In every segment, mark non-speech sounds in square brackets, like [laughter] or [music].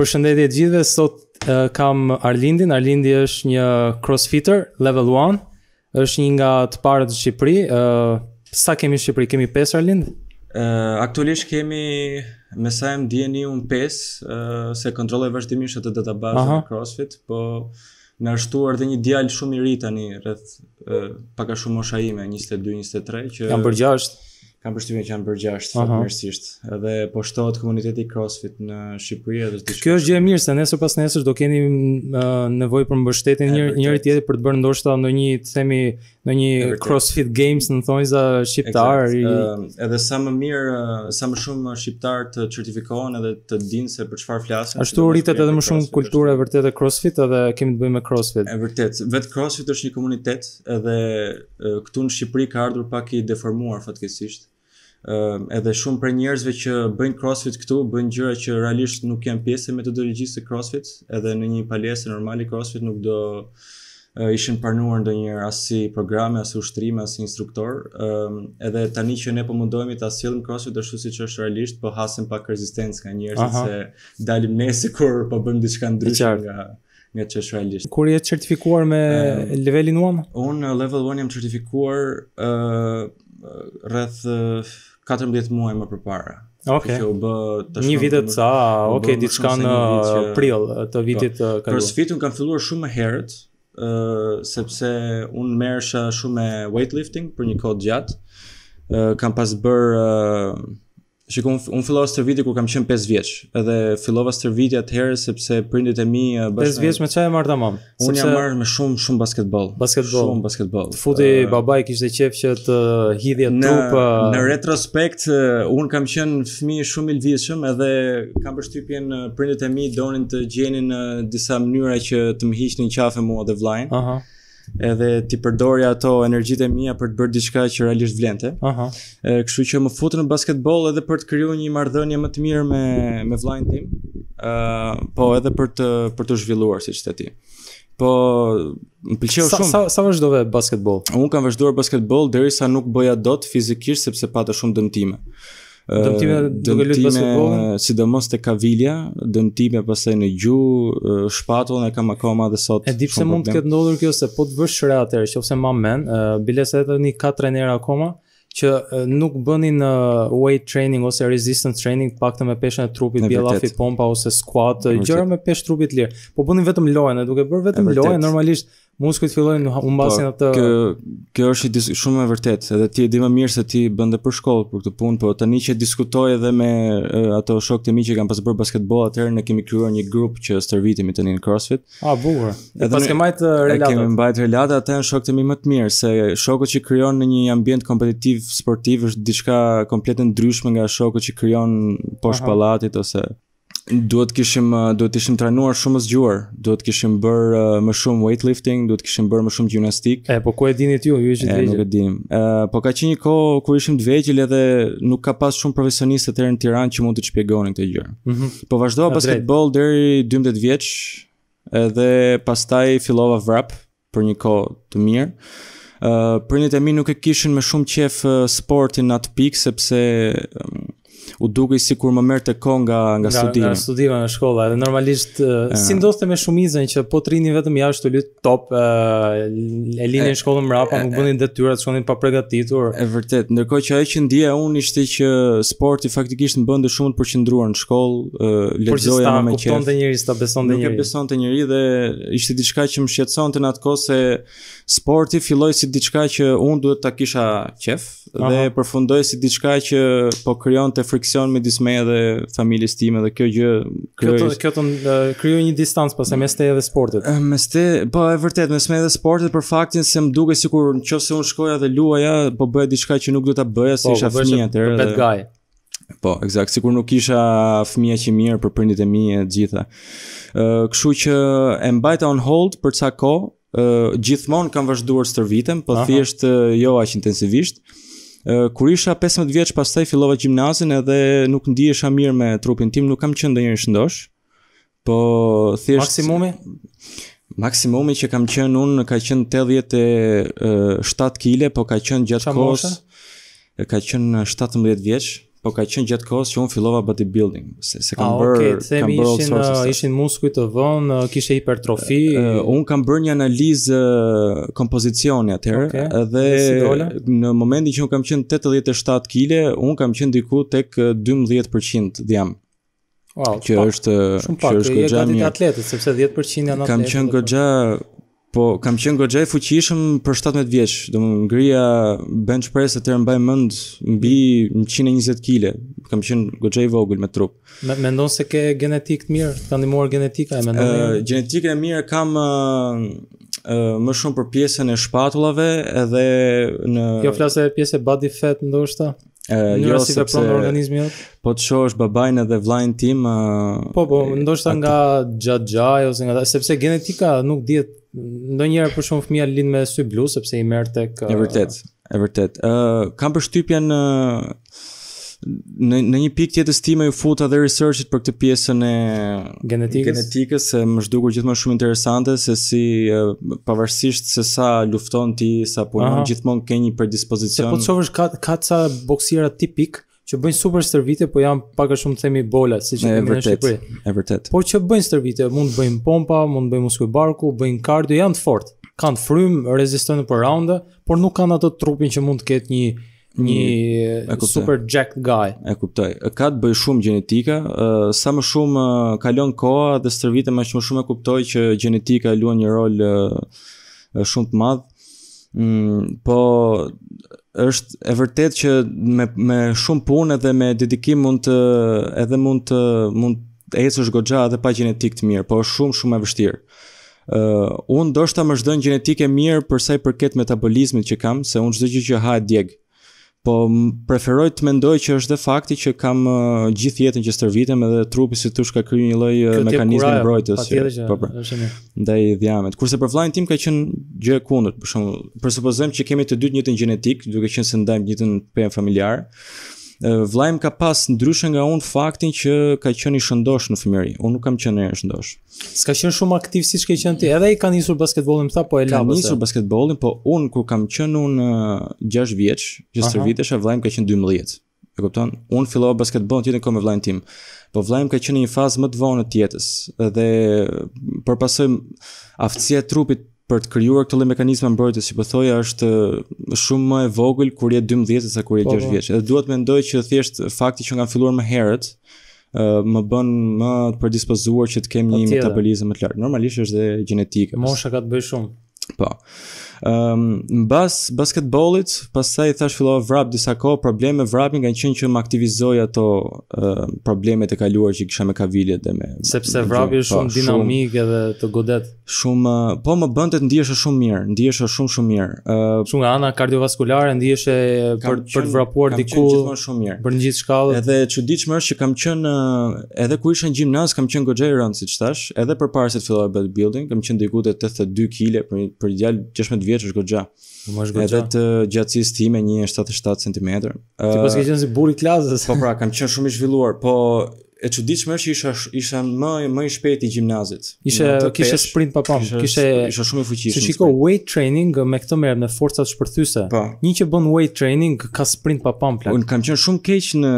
Përshëndetje të gjithëve, sot uh, kam Arlindin. Arlindi është një crossfitter level 1. Është një nga të parët të Shqipëri. uh, sa kemi në Shqipëri? Kemi 5 Arlind? uh, aktualisht kemi me sa më dieni unë 5 uh, se kontrolloj vazhdimisht atë database të CrossFit, po na shtuar dhe një djalë shumë i ri tani rreth uh, pak a shumë mosha ime 22 23 që kanë bërë kam përshtypjen që janë bërë gjashtë fatmirësisht. Edhe po shtohet komuniteti CrossFit në Shqipëri edhe të Kjo është gjë e mirë se nesër pas nesër do keni uh, nevojë për mbështetje njëri njëri tjetrit për të bërë ndoshta ndonjë themi ndonjë CrossFit Games në thonjza shqiptar. I... Uh, edhe sa më mirë, uh, sa më shumë shqiptar të certifikohen edhe të dinë se për çfarë flasin. Ashtu rritet edhe më shumë kultura e vërtetë e CrossFit edhe kemi të bëjmë me CrossFit. E vërtet. vetë CrossFit është një komunitet edhe uh, këtu në Shqipëri ka ardhur pak i deformuar fatkeqësisht edhe shumë për njerëzve që bëjnë crossfit këtu, bëjnë gjëra që realisht nuk janë pjesë e metodologjisë të crossfit, edhe në një palese normali crossfit nuk do ishin parnuar ndo njërë si programe, asë ushtrime, asë instruktor, um, edhe tani që ne po mundohemi ta asilëm crossfit, është siç që është realisht, po hasëm pak rezistencë nga njërës, se dalim nese kur po bëjmë diçka ndryshe nga nga që është realisht. Kur jetë certifikuar me uh, levelin 1? Unë level 1 jam certifikuar uh, rreth uh, 14 muaj më përpara. Okej. Okay. Që u tash një vit ca, okay, diçka në prill të po, vitit ka. kaluar. Për sfitun kanë filluar shumë më herët, ë uh, sepse un merresha shumë me weightlifting për një kohë gjatë. ë uh, kam pas bër uh, Shiko, unë un fillova së tërviti kur kam qenë 5 vjeqë, edhe fillova së tërviti atëherë, sepse prindit e mi... 5 vjeqë me qaj e marrë të mamë? Unë jam marrë me shumë, shumë basketbol. Basketbol. Shumë basketbol. Të futi uh, babaj kishtë e që të uh, hidhje hidhja të Uh, në retrospekt, uh, unë kam qenë fmi shumë i lvizshëm edhe kam për shtypjen uh, prindit e mi donin të gjenin uh, disa mënyra që të më hiqnin një qafe mua dhe vlajnë. Aha. Uh -huh edhe ti përdori ato energjitë mia për të bërë diçka që realisht vlente. Aha. Ë, kështu që më futën në basketbol edhe për të krijuar një marrëdhënie më të mirë me me vllain tim. Ë, uh, po edhe për të për të zhvilluar siç the ti. Po më pëlqeu shumë. Sa sa vazhdove basketbol? Unë kam vazhduar basketbol derisa nuk bëja dot fizikisht sepse pata shumë dëmtime dëmtime duke lutë basketbolin? Sidomos të kavilja, dëmtime pasaj në gju, shpatullën e kam akoma dhe sot. E dipë se mund të këtë ndodhur kjo se po të vërë shre atërë, që ose ma men, bile se edhe një ka trenera akoma, që nuk bënin weight training ose resistance training pak të me peshën e trupit, bjelafi, pompa ose squat, gjëra me peshë trupit lirë, po bënin vetëm lojën, e duke bërë vetëm lojën, normalisht, muskujt fillojnë në mbasin po, atë. Kjo kjo është shumë e vërtetë, edhe ti e di më mirë se ti bënde për shkollë për këtë punë, por tani që diskutoj edhe me e, ato shokët e mi që kanë pasë bërë basketbol atëherë ne kemi krijuar një grup që stërvitemi tani në CrossFit. Ah, bukur. Edhe pas kemi relatat. E Kemi mbajtë relatat, atë në shokët e mi më të mirë, se shokët që krijon në një ambient kompetitiv sportiv është diçka komplet ndryshme nga shokët që krijon poshtë pallatit ose duhet kishim uh, do të ishim trajnuar shumë më zgjuar, duhet kishim bër uh, më shumë weightlifting, duhet kishim bër më shumë gjimnastik. E po ku e dini ti, ju jeni të vëgjël. nuk e dim. Ë po ka qenë një kohë kur ishim të vegjël edhe nuk ka pas shumë profesionistë të rënë në Tiranë që mund të shpjegonin këtë gjë. Mm -hmm. Po vazhdova basketbol deri 12 vjeç, edhe pastaj fillova vrap për një kohë të mirë. Ë uh, prindet e mi nuk e kishin më shumë qejf sportin at pik sepse u dukej sikur më merrte kohë nga nga studimi. Nga, nga studimi në shkolla, edhe normalisht si ndoshte me shumizën që po të rinin vetëm jashtë lut top e, e në shkollën mbrapa, nuk po bënin detyrat, shkonin pa përgatitur. E vërtet, ndërkohë që ajo që ndje unë ishte që sporti faktikisht më bënte shumë të përqendruar në shkollë, lexoja më me qejf. Kuptonte njerëz, ta besonte njëri. Nuk e besonte njëri, dhe ishte diçka që më shqetësonte në atë kohë se sporti filloi si diçka që unë duhet ta kisha qejf, Aha. dhe përfundoi si diçka që po krijonte friksion midis me dhe familjes time dhe kjo gjë krijoi kjo të, të krijoi një distancë pas mes teje dhe sportit. Mes te, po e vërtet mes me dhe sportit për faktin se më duket sikur nëse unë shkoja dhe luaja, po bëja diçka që nuk do ta bëja si po, isha po, fëmijë atëherë. Po, bëhet gaj. Po, eksakt, sikur nuk kisha fëmijë që mirë për prindit e mi e gjitha. Ë, uh, kështu që e mbajta on hold për çka kohë, Uh, gjithmonë kam vazhduar stërvitem, po thjesht uh, jo aq intensivisht kur isha 15 vjeç pastaj fillova gjimnazin edhe nuk ndihesha mirë me trupin tim nuk kam qenë ndonjëherë shëndosh po thjesht maksimumi maksimumi që kam qenë unë ka qenë 87 kg po ka qenë gjatë kohës ka qenë 17 vjeç po ka qenë gjatë kohës që un fillova bodybuilding, se se kam ah, bërë ah, okay, kam ishin, uh, ishin muskuj të vonë, uh, kishe hipertrofi. Uh, uh, un kam bërë një analizë uh, kompozicioni atëherë okay. dhe në momentin që un kam qenë 87 kg, un kam qenë diku tek 12% uh, diam. Wow, që është shumë pak, që është goxha një atletë sepse 10% janë atletë. Kam qenë goxha po. Po kam qenë goxha fuqishëm për 17 vjeç. Do të ngrija bench press atë mbaj mend mbi 120 kg. Kam qenë goxha i vogël me trup. mendon se ke gjenetikë të mirë? Ka ndihmuar genetika e mendon? Uh, genetika e mirë kam uh, uh, më shumë për pjesën e shpatullave edhe në Kjo flas e pjesë body fat ndoshta. Uh, jo, si sepse organizmi jot. Po të shohësh babain edhe vllain tim. Uh, po, po, ndoshta nga xhaxhaj ose nga sepse gjenetika nuk dihet ndonjëherë për shumë fëmija lind me sy blu sepse i merr tek E vërtet, e vërtet. uh, kam përshtypjen në në në një pikë tjetër time ju futa dhe researchit për këtë pjesën e genetikës. Genetikës se më shdukur gjithmonë shumë interesante se si pavarësisht se sa lufton ti, sa punon, gjithmonë ke një predispozicion. Se po të shohësh ka ka ca boksiera tipik, që bëjnë super stërvite, po janë pak a shumë themi bola, si që kemi në Shqipëri. E vërtet. Por që bëjnë stërvite, mund të bëjnë pompa, mund të bëjnë muskuj barku, bëjnë kardio, janë të fort. Kanë frym, rezistojnë për raunde, por nuk kanë ato trupin që mund të ketë një mm, një super jack guy. E kuptoj. Ka të bëjë shumë gjenetika, sa më shumë kalon koha dhe stërvite më shumë shumë e kuptoj që gjenetika luan një rol shumë të madh. Mm, po është e vërtet që me me shumë punë edhe me dedikim mund të edhe mund të mund të ecësh goxha edhe pa gjenetik të mirë, por është shumë shumë e vështirë. Ë uh, unë ndoshta më zgjon gjenetike mirë për sa i përket metabolizmit që kam, se unë çdo gjë që ha e djeg. Ë Po preferoj të mendoj që është dhe fakti që kam uh, gjithë jetën që stërvitem edhe trupi si tush ka kryu një loj mekanizme në brojtës. Këtë tjep kuraja, pa që po, po. është një. Ndaj dhjamet. Kurse për vlajnë tim ka qënë gjë e kundët, shembull, presupozojmë që kemi të dytë njëtën gjenetik, duke qenë se ndajmë njëtën për e familjarë, vllajm ka pas ndryshe nga un faktin që ka qenë i shëndosh në fëmijëri. Un nuk kam qenë i shëndosh. S'ka qenë shumë aktiv siç ke qenë ti. Edhe ai ka nisur basketbollin, tha po e la. Ka nisur basketbollin, po un kur kam qenë un 6 vjeç, që stërvitesha vllajm ka qenë 12. E kupton? Un fillova basketbollin tjetër kohë me vllajin tim. Po vllajm ka qenë në një fazë më të vonë të jetës dhe përpasoj aftësia e trupit për të krijuar këtë mekanizëm mbrojtës që po thoja është shumë më e vogël kur je 12 se sa kur je 6 po, po. vjeç. Edhe duhet mendoj që thjesht fakti që kanë filluar më herët ë më bën më të predispozuar që të kem po, një metabolizëm më të lartë. Normalisht është dhe gjenetika. Mosha ka të bëjë shumë. Po. Ëm ehm, um, mbas basketbollit, pastaj thash fillova vrap disa kohë probleme vrapin kanë qenë që më aktivizoj ato uh, problemet e kaluara që kisha me kavilet dhe me sepse vrapi është po, shumë dinamik edhe të godet. Shumë po më bënte të ndihesha shumë mirë, ndihesha shumë shumë mirë. Ë ehm, uh, shumë nga ana kardiovaskulare ndiheshe për qen, për të vrapuar diku. Kam gjithmonë shumë mirë. Për gjithë shkallët. Edhe çuditshmë është që kam qenë uh, edhe ku isha në gjimnaz kam qenë goxhë rëndë siç thash, edhe përpara se të filloja bodybuilding kam qenë diku te 82 kg për për djalë 16 vjeç po, është goxha. Edhe të gjatësisë time 1.77 cm. Ti ti ke qenë si burri i klasës. Po pra, kam qenë shumë i zhvilluar, po e çuditshme është isha isha më më i shpejtë i gjimnazit. Isha kishe sprint pa pam, kishe isha shumë i fuqishëm. Si shikoj weight training me këtë merr në forcat shpërthyse. Po. Një që bën weight training ka sprint pa pam plan. Un kam qenë shumë keq në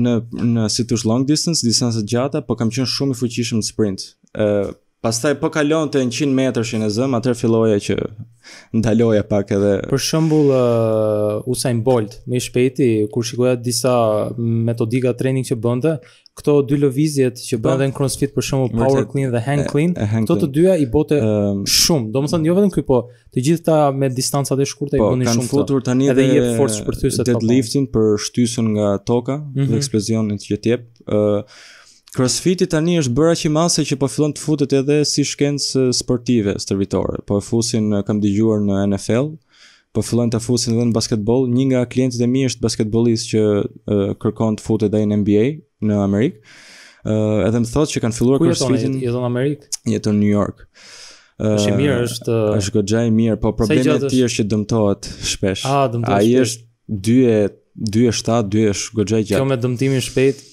në në situs long distance, distanca gjata, po kam qenë shumë i fuqishëm në sprint. Ë uh, Pastaj po kalon të 100 metrë e zëm, atë atër filloje që ndaloja pak edhe... Për shembull uh, Usain Bolt, me shpejti, kur shikoja disa metodika trening që bënde, këto dy lëvizjet që bënë po. në CrossFit për shembull Power Clean dhe Hang Clean, këto të dyja i bote um, shumë. Do më jo vetëm këy, po të gjithë ta me distancat e shkurta po, i bëni shumë futur tani Edhe i e force shpërthyset. Deadlifting për shtysën nga toka mm -hmm. dhe mhm. eksplosionin që tjep. Uh, Crossfiti tani është bërë aq i madh që po fillon të futet edhe si shkencë sportive stërvitore. Po e fusin kam dëgjuar në NFL, po fillojnë ta fusin edhe në basketbol. Një nga klientët e mi është basketbollist që uh, kërkon të futet ai në NBA në Amerikë. Ë uh, edhe më thotë që kanë filluar Crossfitin edhe në Amerikë, Jeton në New York. Ë uh, është mirë është uh, është goxha e mirë, po problemi i tij është që dëmtohet shpesh. Ai është 2 2 e 7, 2 e 6 goxha gjatë. Kjo me dëmtimin shpejt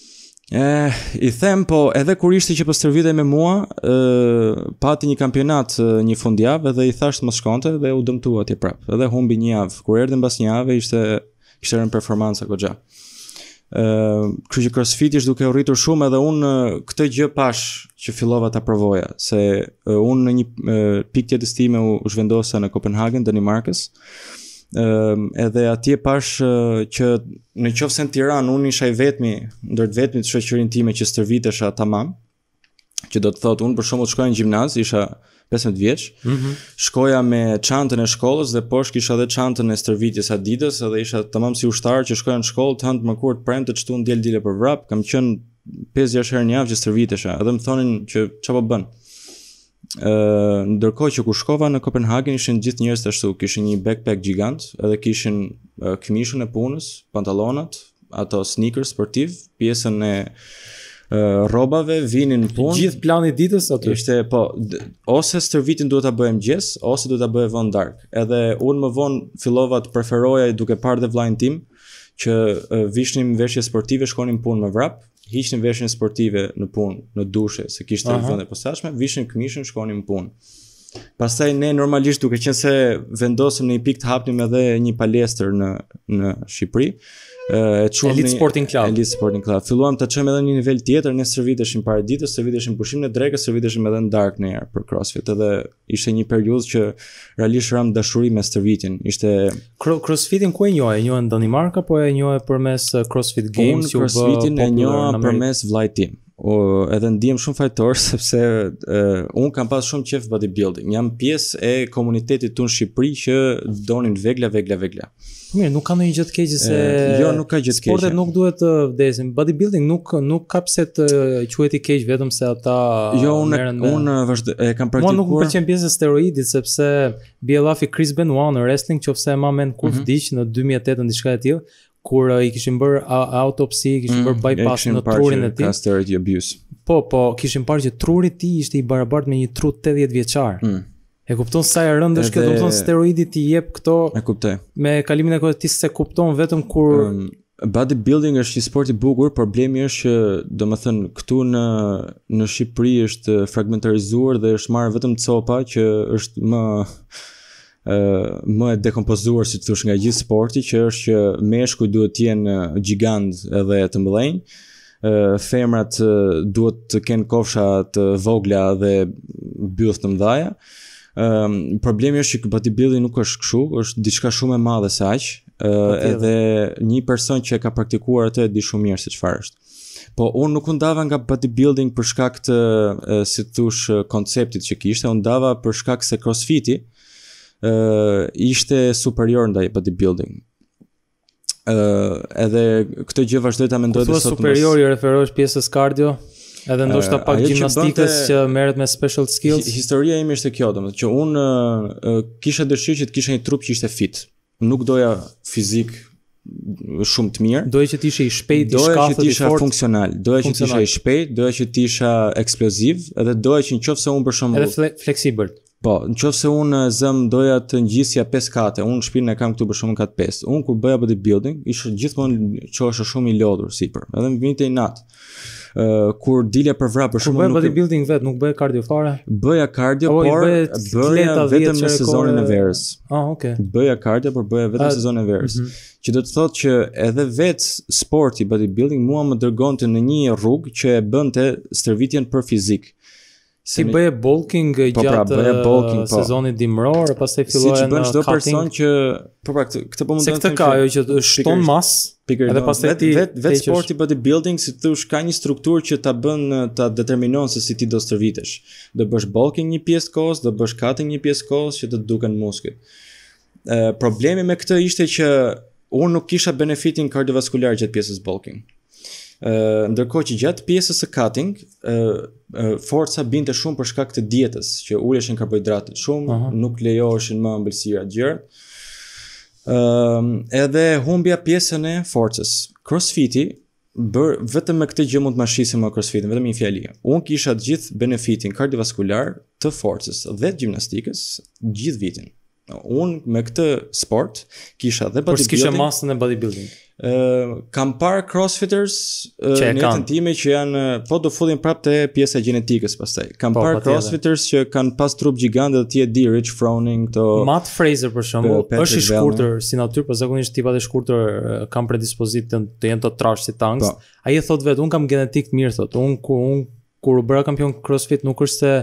Eh, i them po edhe kur ishte që po stërvitej me mua, ë eh, pati një kampionat eh, një fundjavë dhe i thashtë mos shkonte dhe u dëmtu atje prapë, Edhe humbi një javë. Kur erdhi mbas një avë, ishte kishte rënë performanca goxha. ë eh, Kështu që CrossFit ishte duke u rritur shumë edhe un këtë gjë pash që fillova ta provoja, se un në një pikë tjetër stime u zhvendosa në Kopenhagen, Danimarkës. Ehm, edhe atje pash uh, që në qofë se në Tiranë unë isha i vetmi, ndër të vetmit shëqërin time që stërvitesha tamam, që do të thotë unë për shumë të në gjimnaz, isha 15 vjeç. Mm -hmm. Shkoja me çantën e shkollës dhe poshtë kisha edhe çantën e stërvitjes Adidas, edhe isha tamam si ushtar që shkoja në shkollë të hënë më kurt prem të çtu ndjel dile për vrap. Kam qen 5-6 herë në javë që stërvitesha. Edhe më thonin që çfarë po bën. Mm ndërkohë që kur shkova në Kopenhagen ishin gjithë njerëz ashtu, kishin një backpack gigant, edhe kishin uh, këmishën e punës, pantallonat, ato sneakers sportiv, pjesën e rrobave vinin në punë. Gjithë plani i ditës aty. Ishte po ose stërvitin duhet ta bëjmë mëngjes, ose duhet ta bëjë von dark. Edhe unë më von fillova të preferoja duke parë dhe vllain tim që uh, vishnim veshje sportive, shkonim punë më vrap, hiqën veshin sportive në punë, në dushe, se kishtë të vëndër posashme, vishën këmishën shkonin në punë. Pastaj ne normalisht duke qenë se vendosëm në i pik të hapnim edhe një palestër në, në Shqipëri, e çuam në Elite Sporting Club. Elite Sporting Club. Filluam ta çojmë edhe në një nivel tjetër, ne servitëshim para ditës, servitëshim pushimin e drekës, servitëshim edhe në darkë në për CrossFit. Edhe ishte një periudhë që realisht ram dashuri me servitin. Ishte CrossFitin ku e njeh, e njeh në Danimarka, apo e njeh përmes uh, CrossFit Games, ju CrossFitin e njeh përmes vllajt tim. O edhe ndiem shumë fajtor [laughs] sepse uh, un kam pas shumë qef bodybuilding. Jam pjesë e komunitetit në Shqipëri që donin vegla vegla vegla. Mirë, nuk ka ndonjë gjë të keqe se jo, nuk ka gjë të keq. Sportet nuk duhet të vdesin. Bodybuilding nuk nuk ka pse të quhet i keq vetëm se ata Jo, unë unë vazhdo e kam praktikuar. Unë nuk më pëlqen pjesa e steroidit sepse Bjellafi Chris Benoit në wrestling, qofse mhm. e mamën kur vdiq mm në 2008 diçka e tillë, kur uh, i kishin bër autopsi, kishin bër mm, bypass në trurin e tij. Steroid abuse. Po, po, kishin parë që truri i tij ishte i barabartë me një tru 80 vjeçar. Mm. E kupton sa e rëndë është kjo, do të thonë steroidi ti jep këto. E kuptoj. Me kalimin e kohës ti se kupton vetëm kur um, bodybuilding është një sport i bukur, problemi është që do të thonë këtu në në Shqipëri është fragmentarizuar dhe është marrë vetëm copa që është më ë më e dekompozuar si thosh nga gjithë sporti që është që meshkujt duhet të jenë gigant edhe të mbyllënj femrat duhet të kenë kofsha të vogla dhe byth të mëdha um, problemi është që bodybuilding nuk është kështu, është diçka shumë e madhe se aq, uh, edhe një person që e ka praktikuar atë e di shumë mirë se çfarë është. Po unë nuk ndava nga bodybuilding për shkak të, uh, si të thosh, konceptit që kishte, unë dava për shkak se CrossFiti ë uh, ishte superior ndaj bodybuilding. ë uh, edhe këtë gjë vazhdoj ta mendoj se superiori referohesh pjesës cardio. Edhe ndoshta pak gjimnastikës që merret me special skills. Historia ime ishte kjo, domethënë që un kisha dëshirë që të kisha një trup që ishte fit. Nuk doja fizik shumë të mirë. Doja që të ishe i shpejtë, i shkafët, i fortë, doja që të isha funksional, doja që të isha i shpejtë, doja që të isha eksploziv edhe doja që nëse un për shembull edhe fleksibël Po, në qofë se unë zëmë doja të njësja 5 kate, unë shpirë në kam këtu për shumë në katë 5, unë kur bëja për building, ishë gjithmonë që është shumë i lodur, si për, edhe më vinte i natë kur dile për vrap për shkak të bodybuilding vet nuk bëj cardio fare. Bëja cardio por bëj vetëm në sezonin e verës. Ah, oh, okay. Bëja cardio por bëja vetëm në sezonin e verës. Mm -hmm. Që do të thotë që edhe vet sporti bodybuilding mua më dërgonte në një rrugë që e bënte stërvitjen për fizik. Si bëje bulking po pra, gjatë pra, bulking, po. sezonit dimror, pastaj filloi të bën uh, çdo person që po pra këtë, këtë po mund të se këtë ka ajo që shton mas, pikërisht. Edhe pastaj vetë vetë vet sporti bëti building, si thosh, ka një strukturë që ta bën uh, ta determinon se si ti do të stërvitesh. Do bësh bulking një pjesë kohës, do bësh cutting një pjesë kohës që të duken muskujt. problemi me këtë ishte që unë nuk kisha benefitin kardiovaskular gjatë pjesës bulking ndërkohë që gjatë pjesës së cutting, uh, uh, forca binte shumë për shkak të dietës, që ulëshin karbohidratet shumë, nuk lejoheshin më ëmbëlsira të gjerë. Ëm, uh, edhe humbja pjesën e forcës. Crossfiti bër vetëm me këtë gjë mund të mashisim me crossfitin, vetëm një fjali. Unë kisha të gjithë benefitin kardiovaskular të forcës dhe gjimnastikës gjithë vitin. Unë me këtë sport kisha dhe bodybuilding. Por masën e bodybuilding. Ë kam parë crossfitters në jetën time që janë po do futin prapë te pjesa gjenetikës pastaj. Kam po, parë po, crossfitters që kanë pas trup gjigant dhe ti e di Rich Froning këto Matt Fraser për shemb, është i shkurtër si natyrë, por zakonisht tipat e shkurtër kanë predispozitën të jenë të trash si tanks. Po. Ai e thot vetë, un kam gjenetik të mirë thot. Un ku un kur u bëra kampion crossfit nuk është se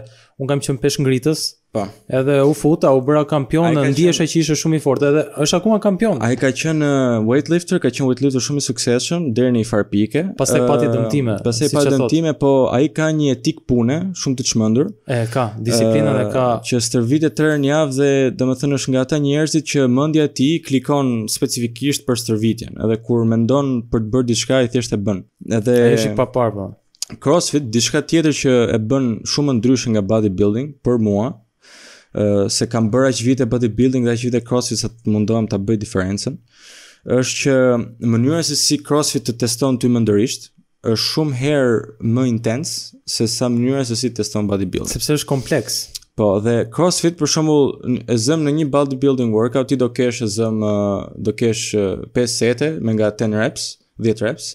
un kam qenë pesh ngritës, Po. Edhe u futa, u bëra kampion, ndjeshe qen... që ishte shumë i fortë, edhe është akoma kampion. Ai ka qenë uh, weightlifter, ka qenë weightlifter shumë i suksesshëm deri në far pike. Pastaj uh, pati dëmtime. Pastaj pati dëmtime, po ai ka një etik pune shumë të çmendur. E ka, disiplina uh, dhe ka që stërvitet tërë në javë dhe domethënë është nga ata njerëzit që mendja e tij klikon specifikisht për stërvitjen, edhe kur mendon për të bërë diçka, ai thjesht e bën. Edhe ai është i papar, po. Crossfit diçka tjetër që e bën shumë ndryshe nga bodybuilding për mua se kam bërë aq vite bodybuilding dhe aq vite crossfit sa të mundohem ta bëj diferencën, është që mënyra se si crossfit të teston ty mendërisht është shumë herë më intens se sa mënyra se si teston bodybuilding, sepse është kompleks. Po, dhe CrossFit për shembull, e zëm në një bodybuilding workout ti do kesh zëm do kesh 5 sete me nga 10 reps, 10 reps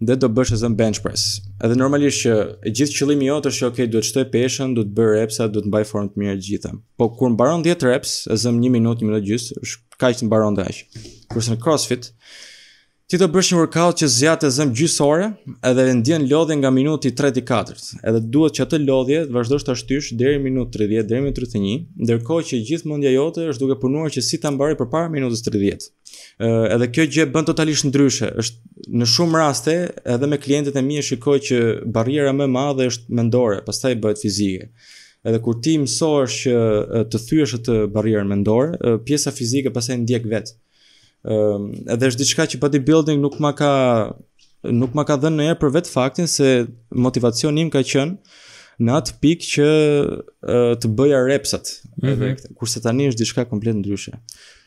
dhe do bësh asëm bench press. Edhe normalisht që e gjithë qëllimi jot është që okay, duhet të shtoj peshën, duhet të bëj repsa, duhet të mbaj formë të mirë gjithë. Po kur mbaron 10 reps, asëm 1 minutë, 1 minutë gjys, është kaq të mbaron dash. Kurse në CrossFit, Ti do bësh një workout që zgjat të zëm gjysore, edhe e ndjen lodhje nga minuti 3 4. Edhe duhet që atë lodhje të vazhdosh ta shtysh deri në minutë 30 deri në 31, ndërkohë që gjithë mendja jote është duke punuar që si ta mbari përpara minutës 30. Ëh edhe kjo gjë bën totalisht ndryshe. Është në shumë raste edhe me klientët e mi e shikoj që barriera më e madhe është mendore, pastaj bëhet fizike. Edhe kur ti mësohesh që të thyesh atë barrierën mendore, pjesa fizike pastaj ndjek vetë. Ëm ehm, edhe është diçka që bodybuilding nuk ma ka nuk ma ka dhënë në për vetë faktin se motivacioni im ka qenë në atë pikë që të bëja repsat. Mm -hmm. Edhe mhm. kurse tani është diçka komplet ndryshe.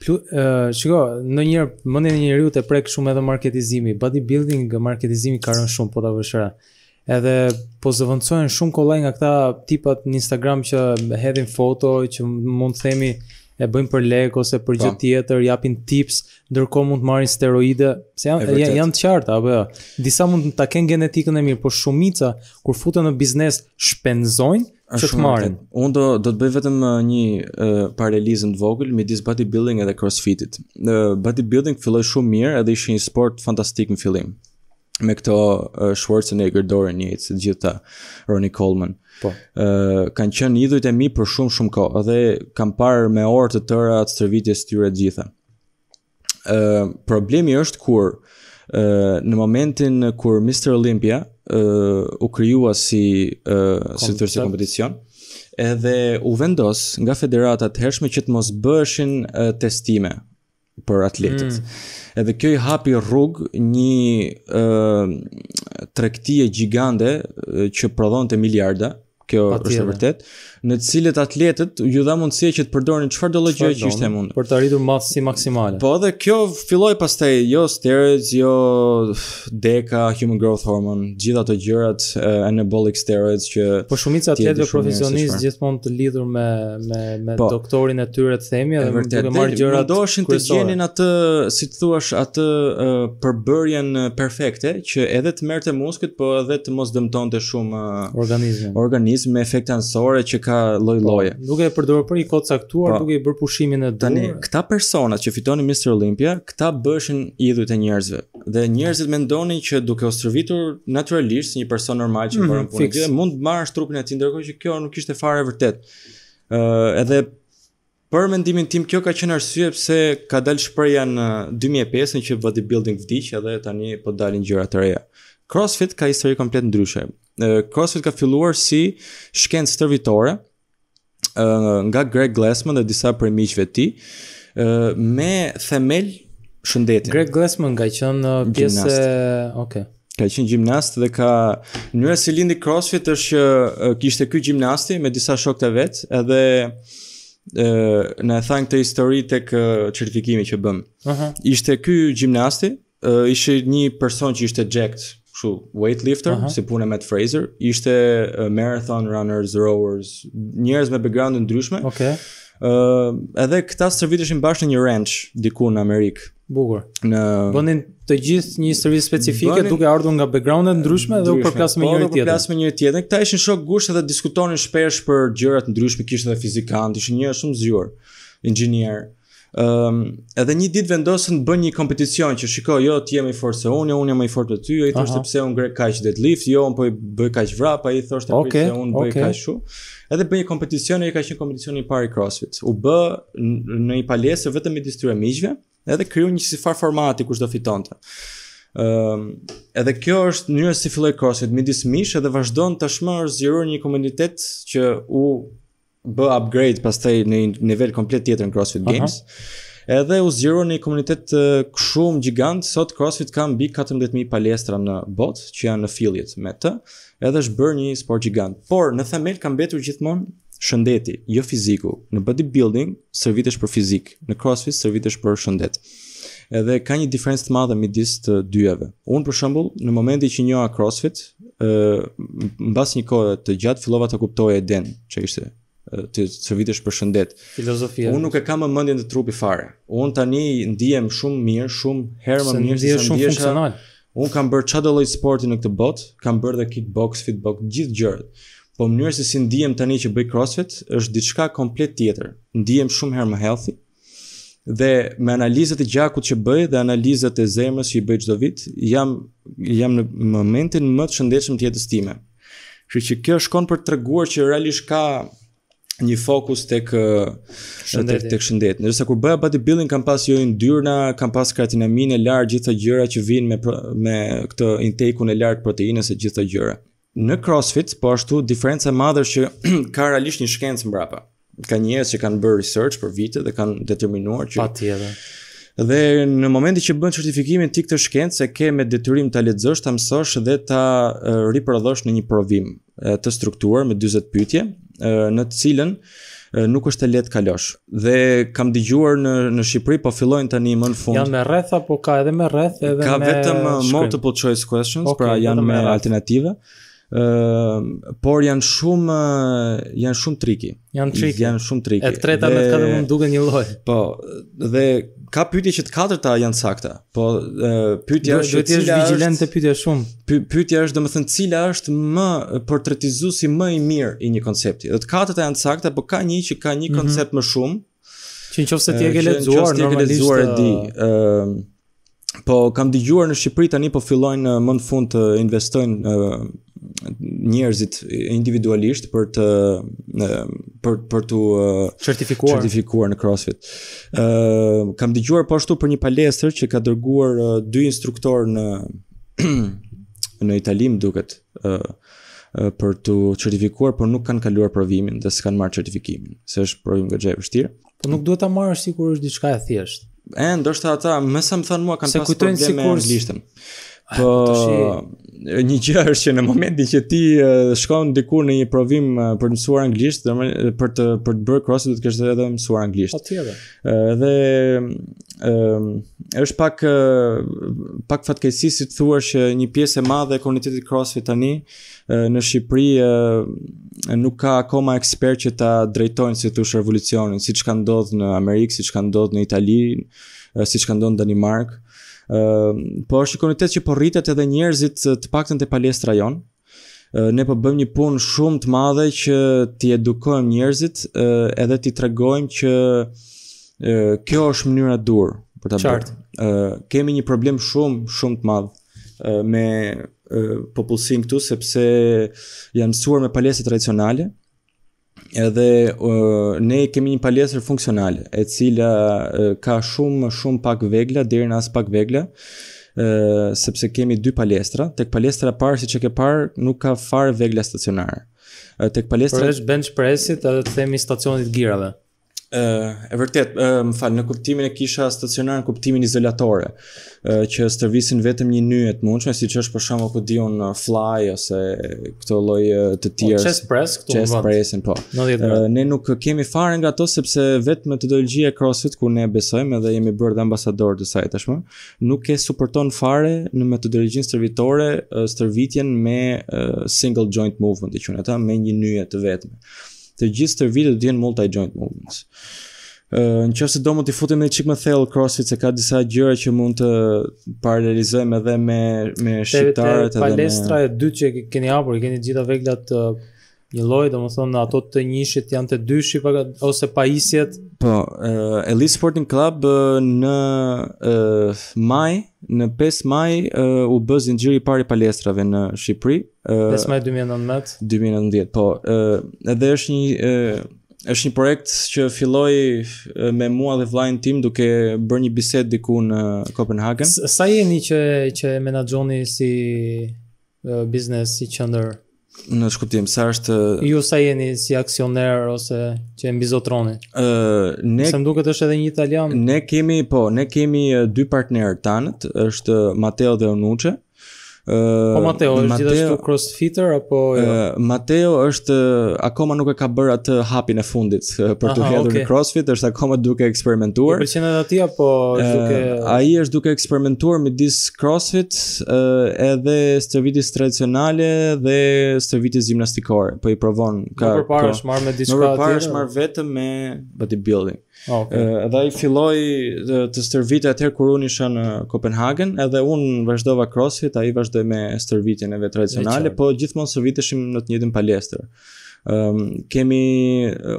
Plu, uh, shiko, në njërë, mëndin një, një njëri të prekë shumë edhe marketizimi, bodybuilding, marketizimi ka rënë shumë, po të vëshra. Edhe po zëvendësohen shumë kollaj nga këta tipat në Instagram që hedhin foto, që mund të themi, e bëjnë për lek ose për gjë po. tjetër, japin tips, ndërkohë mund të marrin steroide, se janë janë të qarta apo jo. Disa mund ta kenë genetikën e mirë, por shumica kur futen në biznes shpenzojnë që të marrin. Unë do do të bëj vetëm një uh, paralizëm të vogël midis bodybuilding edhe crossfitit. Uh, bodybuilding filloi shumë mirë, edhe ishte një sport fantastik në fillim me këto uh, Schwarzenegger dorën njëjtë si të gjitha Ronnie Coleman. Po. Uh, kanë qenë idhujt e mi për shumë shumë kohë dhe kam parë me orë të tëra të stërvitjes tyre të gjitha. Uh, problemi është kur uh, në momentin kur Mr Olympia uh, u krijua si uh, si thjesht kompeticion edhe u vendos nga federata të hershme që të mos bëheshin uh, testime për atletët. Mm. Edhe kjo i hapi rrug një uh, tregti gjigande uh, që prodhonte miliarda. Uh, kjo është e vërtet në të cilët atletët ju dha mundësi që të përdorin çfarë do lloj gjëje që ishte mund. Për të arritur masë maksimale. Po dhe kjo filloi pastaj jo steroids, jo deka, human growth hormone, gjithë ato gjërat uh, anabolic steroids që Po shumica atletëve profesionistë gjithmonë të lidhur me me me po, doktorin e tyre të themi edhe të marrë gjërat. Doshin të gjenin atë, si të thuash, atë uh, përbërjen perfekte që edhe të merrte muskët, po edhe të mos dëmtonte shumë uh, organizmin. Organizmi me efekte anësore që ka ka lloj po, lloje. Nuk e përdor për një kohë caktuar, po, duke i bërë pushimin e dur. Tani, këta persona që fitonin Mr Olympia, këta bëshin idhujt e njerëzve. Dhe njerëzit mendonin që duke u stërvitur natyralisht si një person normal që mm bën punë, mund të marrësh trupin e tij, ndërkohë që kjo nuk ishte fare vërtet. Ë uh, edhe Për mendimin tim kjo ka qenë arsye pse ka dalë shpreha në 2005-ën që bodybuilding vdiq edhe tani po dalin gjëra të reja. CrossFit ka histori komplet ndryshe. CrossFit ka filluar si shkencë stërvitore nga Greg Glassman dhe disa prej miqve të tij me themel shëndetin. Greg Glassman ka qenë uh, pjesë, okay, Ka qenë gjimnast dhe ka mënyra si lindi CrossFit është që kishte ky gjimnasti me disa shokë të vet, edhe ë na e thanë këtë histori tek certifikimi që bëm. Uh -huh. Ishte ky gjimnasti, ishte një person që ishte jacked kështu weightlifter uh -huh. si punë me Matt Fraser, ishte marathon runners, rowers, njerëz me background ndryshme. Okej. Okay. Uh, edhe këta serviteshin bashkë në një ranch diku në Amerikë. Bukur. Në bënin të gjithë një servis specifike duke ardhur nga backgrounde ndryshme dhe u përplas me po, njëri tjetrin. u përplas me njëri tjetrin. Këta ishin shok gusht edhe diskutonin shpesh për gjëra të ndryshme, kishte edhe fizikant, ishin njerëz shumë zgjuar, inxhinier. Um, edhe një ditë vendosën të bëjnë një kompeticion që shiko, jo ti je i fortë se unë, unë jam më i fortë ty, ai thoshte pse unë grek kaq deadlift, jo unë po i bëj kaq vrap, ai thoshte okay, pse unë bëj okay. kaq shumë. Edhe bën një kompeticion, ai ka qenë kompeticion i parë i CrossFit. U bë në një palesë vetëm midis tyre miqve, edhe kriju një si far formati kush do fitonte. Ëm ehm, um, edhe kjo është mënyra si filloi CrossFit midis mish edhe vazhdon tashmë zgjeruar një komunitet që u bë upgrade pastaj në një nivel komplet tjetër në CrossFit Games. Aha. Edhe u zgjeron një komunitet shumë gjigant, sot CrossFit ka mbi 14000 palestra në botë që janë në filljet me të, edhe është bërë një sport gigant. Por në themel ka mbetur gjithmonë shëndeti, jo fiziku. Në bodybuilding servitesh për fizik, në CrossFit servitesh për shëndet. Edhe ka një diferencë të madhe midis të dyve. Unë për shembull, në momentin që njoha CrossFit, ë mbas një kohë të gjatë fillova të kuptoja edhe që ishte të shërbitesh për shëndet. Filozofia. Unë nuk e kam mendjen të trupi fare. Unë tani ndihem shumë mirë, shumë herë më mirë se shumë funksional. Unë kam bërë çdo lloj sporti në këtë botë, kam bërë dhe kickbox, fitbox, gjithë gjërat. Po mënyrë se si ndihem tani që bëj crossfit është diçka komplet tjetër. Ndihem shumë herë më healthy dhe me analizat e gjakut që bëj dhe analizat e zemrës që i bëj çdo vit, jam jam në momentin më të shëndetshëm të jetës time. Kështu që kjo shkon për të treguar që realisht ka një fokus tek shëndeti. tek, shëndeti. Nëse kur bëja bodybuilding kam pas jo yndyrna, kam pas kreatinamin e lartë, gjitha gjëra që vijnë me me këtë intake-un e lartë proteinës e gjitha gjëra. Në CrossFit po ashtu diferenca e madhe që [clears throat] ka realisht një shkencë mbrapa. Ka njerëz që kanë bërë research për vite dhe kanë determinuar që patjetër. Dhe në momentin që bën certifikimin ti këtë shkencë e ke me detyrim ta lexosh, ta mësosh dhe ta uh, riprodhosh në një provim të strukturuar me 40 pyetje, në të cilën nuk është e lehtë kalosh. Dhe kam dëgjuar në në Shqipëri po fillojnë tani më në fund. Janë me rreth apo ka edhe me rreth edhe me Ka vetëm multiple choice questions, okay, pra janë me alternative. Ëh, uh, por janë shumë janë shumë triki. Janë triki. Janë shumë triki. E treta me të dhe mund duket një lloj. Po, dhe ka pyetje që të katërta janë sakta. Po uh, pyetja është duhet të jesh pyetja shumë. Pyetja është domethënë cila është më portretizuesi më i mirë i një koncepti. Dhe të katërta janë sakta, por ka një që ka një mm -hmm. koncept më shumë. Që nëse ti e ke lexuar, nëse e ke lexuar e di, ëh uh, Po kam dëgjuar në Shqipëri tani po fillojnë eh, më në fund të investojnë uh, njerëzit individualisht për të uh, për për të certifikuar uh, certifikuar në CrossFit. Ë uh, kam dëgjuar po ashtu për një palestër që ka dërguar uh, dy instruktor në [clears throat] në Itali, më duket, uh, për të certifikuar, por nuk kanë kaluar provimin dhe s'kan marrë certifikimin, se është provim gjë e vështirë. Po nuk duhet ta marrësh sikur është diçka e thjeshtë e ndoshta ata më sa më thon mua kanë pas probleme me lishtën. Ah, po po një gjë është që në momentin që ti shkon diku në një provim për të mësuar anglisht, domethënë për të për të, për të bërë crossfit do të kesh edhe mësuar anglisht. Po tjetër. Dhe, ëh është pak pak fatkeqësi si thua që një pjesë e madhe e komunitetit crossfit tani në Shqipëri nuk ka akoma ekspert që ta drejtojnë si tush revolucionin, siç ka ndodhur në Amerikë, siç ka ndodhur në Itali, siç ka ndodhur në Danimark. Ëm, po është një komunitet që po rritet edhe njerëzit të paktën te palestra jon. ne po bëjmë një punë shumë të madhe që t'i edukojmë njerëzit edhe t'i tregojmë që kjo është mënyra dur për ta bërë. uh, kemi një problem shumë shumë të madh uh, me popullsin këtu sepse janë mësuar me palestra tradicionale edhe uh, ne kemi një palestër funksionale e cila uh, ka shumë shumë pak vegla deri në as pak vegla uh, sepse kemi dy palestra tek palestra e parë siç e ke parë nuk ka fare vegla stacionare uh, tek palestra është bench pressit edhe të themi stacionit gjirave ë e vërtet më fal në kuptimin e kisha stacionar në kuptimin izolatore që stërvisin vetëm një nyje të mundshme siç është për shembull kodion fly ose këto lloj të po, tjerë chest press këtu chest pressin po ne nuk kemi fare nga ato sepse vetëm metodologjia e crossfit ku ne besojmë dhe jemi bërë ambasador të saj tashmë nuk e suporton fare në metodologjinë stërvitore stërvitjen me single joint movement i quhen ata me një nyje të vetme të gjithë stërvitet do të jenë multi joint movements. Ëh në çështë do mund të futem një çik më thellë crossfit se ka disa gjëra që mund të paralizojmë edhe me me shitaret edhe me palestra e dytë që keni hapur, keni gjitha ato veglat Një lloj, domethënë ato të njëshit janë të dyshi paka ose pajisjet. Po, e Lis Sporting Club në maj, në 5 maj u bë zinxhiri i parë i palestrave në Shqipëri. 5 maj 2019. 2019, po, edhe është një është një projekt që filloi me mua dhe vllajën tim duke bërë një bisedë diku në Kopenhagen. Sa jeni që që menaxhoni si biznes si qendër? në shkuptim sa është ju sa jeni si aksioner ose që e mbizotroni. ë uh, ne më duket është edhe një italian. Ne kemi po, ne kemi dy partnerë tanë, është Matteo dhe Onuçe po Mateo është Mateo, gjithashtu crossfitter apo jo? Mateo është akoma nuk e ka bërë atë hapin e fundit për të hedhur në crossfit, është akoma duke eksperimentuar. Po pëlqen atë apo është duke uh, Ai është duke eksperimentuar midis crossfit edhe stërvitjes tradicionale dhe stërvitjes gimnastikore. Po i provon ka. Nuk është marrë me diçka tjetër. Nuk përpara është marrë vetëm me bodybuilding. Edhe ah, ai filloi të stërvitej atë kur unë isha në Kopenhagen, edhe unë vazhdova CrossFit, ai vazhdoi me stërvitjen e vet tradicionale, po gjithmonë stërviteshim në të njëjtin palestër. Ehm kemi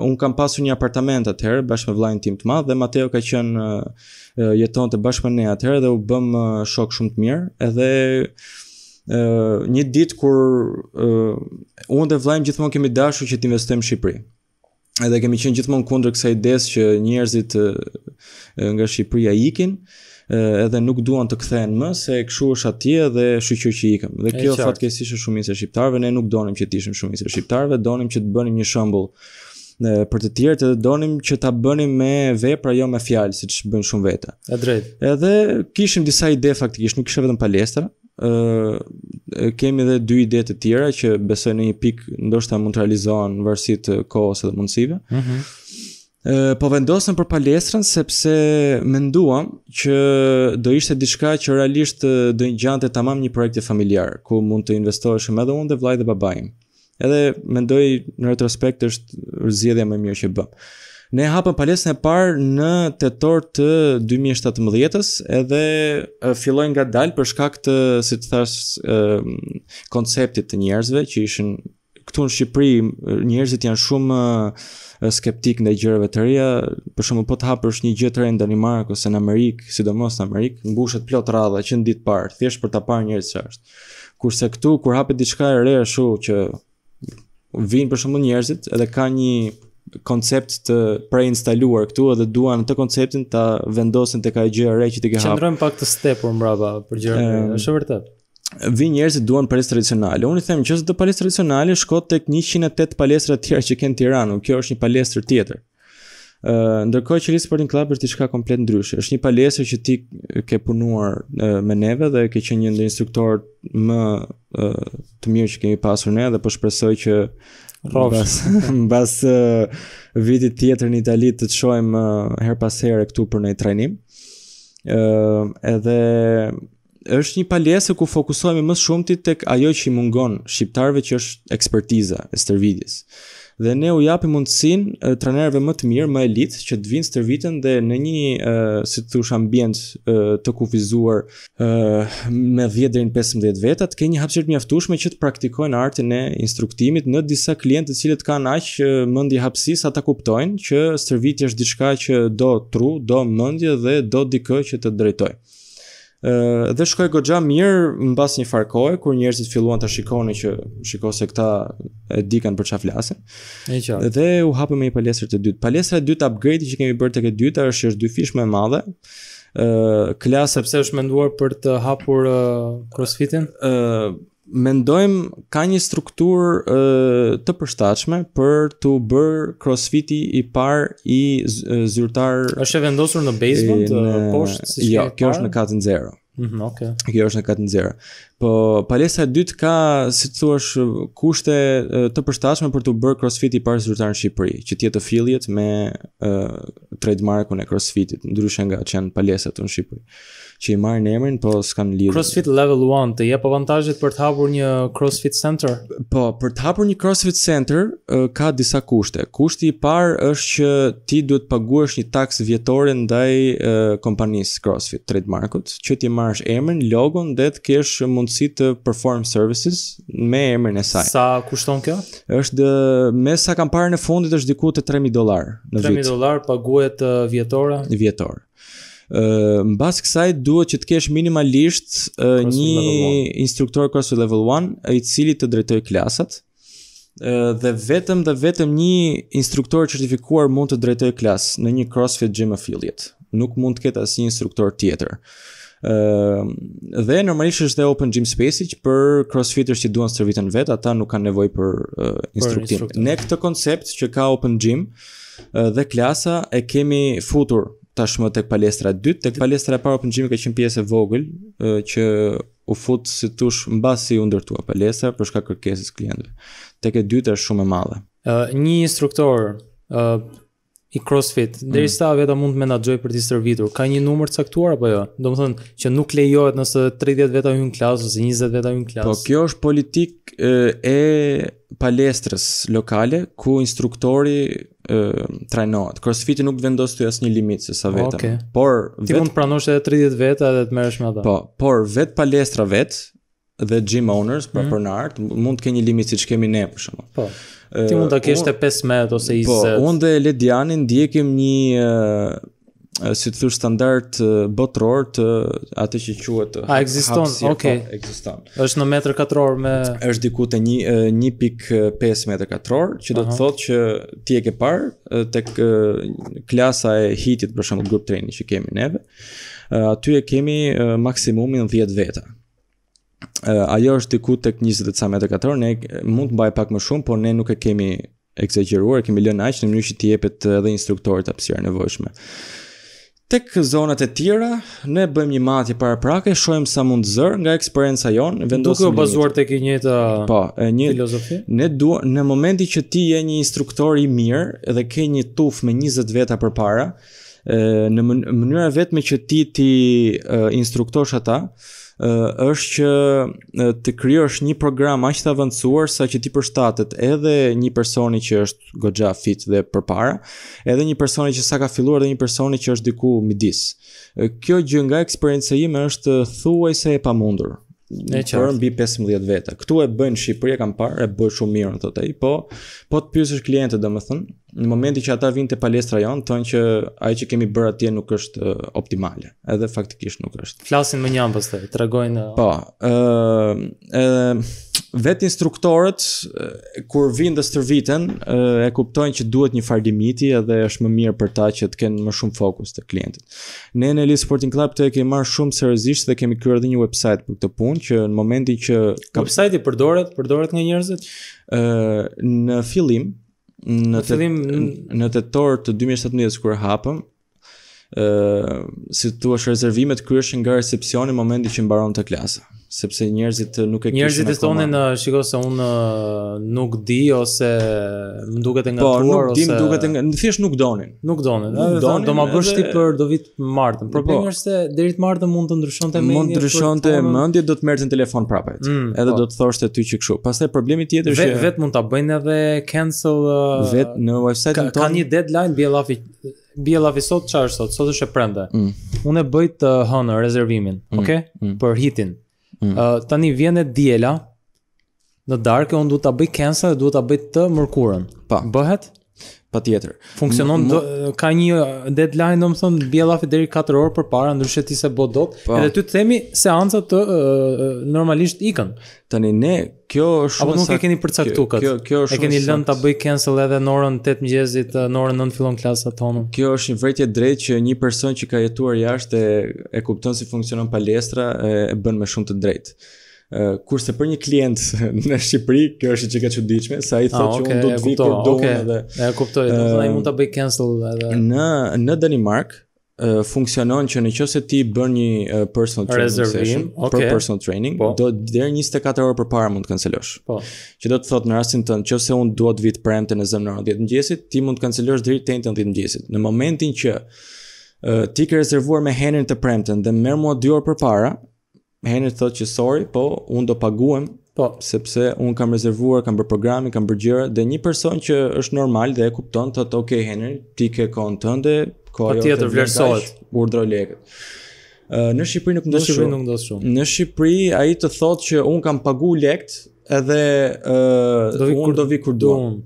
un kam pasur një apartament atëherë bashkë me vlajnë tim të madh dhe Mateo ka qenë jeton jetonte bashkë me ne atëherë dhe u bëm shok shumë të mirë. Edhe një ditë kur unë dhe vllajmi gjithmonë kemi dashur që të investojmë në Shqipëri edhe kemi qenë gjithmonë kundër kësaj idesë që njerëzit nga Shqipëria ikin edhe nuk duan të kthehen më se kshu është atje dhe shqyqë që ikëm. Dhe kjo fatkeqësisht është shumica e shqiptarëve, ne nuk donim që të ishim shumica e shqiptarëve, donim që të bënim një shembull për të tjerët edhe donim që ta bënim me vepra jo me fjalë, siç bën shumë vete. Ë drejt. Edhe kishim disa ide faktikisht, nuk kishim vetëm palestra, ë kemi edhe dy ide të tjera që besoj në një pikë ndoshta mund të realizohen në varësi të kohës dhe mundësive. Mhm. Ëh, po vendosëm për palestrën sepse menduam që do ishte diçka që realisht do të ngjante tamam një projekt familjar, ku mund të investoheshim edhe unë dhe vllai dhe babai. Edhe mendoj në retrospekt është zgjedhja më mirë që bëm. Ne hapëm palesën e parë në tetor të 2017-ës edhe uh, fillojnë nga dalë për shkak të, si të thash, uh, konceptit të njerëzve që ishin këtu në Shqipëri njerëzit janë shumë skeptik ndaj gjërave të reja, për shembull po të hapësh një gjë të re në Danimark ose në Amerikë, sidomos në Amerikë, mbushet plot radha që në ditë parë, thjesht për ta parë njerëz që është. Kurse këtu kur hapet diçka e re ashtu që vijnë për shembull njerëzit edhe kanë një koncept të preinstaluar këtu edhe duan të konceptin ta vendosin tek ajo gjë re që ti ke hapur. Qëndrojmë pak të stepur mbrapa për gjëra, um, është vërtet. Vi njerëz që duan palestra tradicionale. Unë i them që çdo palestra tradicionale shko tek 108 palestra të tjera që kanë Tiranë. Kjo është një palestër tjetër. Uh, ndërkohë që Lee Sporting Club është diçka komplet ndryshe. Është një palestre që ti ke punuar uh, me neve dhe ke qenë një ndër instruktor më uh, të mirë që kemi pasur ne dhe po shpresoj që Mbas, [laughs] bas uh, vitit tjetër në Itali të të shohim uh, her pas here këtu për një trajnim. uh, edhe është një palesë ku fokusohemi më shumë të tek ajo që i mungon shqiptarëve që është ekspertiza e stërvitjes dhe ne u japim mundësinë trajnerëve më të mirë, më elitë që të vinë stërvitën dhe në një, si të thosh, ambient të kufizuar me 10 deri në 15 veta, të kenë një hapësirë mjaftueshme që të praktikojnë artin e instruktimit në disa klientë të cilët kanë aq mendje sa ata kuptojnë që stërvitja është diçka që do tru, do mendje dhe do dikë që të drejtojë dhe shkoj goxha mirë mbas një far kohe kur njerëzit filluan ta shikonin që shikoj se këta e di për çfarë flasin. E qartë. Dhe u hapëm me një palestrë të dytë. Palestra e dytë upgrade që kemi bërë tek e dyta është është dy fish më e madhe. Ë klasa pse është menduar për të hapur uh, crossfitin? Ë uh, mendojmë ka një strukturë të përshtatshme për të bërë crossfiti i parë i zyrtar është e vendosur në basement në... poshtë si shkaj jo, kjo është në katën 0 Mm okay. Kjo është në katën zero Po palesa e dytë ka Si të thua kushte të përshtatshme Për të bërë crossfit i parë zyrtar në Shqipëri Që tjetë affiliate me uh, Trademarkun e crossfitit Ndryshen nga që janë palesat të në Shqipëri që i marrin emrin, po s'kan lidhje. CrossFit Level 1 të jep avantazhet për të hapur një CrossFit Center? Po, për të hapur një CrossFit Center ka disa kushte. Kushti i parë është që ti duhet të paguash një taksë vjetore ndaj kompanisë CrossFit Trademarkut, që ti marrësh emrin, logon dhe të kesh mundësi të perform services me emrin e saj. Sa kushton kjo? Është dhe... me sa kam parë në fundit është diku te 3000 dollar në vit. 3000 dollar paguhet vjetore? Vjetore në bas kësaj duhet që të kesh minimalisht uh, një instruktor CrossFit Level 1 i cili të drejtoj klasat dhe vetëm dhe vetëm një instruktor certifikuar mund të drejtoj klas në një CrossFit Gym Affiliate nuk mund të ketë asë një instruktor tjetër dhe normalisht është dhe open gym space që për crossfitters që duan stërvitën vetë ata nuk kanë nevoj për uh, instruktim ne këtë koncept që ka open gym dhe klasa e kemi futur tashmë tek palestra e dytë, tek palestra e parë punjimi ka qenë pjesë e vogël që u fut si tush mbasi u ndërtua palestra për shkak kërkesës klientëve. Tek e dytë është shumë e madhe. Uh, një instruktor uh, i CrossFit, deri sa mm. veta mund të menaxhoj për të stërvitur. Ka një numër të caktuar apo jo? Do të thonë që nuk lejohet nëse 30 veta hyn klas ose 20 veta hyn klas. Po kjo është politik e, e palestrës lokale ku instruktori e, trajnohet. CrossFiti nuk vendos ty asnjë limit se sa veta. Okay. Por vet... ti mund të pranosh edhe 30 veta edhe të merresh me ata. Po, por vet palestra vet dhe gym owners, pra mm. mund të kenë një limit siç kemi ne për shkak. Po. Ti mund të kesh të 5 met ose 20. Po, unë dhe Ledianin ndjekim një si të thush, standard botror të atë që quhet A ekziston? Okej, okay. po, ekziston. Është në metrë katror me Është diku te 1.5 metrë katror, që uh -huh. do të thotë që ti e ke parë tek klasa e hitit për shembull grup treni që kemi neve. aty e kemi maksimumin 10 veta ajo është diku tek 20 cm katror, ne mund të mbaj pak më shumë, por ne nuk e kemi eksagjeruar, kemi lënë aq në mënyrë që t'i jepet edhe instruktorit hapësirë të nevojshme. Tek zonat e tjera, ne bëjmë një matje para prake, shojmë sa mund zërë nga eksperjenca jonë, vendosëm limit. Duke o bazuar të ke njëta po, e një, filozofi? Ne du, në momenti që ti je një instruktor i mirë dhe ke një tuf me 20 veta për para, në mënyrë vetme që ti ti instruktosh ata, është që të krijosh një program aq të avancuar sa që ti përshtatet edhe një personi që është goxha fit dhe përpara, edhe një personi që sa ka filluar dhe një personi që është diku midis. Kjo gjë nga eksperjenca ime është thuajse e pamundur. Në për mbi 15 vete. Ktu e bën Shqipëri e kam parë, e bën shumë mirë thotë ai. Po, po të pyesësh klientët domethën, në momentin që ata vinë te palestra jon, thonë që ajo që kemi bërë atje nuk është optimale. Edhe faktikisht nuk është. Flasin me njëm pastaj, tregojnë Po, ë, ë vet instruktorët kur vinë dhe stërviten e kuptojnë që duhet një farë limiti edhe është më mirë për ta që të kenë më shumë fokus të klientit. Ne në Elite Sporting Club të e kemi marrë shumë serëzisht dhe kemi kërë edhe një website për këtë punë që në momentin që website-i përdoret, përdoret nga njerëzit ë në fillim në të, fillim në tetor të 2017 kur hapëm ë si thua rezervimet kryeshin nga recepsioni në që mbaron të klasa sepse njerëzit nuk e kishin. Njerëzit e thonin në shikoj se unë nuk di ose më duket e ngatruar ose. Po, nuk dim ose... duket e nga... thjesht nuk donin. Nuk donin. Nuk donin dhe, do ma bësh ti për do vit martën. Po, Problemi është se deri të martën mund të ndryshonte mendje. Mund të ndryshonte për... mendje, do të merrte telefon prapë. Mm, edhe po. do të thoshte ty që kështu. Pastaj problemi tjetër është që vet mund ta bëjnë edhe cancel vet në website-in ton. Ka një deadline bie llafi bie llafi sot çfarë sot? Sot është e prandë. Mm. Unë e bëj të hënë rezervimin, mm, okay? Mm. Për hitin. Mm. Uh, tani vjen e diela në darkë, unë duhet ta bëj cancel dhe duhet ta bëj të mërkurën. Pa. Po. Bëhet? Pa tjetër. Funksionon, do, ka një deadline, do më thonë, bjellafi deri 4 orë për para, ndryshet ti se bo do, pa. Po. edhe ty të themi seancët të uh, normalisht ikën. Tani, ne, kjo është shumë... Apo nuk sa... e keni përcaktu këtë? Kjo, kjo është shumë... E keni sa... lënë të bëj cancel edhe në orën 8 mëgjezit, në orën 9 fillon klasa tonë? Kjo është një vërtje drejt që një person që ka jetuar jashtë e, e kupton si funksionon palestra, e, e bën me shumë të drejtë kurse për një klient [laughs] në Shqipëri, kjo është ka e çuditshme, sa i ah, thotë që unë do të vij kur do të edhe. kuptoj, do të ai mund ta bëj cancel edhe. Në në Danimark funksionon që nëse ti bën një personal training Reservim, session okay. për personal training po. do deri 24 orë përpara mund të kancelosh. Po. Që do të thotë në rastin tënd, nëse unë dua të vit premte në zonën në orës 10 gjesit, mëngjesit, ti mund të kancelosh deri të 10 të mëngjesit. Në momentin që uh, ti ke rezervuar me Henrin të premten dhe merr mua 2 orë përpara, Henry thot që sorry, po unë do paguem, po sepse unë kam rezervuar, kam bërë programin, kam bërë gjëra dhe një person që është normal dhe e kupton thot ok Henry, ti ke kontën tënde, kohë po jote. Patjetër vlerësohet. Urdhro lekët. Në Shqipëri nuk ndodh shumë. Në Shqipëri Shqipëri ai të thot që un kam pagu lekt edhe ë uh, kur do vi kur duam.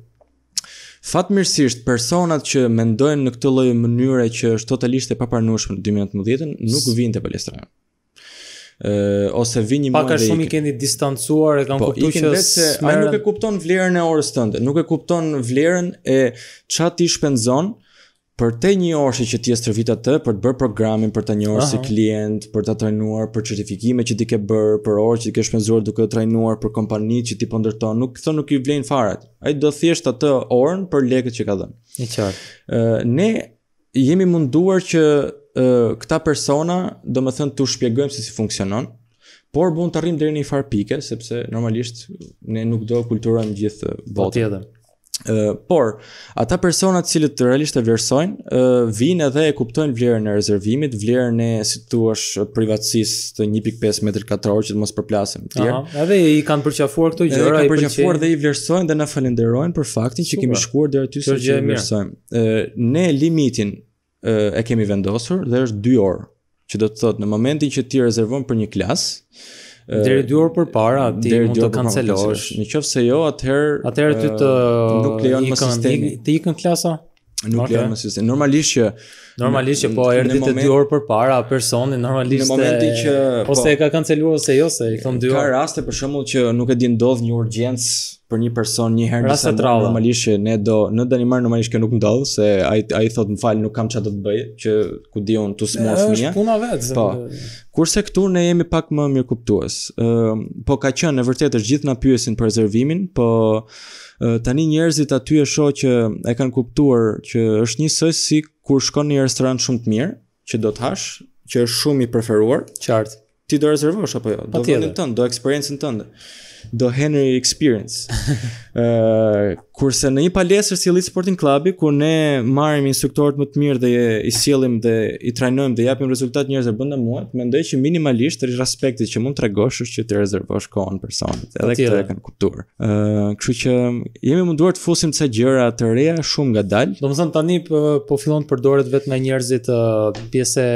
Fatmirësisht personat që mendojnë në këtë lloj mënyre që është totalisht e papranueshme në 2019 nuk vinë te palestra ose vini një mëndë dhe i... Paka shumë i keni distancuar e kam po, kuptu që së merën... nuk e kupton vlerën e orës tënde, nuk e kupton vlerën e qa ti shpenzon për te një orë që ti e stërvita të, për të bërë programin, për të një orë si klient, për të trajnuar, për certifikime që ti ke bërë, për orë që ti ke shpenzuar duke të trajnuar, për kompani që ti pëndërton, po nuk, thon nuk i vlen farat. Ai do thjesht atë orën për lekët që ka dhënë. Një qartë. Ë ne jemi munduar që këta persona do më thënë të shpjegojmë se si funksionon, por bunë të arrim dhe një farë pike, sepse normalisht ne nuk do kultura në gjithë botë. Po tjetër. Uh, por, ata personat cilët të realisht e vlerësojnë, uh, vinë edhe e kuptojnë vlerën e rezervimit, vlerën e situash privatsis të 1.5 m2 që të mos përplasëm të tjerë. edhe i kanë përqafuar këto gjëra, i përqafuar përqen... dhe i vlerësojnë dhe në falenderojnë për faktin që Super. kemi shkuar dhe aty se që i vlerësojnë. Uh, ne limitin e kemi vendosur dhe është 2 orë, që do të thotë në momentin që ti rezervon për një klasë Deri dy orë për para, ti mund të kancelosh. Nëse qëfë se jo, atëherë... Atëherë ty të... Nuk lejon më sistemi. Të ikën klasa? Nuk lejon më sistemi. Normalisht që... Normalisht që po erdhi të 2 orë përpara personi, normalisht në momentin që po- ose e ka kanceluar ose jo se i thon 2 orë. Ka raste për shembull që nuk e di ndodh një urgjencë për një person një herë në radhë. Normalisht që ne do në Danimar normalisht që nuk ndodh se ai ai thot më fal nuk kam çfarë do të bëj që ku diun tu smos mia. Është puna vet. Po. Kurse këtu ne jemi pak më mirë kuptues. Ëm uh, po ka qenë vërtet është gjithna pyesin për rezervimin, po uh, tani njerëzit aty e shoh që e kanë kuptuar që është njësoj si kur shkon në një restorant shumë të mirë që do të hash, që është shumë i preferuar, qartë. Ti do rezervosh apo jo? Do vendin tënd, do eksperiencën tënde do Henry Experience. [laughs] Ëh, uh, kurse në një palesë si Elite Sporting Clubi, kur ne marrim instruktorët më të mirë dhe i sjellim dhe i trajnojmë dhe japim rezultat njerëzve brenda muajit, mendoj që minimalisht rri respekti që mund tregosh është që të rezervosh kohën personit, edhe këtë e kanë kulturë. Ëh, uh, kështu që jemi munduar të fusim këto gjëra të reja shumë ngadalë. Domethënë tani po fillon të përdoret vetëm nga njerëzit pjesë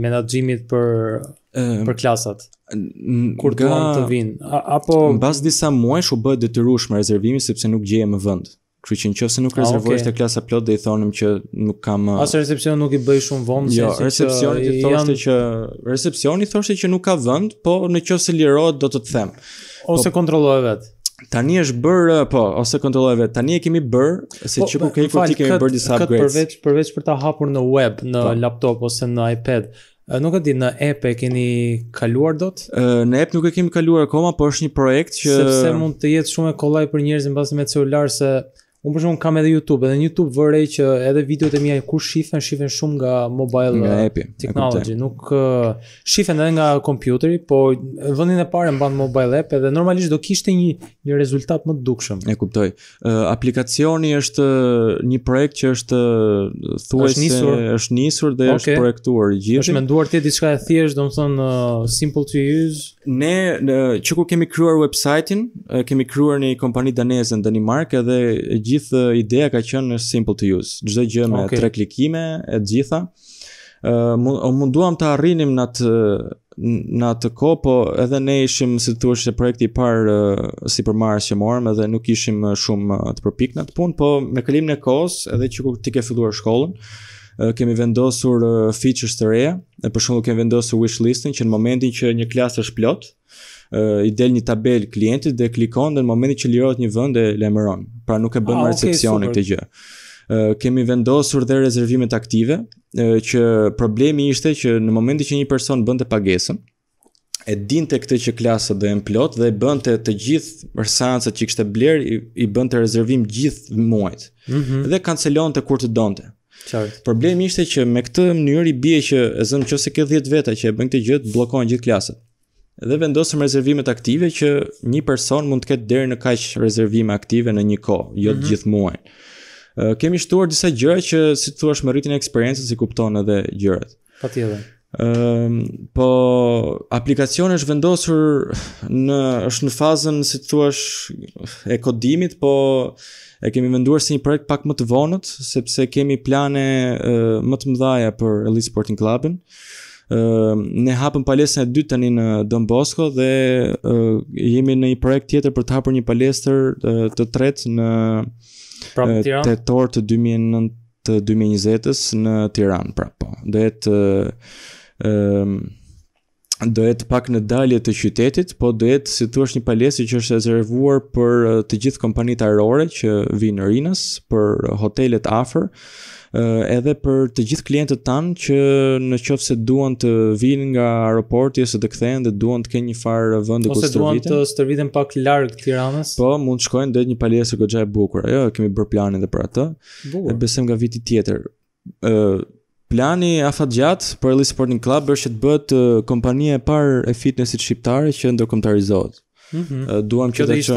menaxhimit për Ehm, për klasat kur do të vin a, apo mbas disa muajsh u bëhet detyrueshme rezervimi sepse nuk gjeje më vend Kështu që nëse nuk rezervoj okay. të klasa plot do i thonim që nuk kam As uh, recepcion nuk i bëj shumë vonë jo, se recepcioni i thoshte janë... që recepcioni thoshte që nuk ka vend, po nëse lirohet do të të them. Ose po, kontrolloj vet. Tani është bër uh, po, ose kontrolloj vet. Tani e kemi bër, se çka po, po po, ke kemi kemi bër disa upgrades. përveç përveç për ta hapur në web, në po. laptop ose në iPad, Nuk e di në app e keni kaluar dot? Ë në app nuk e kemi kaluar akoma, por është një projekt që sepse mund të jetë shumë e kollaj për njerëzin pasi me celular se Unë për shumë kam edhe YouTube, edhe YouTube vërrej që edhe videot e mija kur shifën, shifën shumë nga mobile nga uh, epi, technology, nuk uh, edhe nga kompjuteri, po vëndin e pare mban mobile app edhe normalisht do kishte një, një rezultat më të dukshëm. E kuptoj, uh, aplikacioni është uh, një projekt që është uh, thuaj është nisur. se është nisur dhe okay. është projektuar gjithë. është menduar ti diçka e thjesht, do më thënë uh, simple to use. Ne, në, që ku kemi kryuar website-in, kemi kryuar një kompani danese në Danimark edhe gjithë ideja ka qenë në simple to use. Çdo gjë me okay. tre klikime e të gjitha. ë uh, mund munduam të arrinim në atë në atë kohë, po edhe ne ishim si thua se projekti i parë uh, si për marrës që morëm edhe nuk ishim shumë të përpik në atë punë, po me kalimin e kohës, edhe që kur ti ke filluar shkollën, kemi vendosur features të reja, e për shembull kemi vendosur wish listin që në momentin që një klasë është plot, uh, i del një tabel klientit dhe klikon dhe në momentin që lirohet një vend e lemëron. Pra nuk e bën ah, më recepcioni okay, këtë gjë. Uh, kemi vendosur dhe rezervimet aktive, uh, që problemi ishte që në momentin që një person bënte pagesën, e dinte këtë që klasa do e plot dhe e bënte të gjithë rsancat që kishte bler i, i bënte rezervim gjithë muajit. Mm -hmm. Dhe kancelonte kur të donte. Qartë. Problemi ishte që me këtë mënyrë i bie që e zënë nëse ke 10 veta që e bën këtë gjë, të bllokojnë gjithë klasat dhe vendosëm rezervimet aktive që një person mund të ketë deri në kaq rezervime aktive në një kohë, jo mm -hmm. gjithë muajin. Kemi shtuar disa gjëra që si të thua shmë rritin e eksperiencës si kuptonë edhe gjërat. Pa Ëm, Um, po aplikacion është vendosur në, është në fazën si të thua e kodimit, po e kemi venduar si një projekt pak më të vonët, sepse kemi plane uh, më të mëdha për Elite Sporting Clubin ne hapëm palestrën e dytë tani në Don Bosco dhe uh, jemi në një projekt tjetër për të hapur një palestër uh, të tretë në tetor të 2019 të 2020-s në Tiranë prapë. Po. Do jetë ëm uh, do jetë pak në dalje të qytetit, po do jetë si thua një palestër që është rezervuar për të gjithë kompanitë ajrore që vinë rinës për hotelet afër edhe për të gjithë klientët tanë që në qofë se duan të vinë nga aeroporti ose të kthehen dhe duan të kenë një farë vëndë ose duan të stërvitin pak largë tiranës po mund të shkojnë dhe një paljesë këtë e bukur jo, kemi bërë planin dhe për atë Bukur. e besem nga viti tjetër e, Plani afat gjatë për Elite Sporting Club është që të bëtë kompanija e parë e fitnessit shqiptare që ndërkomtarizohet. Mhm. Duam që të që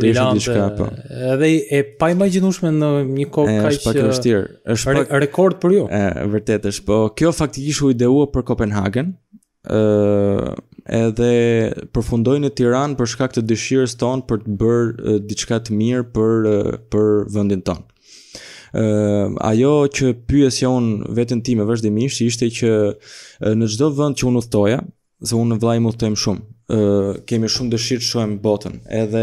Brilante diçka, po. Edhe e pa imaginushme në një kohë kaq është pak Është pak rekord për ju. E, vërtet është, po kjo faktikisht u ideua për Kopenhagen. edhe përfundoi në Tiranë për shkak të dëshirës tonë për të bërë diçka të mirë për për vendin tonë. ajo që ja unë vetën me vazhdimisht ishte që në çdo vend që unë udhtoja, se unë vllai më udhtojm shumë, kemi shumë dëshirë të shohim botën. Edhe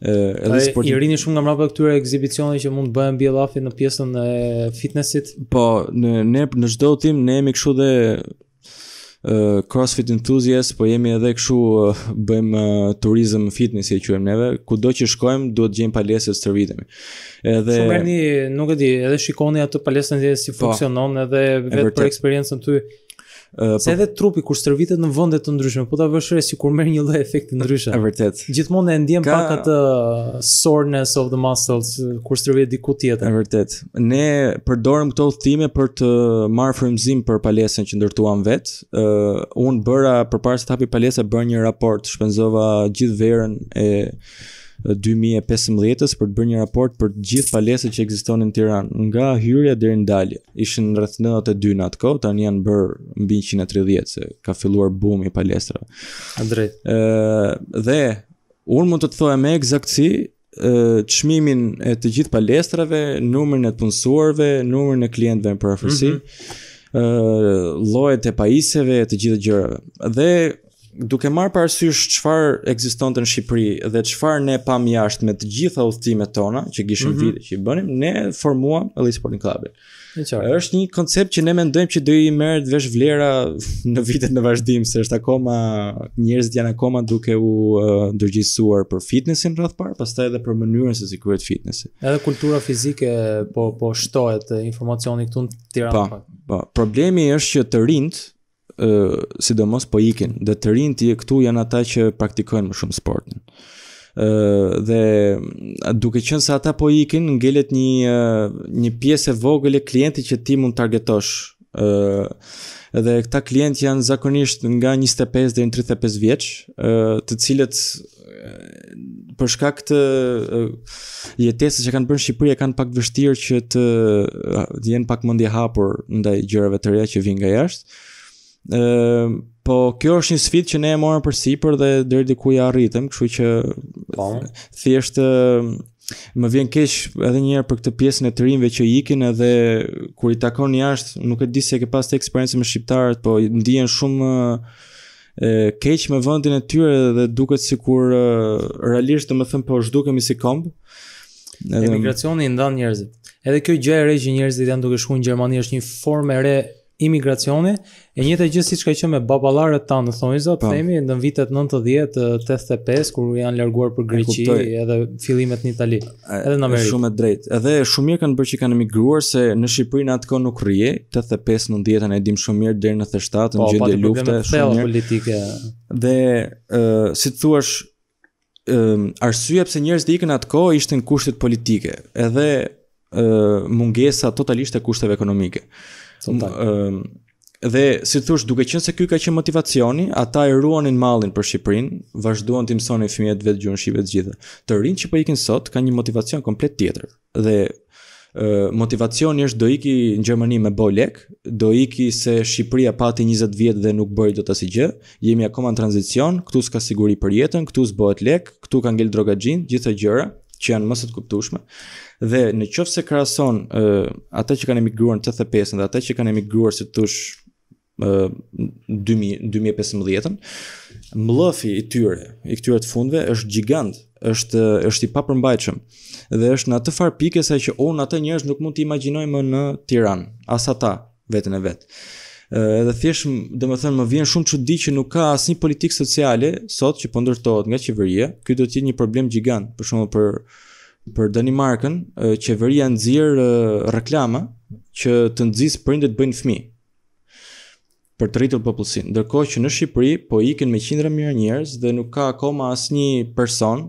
edhe sporti. I rini shumë nga mbrapa këtyre ekzibicioneve që mund të bëhen mbi llafit në pjesën e fitnessit. Po, në ne në çdo tim ne jemi kështu dhe crossfit enthusiast, po jemi edhe këshu bëjmë turizm fitness e quajmë neve, kudo që shkojmë duhet gjejmë palestra të stërvitemi. Edhe Shumë erni, nuk e di, edhe shikoni atë palestrën si po. funksionon edhe vetë për eksperiencën tuaj Uh, se po- edhe trupi kur stërvitet në vende të ndryshme, po ta vësh re sikur merr një lloj efekti ndryshe. Është [laughs] vërtet. Gjithmonë e ndiem Ka... pak atë soreness of the muscles kur stërvitet diku tjetër. Është vërtet. Ne përdorim këto udhime për të marrë frymëzim për palesën që ndërtuam vet. Ë uh, un bëra përpara se të hapi palesën bën një raport, shpenzova gjithë verën e 2015 për të bërë një raport për të gjithë palesat që ekzistonin në Tiranë, nga hyrja deri në dalje. Ishin rreth 92 në atë kohë, tani janë bër mbi 130 se ka filluar boom i palestrave. drejt. Ëh dhe unë mund të të thoja me eksaktësi çmimin e të gjithë palestrave, numrin e të punësuarve, numrin e klientëve për afërsi, mhm. ë mm -hmm. llojet e pajisjeve, të gjitha gjërat. Dhe duke marrë parasysh çfarë ekzistonte në Shqipëri dhe çfarë ne pam jashtë me të gjitha udhëtimet tona që kishim mm -hmm. vite që i bënim, ne formuam Elite Sporting Club. Është një koncept që ne mendojmë që do i merret vesh vlera [laughs] në vitet në vazhdim, se është akoma njerëzit janë akoma duke u uh, për fitnessin rreth parë, pastaj edhe për mënyrën se si kryhet fitnessi. Edhe kultura fizike po po shtohet informacioni këtu në Tiranë. Po, po. Problemi është që të rinjtë sidomos si dhe po ikin, dhe të rinë ti këtu janë ata që praktikojnë më shumë sportin. Uh, dhe duke qënë se ata po ikin, ngelet një, uh, një pjesë e vogële e klienti që ti mund targetosh. Uh, dhe këta klient janë zakonisht nga 25 dhe në 35 vjeq, uh, të cilët përshka këtë jetese që kanë bërë në Shqipëri e kanë pak vështirë që të jenë pak mëndi hapur ndaj gjërave të reja që vijnë nga jashtë, Ehm, po kjo është një sfidë që ne e morëm përsipër dhe deri diku ja arritëm, kështu që po. thjesht ehm, më vjen keq edhe një herë për këtë pjesën e tërinjve që ikin edhe kur i takon jashtë, nuk e di se ke pas të eksperiencë me shqiptarët, po ndihen shumë keq me vendin e tyre dhe duket sikur realisht do të thënë po zhdukemi si komb. Emigracioni Emigracioni ndon njerëzit. Edhe kjo gjë e re që njerëzit janë duke shkuar në Gjermani është një formë e re imigracioni, e gjithë gjë siç ka qenë me baballarët tanë në Thonjza, po. themi në vitet 90-85 kur janë larguar për Greqi edhe fillimet në Itali, edhe në Amerikë. Shumë e drejtë. Edhe shumë mirë kanë bërë që kanë emigruar se në Shqipëri në atë nuk rrije, 85-90-ën e dim shumë mirë deri në 97 në po, gjendje lufte shumë mirë. politike. Dhe uh, si të thuash um, arsye pse njerëzit ikën atë kohë ishte politike, edhe mungesa totalisht e kushteve ekonomike dhe si thush duke qenë se ky ka qenë motivacioni, ata e ruanin mallin për Shqipërinë, vazhduan të mësonin fëmijët vetë gjuhën shqipe të gjitha. Të rinj që po ikin sot kanë një motivacion komplet tjetër. Dhe ë uh, motivacioni është do iki në Gjermani me boj lek, do iki se Shqipëria pati 20 vjet dhe nuk bëri dot asgjë, jemi akoma në tranzicion, këtu s'ka siguri për jetën, këtu s'bëhet lek, këtu ka ngel drogaxhin, gjithë gjëra, që janë mësë të kuptushme, dhe në qofë se krason uh, ata që kanë emigruar në 85-ën dhe ata që kanë emigruar si thosh tush uh, 2015-ën, mëllëfi i tyre, i këtyre të fundve, është gjigant, është, është i papërmbajqëm, dhe është në atë farë pike sa që unë atë njerëz nuk mund të imaginojme në Tiran, asa ta vetën e vetë edhe thjesht do të thënë më vjen shumë çudi që nuk ka asnjë politikë sociale sot që po ndërtohet nga qeveria. Ky do të jetë një problem gjigant, për shembull për për Danimarkën, qeveria nxjerr reklama që të nxjis prindet bëjnë fëmijë për të rritur popullsinë. Ndërkohë që në Shqipëri po ikin me qindra mijë njerëz dhe nuk ka akoma asnjë person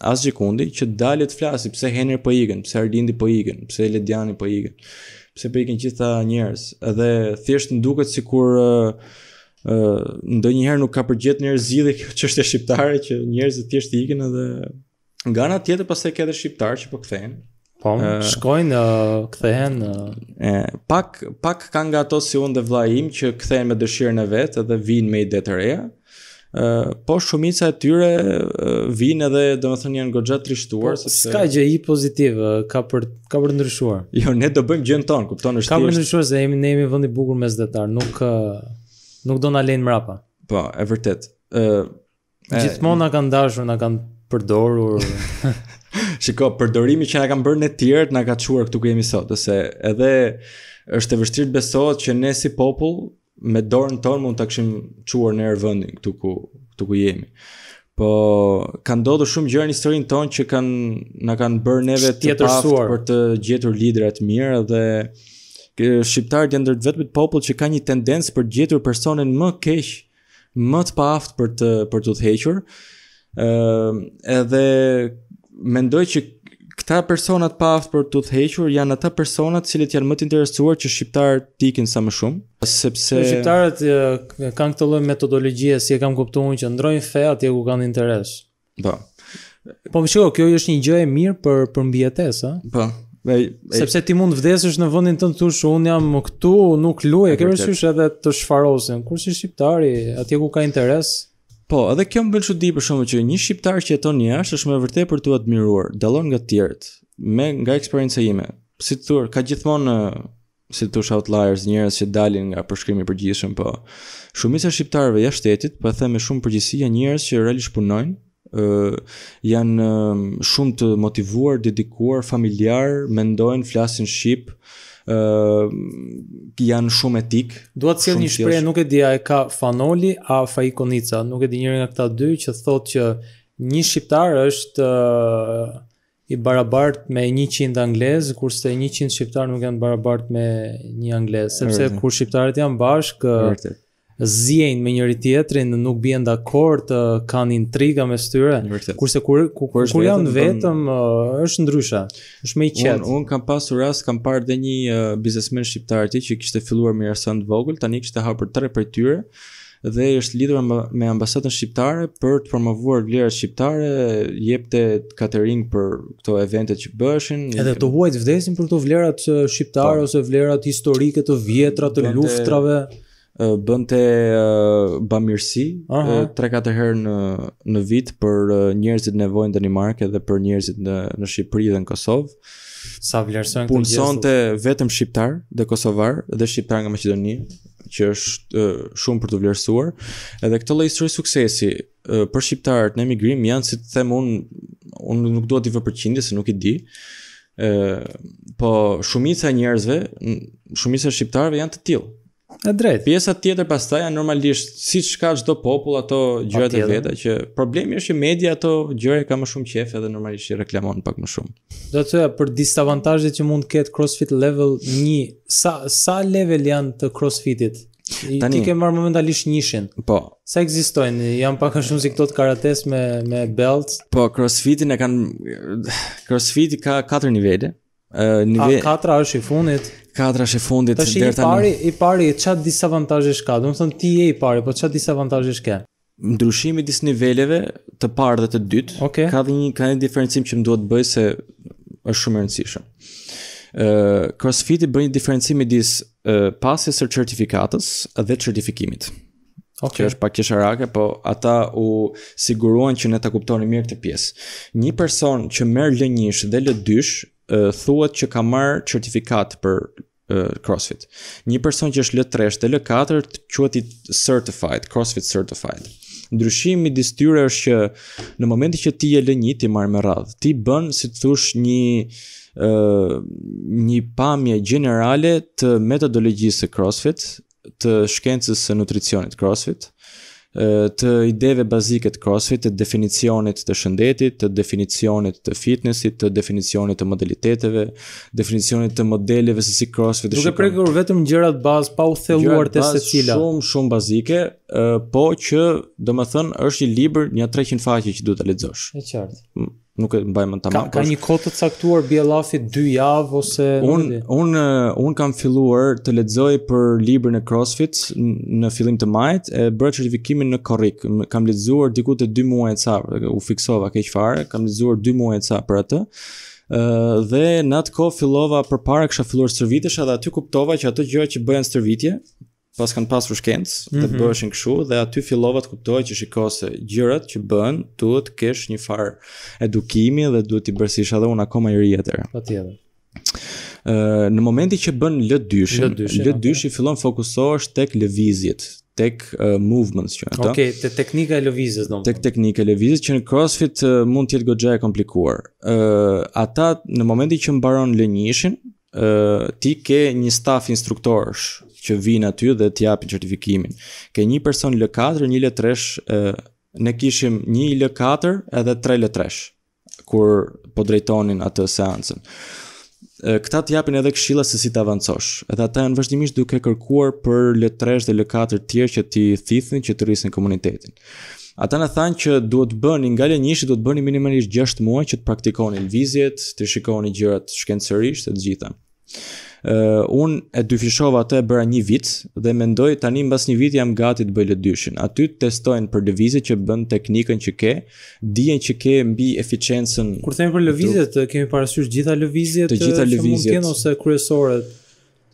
as gjikundi që dalë të flasi pse Henri po ikën, pse Ardindi po ikën, pse Lediani po ikën pse po ikin gjithë njerëz. Edhe thjesht më duket sikur ë uh, uh, ndonjëherë nuk ka përgjet njerëz zgjidhje kjo çështje shqiptare që njerëzit thjesht ikin edhe nga ana tjetër pastaj ka edhe shqiptar që po kthehen. Po, uh, shkojnë, uh, kthehen. Uh... E, pak pak kanë nga ato si unë dhe vllai im që kthehen me dëshirën e vet dhe vinë me ide të reja po shumica e tyre uh, vinë edhe domethënë janë goxha trishtuar po, sepse s'ka gjë i pozitiv, ka për ka për ndryshuar. Jo, ne do bëjmë gjën ton, kupton, është. Ka për ndryshuar se jemi ne jemi vend i bukur mes detar, nuk nuk do na lejnë mrapa. Po, e vërtet. Ë gjithmonë na kanë dashur, na kanë përdorur. [laughs] Shiko, përdorimi që na kanë bërë ne të tjerë na ka çuar këtu ku jemi sot, ose edhe është e vështirë të besohet që ne si popull me dorën tonë mund ta kishim çuar në erë vendin këtu ku këtu ku jemi. Po ka ndodhur shumë gjëra në historinë tonë që kanë na kanë bërë neve të tjetërsuar për të gjetur lidra të mirë dhe shqiptarët janë ndër vetëm popull që ka një tendencë për të gjetur personin më keq, më të paaft për të për të thëhequr. Ëm edhe mendoj që Këta personat pa aftë për të thequr janë ata personat cilët janë më të interesuar që shqiptarët të ikin sa më shumë, sepse... Shqiptarët kanë këtë lloj metodologjia si e kam kuptu unë që ndrojnë fe atje ku kanë interes. Po. Po më shiko, kjo është një gjë e mirë për, për mbjetes, a? Po. E, e, sepse ti mund vdesësh në vendin tënd thosh unë jam këtu nuk luaj e ke parasysh edhe të shfarosen kurse shqiptari atje ku ka interes Po, edhe kjo më bën çudi për shkakun që një shqiptar që jeton jashtë është më vërtet për të admiruar, dallon nga të tjerët. Me nga eksperjenca ime, si të thur, ka gjithmonë si të thosh outliers, njerëz që dalin nga përshkrimi i përgjithshëm, po shumica e shqiptarëve jashtë shtetit, po e them me shumë përgjithësi, janë njerëz që realisht punojnë, ë uh, janë uh, shumë të motivuar, dedikuar, familjar, mendojnë, flasin shqip, ëh uh, janë shumë etik. Dua të sjell një shprehje, nuk e di a e ka Fanoli a Faikonica, nuk e di njëri nga këta dy që thotë që një shqiptar është uh, i barabart me 100 anglez, kurse 100 shqiptar nuk janë barabart me një anglez, sepse kur shqiptarët janë bashkë, zjejnë me njëri tjetrin, nuk bien dakord, kanë intriga mes tyre. Kurse kur kur, kur, kur janë vetëm, vetëm uh, është ndrysha, Është më i qetë. Un, un kam pasur rast, kam parë dhe një uh, biznesmen shqiptarëti që kishte filluar me rësën të vogël, tani kishte hapur tre prej tyre dhe është lidhur me ambasadën shqiptare për të promovuar vlerat shqiptare, jepte catering për këto evente që bëshin. Edhe të huajt vdesin për këto vlerat shqiptare po. ose vlerat historike të vjetra të luftrave bënte bamirësi 3-4 herë në në vit për njerëzit në nevojën tani marke dhe për njerëzit në në Shqipëri dhe në Kosovë. Sa vlerësojnë këtë gjë? Punsonte vetëm shqiptar dhe kosovar dhe shqiptar nga Maqedonia, që është shumë për të vlerësuar. Edhe këtë lloj histori suksesi për shqiptarët në emigrim janë si të them unë unë nuk dua të vë përqindje se nuk e di. ë po shumica e njerëzve, shumica e shqiptarëve janë të tillë. E drejt. Pjesa tjetër pastaj janë normalisht si çka çdo popull ato gjërat e veta që problemi është që media ato gjëra ka më shumë qef edhe normalisht i reklamon pak më shumë. Do të thoya për disavantazhet që mund të ketë CrossFit level 1, sa sa level janë të CrossFitit? I, Tani, ti ke marrë momentalisht njëshin. Po. Sa ekzistojnë? Jan pak në shumë si këto të karates me me belt. Po, CrossFitin e kanë CrossFiti ka 4 nivele nive... A katra është i fundit? Katra është i fundit Tash i pari, në... i pari, qa disa vantajesh ka? Dëmë thënë ti e i pari, po qa disa vantajesh ke? Ndryshimi disë niveleve të parë dhe të dytë okay. Ka dhe një, ka një diferencim që më duhet bëj se është shumë rëndësishëm uh, CrossFit i bëj një diferencim i disë uh, pasjes certifikatës dhe certifikimit Okay. që është pak kisharake, po ata u siguruan që ne ta kuptoni mirë këtë pjesë. Një person që merr L1 dhe L2 thuhet që ka marr certifikat për uh, CrossFit. Një person që është L3 dhe L4 quhet i certified, CrossFit certified. Ndryshimi midis tyre është që në momentin që ti je L1 ti marr me radhë. Ti bën si të thosh një uh, një pamje generale të metodologjisë CrossFit, të shkencës së nutricionit CrossFit, të ideve bazike të CrossFit, të definicionit të shëndetit, të definicionit të fitnessit, të definicionit të modaliteteve, definicionit të modeleve se si CrossFit dhe shikon. Duke prekur vetëm gjërat bazë pa u thelluar te secila. Është shumë shumë bazike, po që domethënë është një libër, një 300 faqe që duhet ta lexosh. Është qartë nuk e mbajmë më tamam. Ka, ka po një kohë të caktuar Bielafi 2 javë ose un un eh, un kam filluar të lexoj për librin e CrossFit në fillim të majit e bëra certifikimin në korik, Kam lexuar diku të 2 muaj ca, u fiksova keq fare, kam lexuar 2 muaj ca për atë. Uh, dhe në atë kohë fillova përpara kësha filluar stërvitesha dhe aty kuptova që ato gjëra që bëjnë stërvitje, pas kanë pasur shkencë mm -hmm. dhe mhm. bëshin këshu dhe aty fillova të kuptoj që shikose gjërat që bën duhet kesh një farë edukimi dhe duhet i bërësish, edhe unë akoma i ri atëherë. Patjetër. Uh, në momenti që bën L2, L2 okay. fillon fokusohesh tek lëvizjet, tek uh, movements që ato. Okej, te teknika e lëvizjes domun. Tek teknika e lëvizjes që në CrossFit uh, mund të jetë goxha e komplikuar. Ë uh, ata në momentin që mbaron L1-shin, uh, ti ke një staf instruktorësh që vinë aty dhe të japin certifikimin. Ke një person L4, një L3, ne kishim një L4 edhe tre L3 kur po drejtonin atë seancën. Këta të japin edhe këshilla se si të avancosh. Edhe ata janë vazhdimisht duke kërkuar për L3 dhe L4 të tjerë që ti thithin që të rrisin komunitetin. Ata në thanë që duhet bëni nga le njëshit duhet bëni minimalisht 6 muaj që të praktikoni lëvizjet, të shikoni gjërat shkencërisht e të gjitha. Uh, unë e dyfishova atë bëra një vit dhe mendoj tani mbas një viti jam gati të bëj lëdyshin. Aty testojnë për lëvizje që bën teknikën që ke, dijen që ke mbi eficiencën. Kur them për lëvizjet, të... kemi parasysh gjitha lëvizjet të gjitha lëvizjet që mund ose kryesorët.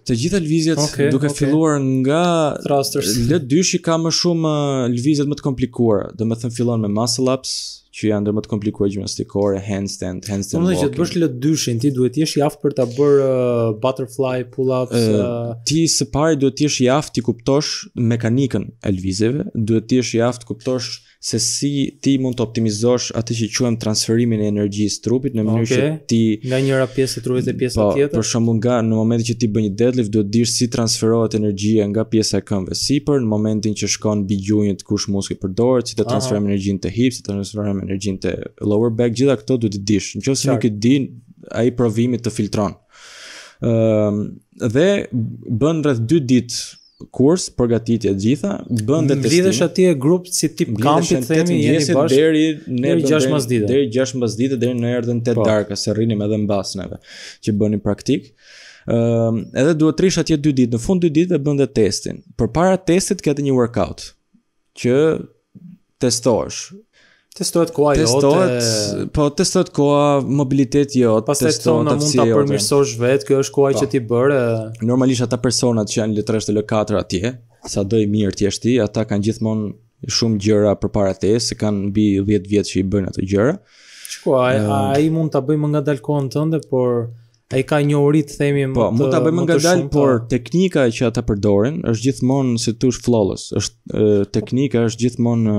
Të gjitha lëvizjet okay, duke okay. filluar nga thrusters. L2 ka më shumë lëvizjet më të komplikuara, do të thënë fillon me muscle ups, që janë ndër më të komplikuar gjimnastikore, handstand, handstand walking. Që të bësh lë dyshin, ti duhet jesh i aftë për ta bërë uh, butterfly pull-ups. Uh, Ti së pari duhet jesh i aftë ti kuptosh mekanikën e lëvizjeve, duhet jesh i aftë kuptosh se si ti mund të optimizosh atë që quajmë transferimin e energjisë trupit në mënyrë okay. që ti nga njëra pjesë e trupit dhe pjesa po, tjetër. Po, për shembull nga në momentin që ti bën një deadlift duhet dish si transferohet energjia nga pjesa e këmbëve sipër në momentin që shkon mbi gjunjët kush muskuj përdoret, si të transferojmë energjinë te hips, si të transferojmë energjinë te lower back, gjitha këto duhet të dish. Nëse nuk e di, ai provimi të filtron. Ëm um, dhe bën rreth 2 ditë kurs përgatitje të gjitha bën dhe testimin atje grup si tip kampi themi jeni bash deri në 6 ditë. deri 6 ditë deri në erdhën 8 po. darkë se rrinim edhe mbas neve që bëni praktik ëm uh, edhe duhet trish atje 2 ditë në fund 2 ditë e bën dhe testin përpara testit ke të një workout që testosh Testohet koha jote. Testohet, po testohet koha mobilitet jote. Pastaj tona mund ta përmirësosh vetë, kjo është koha po. që ti bërë... Normalisht ata personat që janë letrash të 4 atje, sado i mirë ti është ti, ata kanë gjithmonë shumë gjëra përpara te, se kanë mbi 10 vjet që i bëjnë ato gjëra. Çka ai mund ta bëjmë nga dalkon tënde, por ai ka një uri të themi më. Po, mund ta bëjmë nga por teknika që ata përdorin është gjithmonë si tush flawless, është teknika është gjithmonë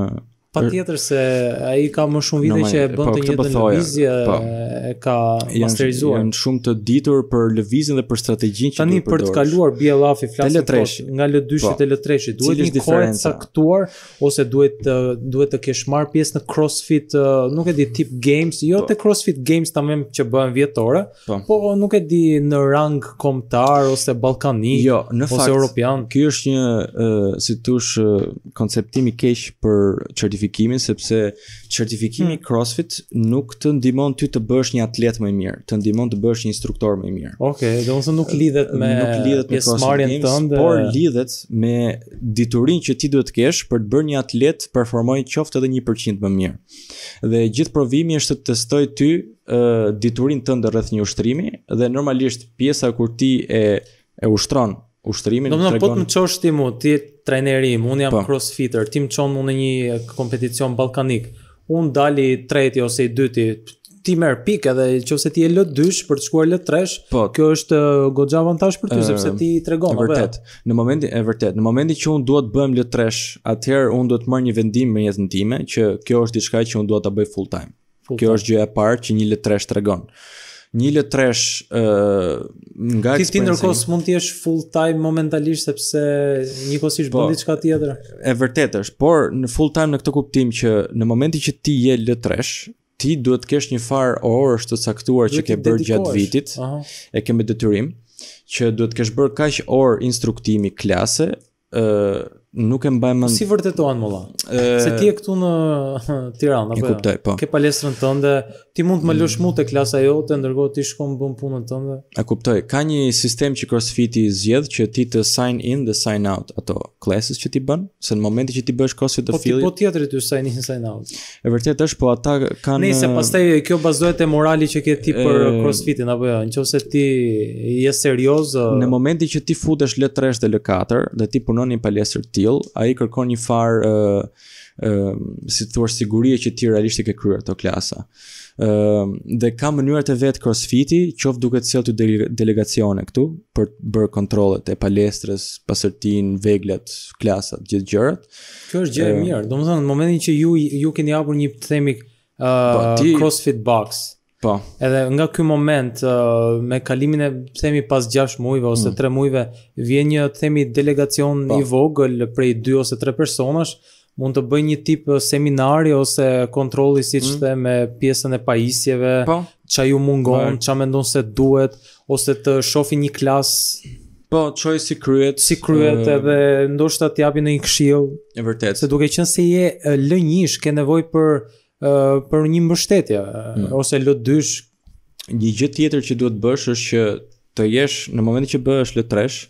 Pa tjetër se a i ka më shumë vite që e bënd po të njëtë në po lëvizje pa, po. e ka masterizuar. Janë shumë të ditur për lëvizjen dhe për strategjin që të përdojsh. Tani për të kaluar BLF i flasë të nga lëdyshë të lëtreshë. Duhet një kore të saktuar ose duhet, duhet të kesh marë pjesë në CrossFit, nuk e di tip games, jo pa. të CrossFit games të që bëhen vjetore, po nuk e di në rang komtar ose balkani, jo, në ose fakt, europian. Kjo është një uh, tush, uh, konceptimi kesh për certifikimin sepse certifikimi hmm. CrossFit nuk të ndihmon ty të bësh një atlet më i mirë, të ndihmon të bësh një instruktor më i mirë. Okej, okay, domosë nuk lidhet me nuk lidhet me pjesëmarrjen tënde, por lidhet me diturinë që ti duhet të kesh për të bërë një atlet performoj qoftë edhe 1% më mirë. Dhe gjithë provimi është të testoj ty uh, diturinë tënde rreth një ushtrimi dhe normalisht pjesa kur ti e e ushtron ushtrimin po tregon. Do të thotë në çështje më ti trajneri im, un jam po. crossfitter, ti më çon më në një kompeticion ballkanik. Un dali i tretë ose i dytë, ti merr pikë edhe nëse ti e lë dysh për të shkuar lë tresh, po, kjo është goxha avantazh për ty sepse ti tregon apo jo? vetë. Në momentin e vërtet, në momentin që un dua të bëjmë lë tresh, atëherë un do të marr një vendim me jetën time që kjo është diçka që un dua ta bëj full time. Kjo është gjëja e parë që një letresh tregon një le trash ë nga ti ti ndërkohë mund të jesh full time momentalisht sepse njëkohësisht po, bën diçka tjetër. E vërtetë është, por në full time në këtë kuptim që në momentin që ti je le ti duhet të kesh një far orësh të caktuar që ke bërë gjatë vitit. Uh -huh. E kemi detyrim që duhet të kesh bërë kaq orë instruktimi klase, ë nuk e mbaj mend. Si vërtetuan më E... Se ti je këtu në [laughs] Tiranë apo? Jo? Kuptoj, po. Ke palestrën tënde, ti mund të më mm. lësh mua te klasa jote, ndërkohë ti shkon bën punën tënde. E kuptoj. Ka një sistem që CrossFit i zgjedh që ti të sign in dhe sign out ato classes që ti bën, se në momentin që ti bësh CrossFit affiliate. Po ti po tjetrit të sign in sign out. E vërtet është, po ata kanë Nëse pastaj kjo bazohet te morali që ke ti për CrossFitin apo jo, nëse ti je serioz. Në momentin që ti futesh L3 dhe L4 dhe ti punon në palestrë ti tillë, ai kërkon një farë ë ë si thua sigurie që ti realisht e ke kryer ato klasa. ë dhe ka mënyrat e vet crossfiti, qoftë duke të sjellë delegacione këtu për të bërë kontrollet e palestrës, pasërtin, veglat, klasat, gjithë gjërat. Kjo është gjë e mirë. Domethënë në momentin që ju ju keni hapur një themi ë uh, po, ti... CrossFit box, Po. Edhe nga ky moment uh, me kalimin e themi pas 6 muajve ose 3 mm. muajve vjen një themi delegacion pa. Po. i vogël prej 2 ose 3 personash, mund të bëj një tip uh, seminari ose kontrolli siç mm. me pjesën e pajisjeve, çaj po. ju mungon, çfarë mendon se duhet ose të shofi një klas Po, çoj si kryet, si kryet edhe ndoshta t'japi në një këshill. E vërtet. Se duke qenë se je uh, lënjish, ke nevojë për për një mbështetje mm. ose lot dysh një gjë tjetër që duhet bësh është që të jesh në momentin që bëhesh letresh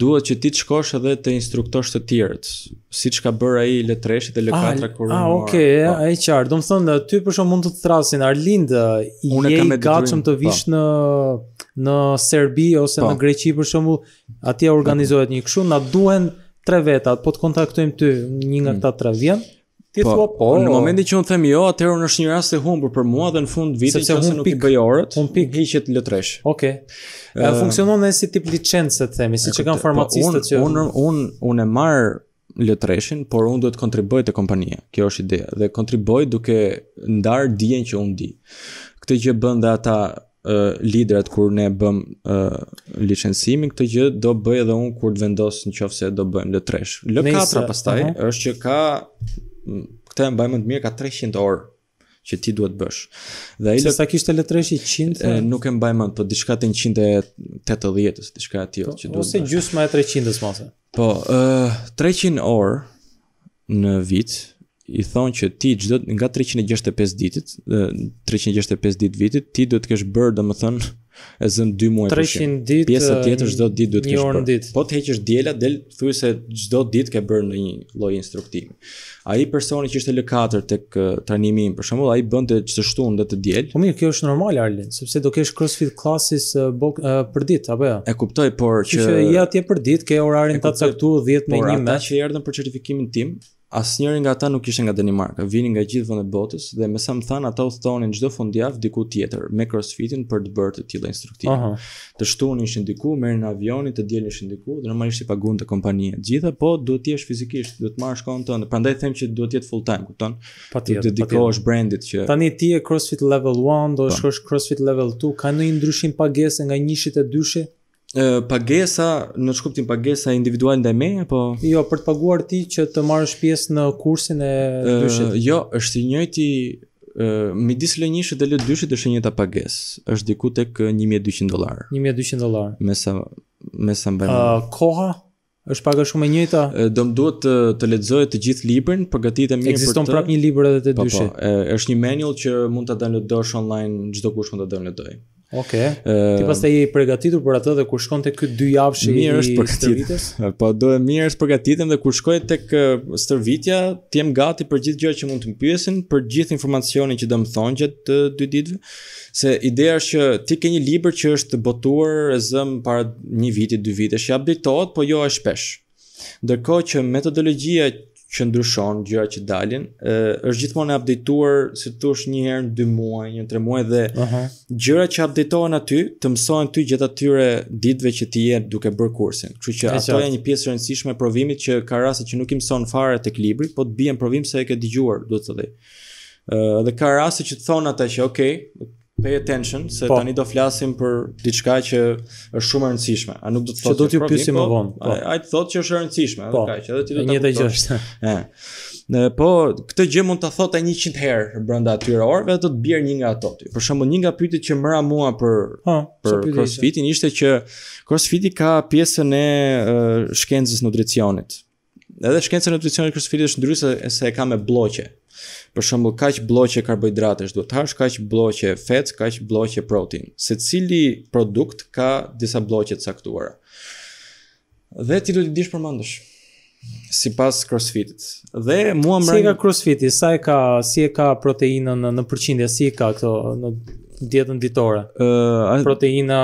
duhet që ti të shkosh edhe të instruktosh të tjerët siç ka bërë ai dhe ah, ah, e lekatra kur morr. Ah, okay, ai qartë. Do të thonë aty për shkak mund të të thrasin Arlind i je i gatshëm të po. vish në në Serbi ose pa. Po. në Greqi për shkak atje organizohet një kështu na duhen tre vetat, po të kontaktojmë ty një nga mm. këta tre vjen. Ti po, thua po, po, në momentin që un them jo, atëherë unë është një rast i humbur për mua dhe në fund vitin që nuk i bëj orët, un pik hiqet lotresh. Okej. Okay. Uh, funksionon edhe si tip licencë, themi, siç e kanë po, farmacistët që un un un e marr lotreshin, por un duhet të kontriboj te kompania. Kjo është ideja dhe kontriboj duke ndar dijen që un di. Këtë gjë bën dhe ata uh, liderat kur ne bëm uh, licencimin këtë gjë do bëj edhe un kur të vendos nëse do bëjmë L3. L4 pastaj uh -huh. është që ka këtë e mbaj më të mirë ka 300 orë që ti duhet bësh. Dhe ai sa kishte letreshi 100 e, nuk e mbaj mend, po diçka të 180 ose diçka aty po, që duhet. Ose gjysma e 300-s mos. Po, ë 300 orë në vit i thonë që ti çdo nga 365 ditët, 365 ditë vitit, ti duhet të kesh bërë domethënë e zënë 2 muaj për shemb. 300 ditë. Pjesa tjetër çdo ditë duhet të kesh bërë. Dit. Po të heqësh diela, del thuyse çdo ditë ke bërë ndonjë lloj instruktimi. Ai personi që ishte L4 tek trajnimi im, për shembull, ai bënte çdo shtunë të diel. Po mirë, kjo është normal Arlin, sepse do kesh CrossFit classes bok, uh, për ditë apo jo? E kuptoj, por që Që ja ti për ditë ke orarin të caktuar 10 me 1 me. Ata që erdhën për certifikimin tim, asnjëri nga ata nuk ishte nga Danimarka, vinin nga gjithë vendet e botës dhe me sa më than ata u thonin çdo fundjavë diku tjetër me CrossFitin për të bërë të tilla instruktive. Uh -huh. Të shtuan ishin diku, merrin avionin, të dielin ishin diku, dhe normalisht i paguën të kompania. Gjithë po duhet të jesh fizikisht, duhet të marrësh kohën tënde. Prandaj them që duhet të jetë full time, kupton? Patjetër. Të dedikohesh brandit që Tani ti je CrossFit Level 1, do të po. shkosh CrossFit Level 2, ka ndonjë ndryshim pagese nga 1-shi te 2 pagesa, në shkuptin pagesa individual ndaj meje, po... Jo, për të paguar ti që të marrësh pjesë në kursin e dyshit. Uh, jo, është i njëjti uh, midis lënjishit dhe lë dyshit është e njëta pagesë. Është diku tek 1200 dollar. 1200 dollar. Me sa me sa bën Uh, koha është pak a shumë e njëjta. Uh, do më duhet të, të lexoj të gjithë librin, përgatitem mirë për të. Ekziston prapë një libër edhe të dyshit. Po, po, është një manual që mund ta downloadosh online çdo kush mund ta downloadoj. Okej. Okay. Ti pastaj je i përgatitur për atë dhe kur shkon tek këto dy javësh i mirë është për Po do e mirë është përgatitem dhe kur shkoj tek stërvitja, ti jem gati për gjithë gjërat që mund të më pyesin, për gjithë informacionin që do të më thonë gjatë dy ditëve, se ideja është që ti ke një libër që është botuar zëm para një viti, dy vitesh, i ditohet, po jo aq shpesh. Ndërkohë që metodologjia që ndryshon gjëra që dalin. Ë është gjithmonë e updateuar, si thosh, një herë në 2 muaj, një tre muaj dhe uh -huh. gjëra që updatohen aty, të mësohen ty gjithë atyre ditëve që ti je duke bërë kursin. Kështu që ato janë një pjesë e rëndësishme e provimit që ka raste që nuk i mëson fare tek libri, po të bien provim se e ke dëgjuar, duhet të thotë. Ë dhe ka raste që të thon ata që okay, pay attention se po. tani do flasim për diçka që është shumë e rëndësishme. A nuk do të thotë që do t'ju pyesim më po, vonë. Po. Ai thotë që është e rëndësishme, po. kaq, edhe ti do të. Njëta gjë është. Ne po këtë gjë mund ta thotë 100 herë brenda atyre orëve do të bjerë një nga ato. Për shembull, një nga pyetjet që mëra mua për ha, për CrossFitin ishte që CrossFiti ka pjesën e shkencës nutricionit. Edhe shkenca e nutricionit CrossFit është ndryshe se e ka me bloqe. Për shembull, kaq blloqe karbohidratesh duhet të hash, kaq blloqe fats, kaq blloqe protein. Secili produkt ka disa blloqe të caktuara. Dhe ti do të dish përmendesh sipas CrossFitit. Dhe mua më Si ka CrossFiti, sa e ka, si e ka proteinën në, në përqindje, si ka këto në dietën ditore. Ëh uh, proteina,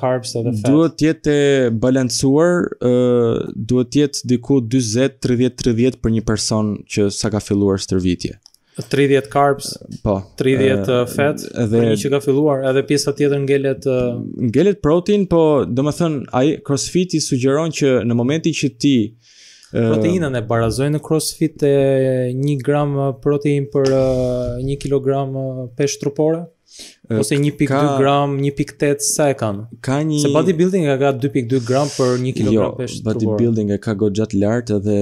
carbs edhe fat. Duhet të jetë balancuar, ëh uh, duhet të jetë diku 40 30 30 për një person që sa ka filluar stërvitje. 30 carbs, po. 30 uh, fat edhe, për një që ka filluar, edhe pjesa tjetër ngelet uh... ngelet protein, po domethën ai CrossFit i sugjeron që në momentin që ti Proteinën e barazojnë në crossfit e 1 gram protein për 1 kg pesh trupore? Ose 1.2 ka... gram, 1.8, sa e kanë? Ka një... Se bodybuilding e ka 2.2 gram për 1 kg jo, pesh të bërë. Jo, bodybuilding e ka go gjatë lartë dhe...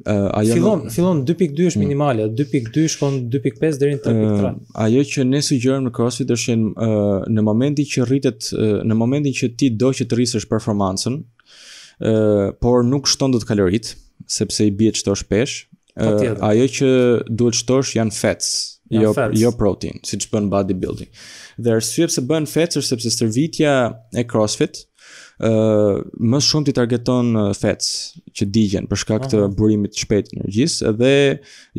Uh, ajo fillon, mm. në... fillon 2.2 është minimale, 2.2 shkon 2.5 dherin 3.3. Uh, ajo që ne sugjerojmë në CrossFit është në, uh, në momentin që rritet, uh, në momentin që ti do që të rrisësh performancën, uh, por nuk shton dot kalorit, sepse i bie çto shpesh. Uh, ajo që duhet shtosh janë fats, jo jo protein, siç bën bodybuilding. Dhe arsye pse bën fats është sepse stërvitja e CrossFit, ëh, më shumë ti targeton fec që digjen për shkak të burimit të shpejtë energjisë dhe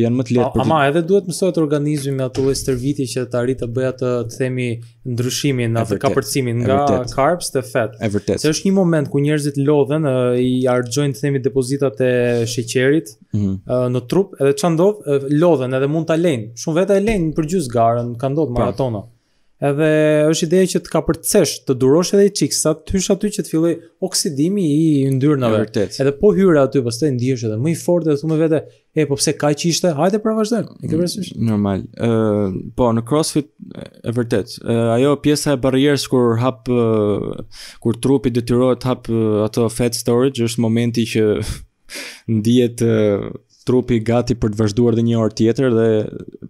janë më të lehtë për. Ama edhe duhet mësohet organizmi me ato shërbimi që të arritë të bëjë atë të themi ndryshimin atë kapërcimin nga carbs te fat. Është vërtet. Se është një moment ku njerëzit lodhen, i argjojnë të themi depozitat e sheqerit mhm. në trup, edhe çan ndodh, lodhen edhe mund ta lejnë. Shumë veta e lejnë për gjysë kanë ka ndodhur pra. maratona edhe është ideja që të ka përcesh, të durosh edhe i qiksat, të hysh aty që të fillojë oksidimi i ndyrnave. Vërtet. Edhe po hyre aty, pastaj ndihesh edhe më i fortë dhe thumë vete, e po pse kaq ishte? Hajde pra vazhdojmë. E ke mm, parasysh? Normal. Ë, uh, po në CrossFit e vërtet, uh, ajo pjesa e barrierës kur hap uh, kur trupi detyrohet hap uh, ato fat storage është momenti që [laughs] ndihet uh, trupi gati për të vazhduar dhe një orë tjetër dhe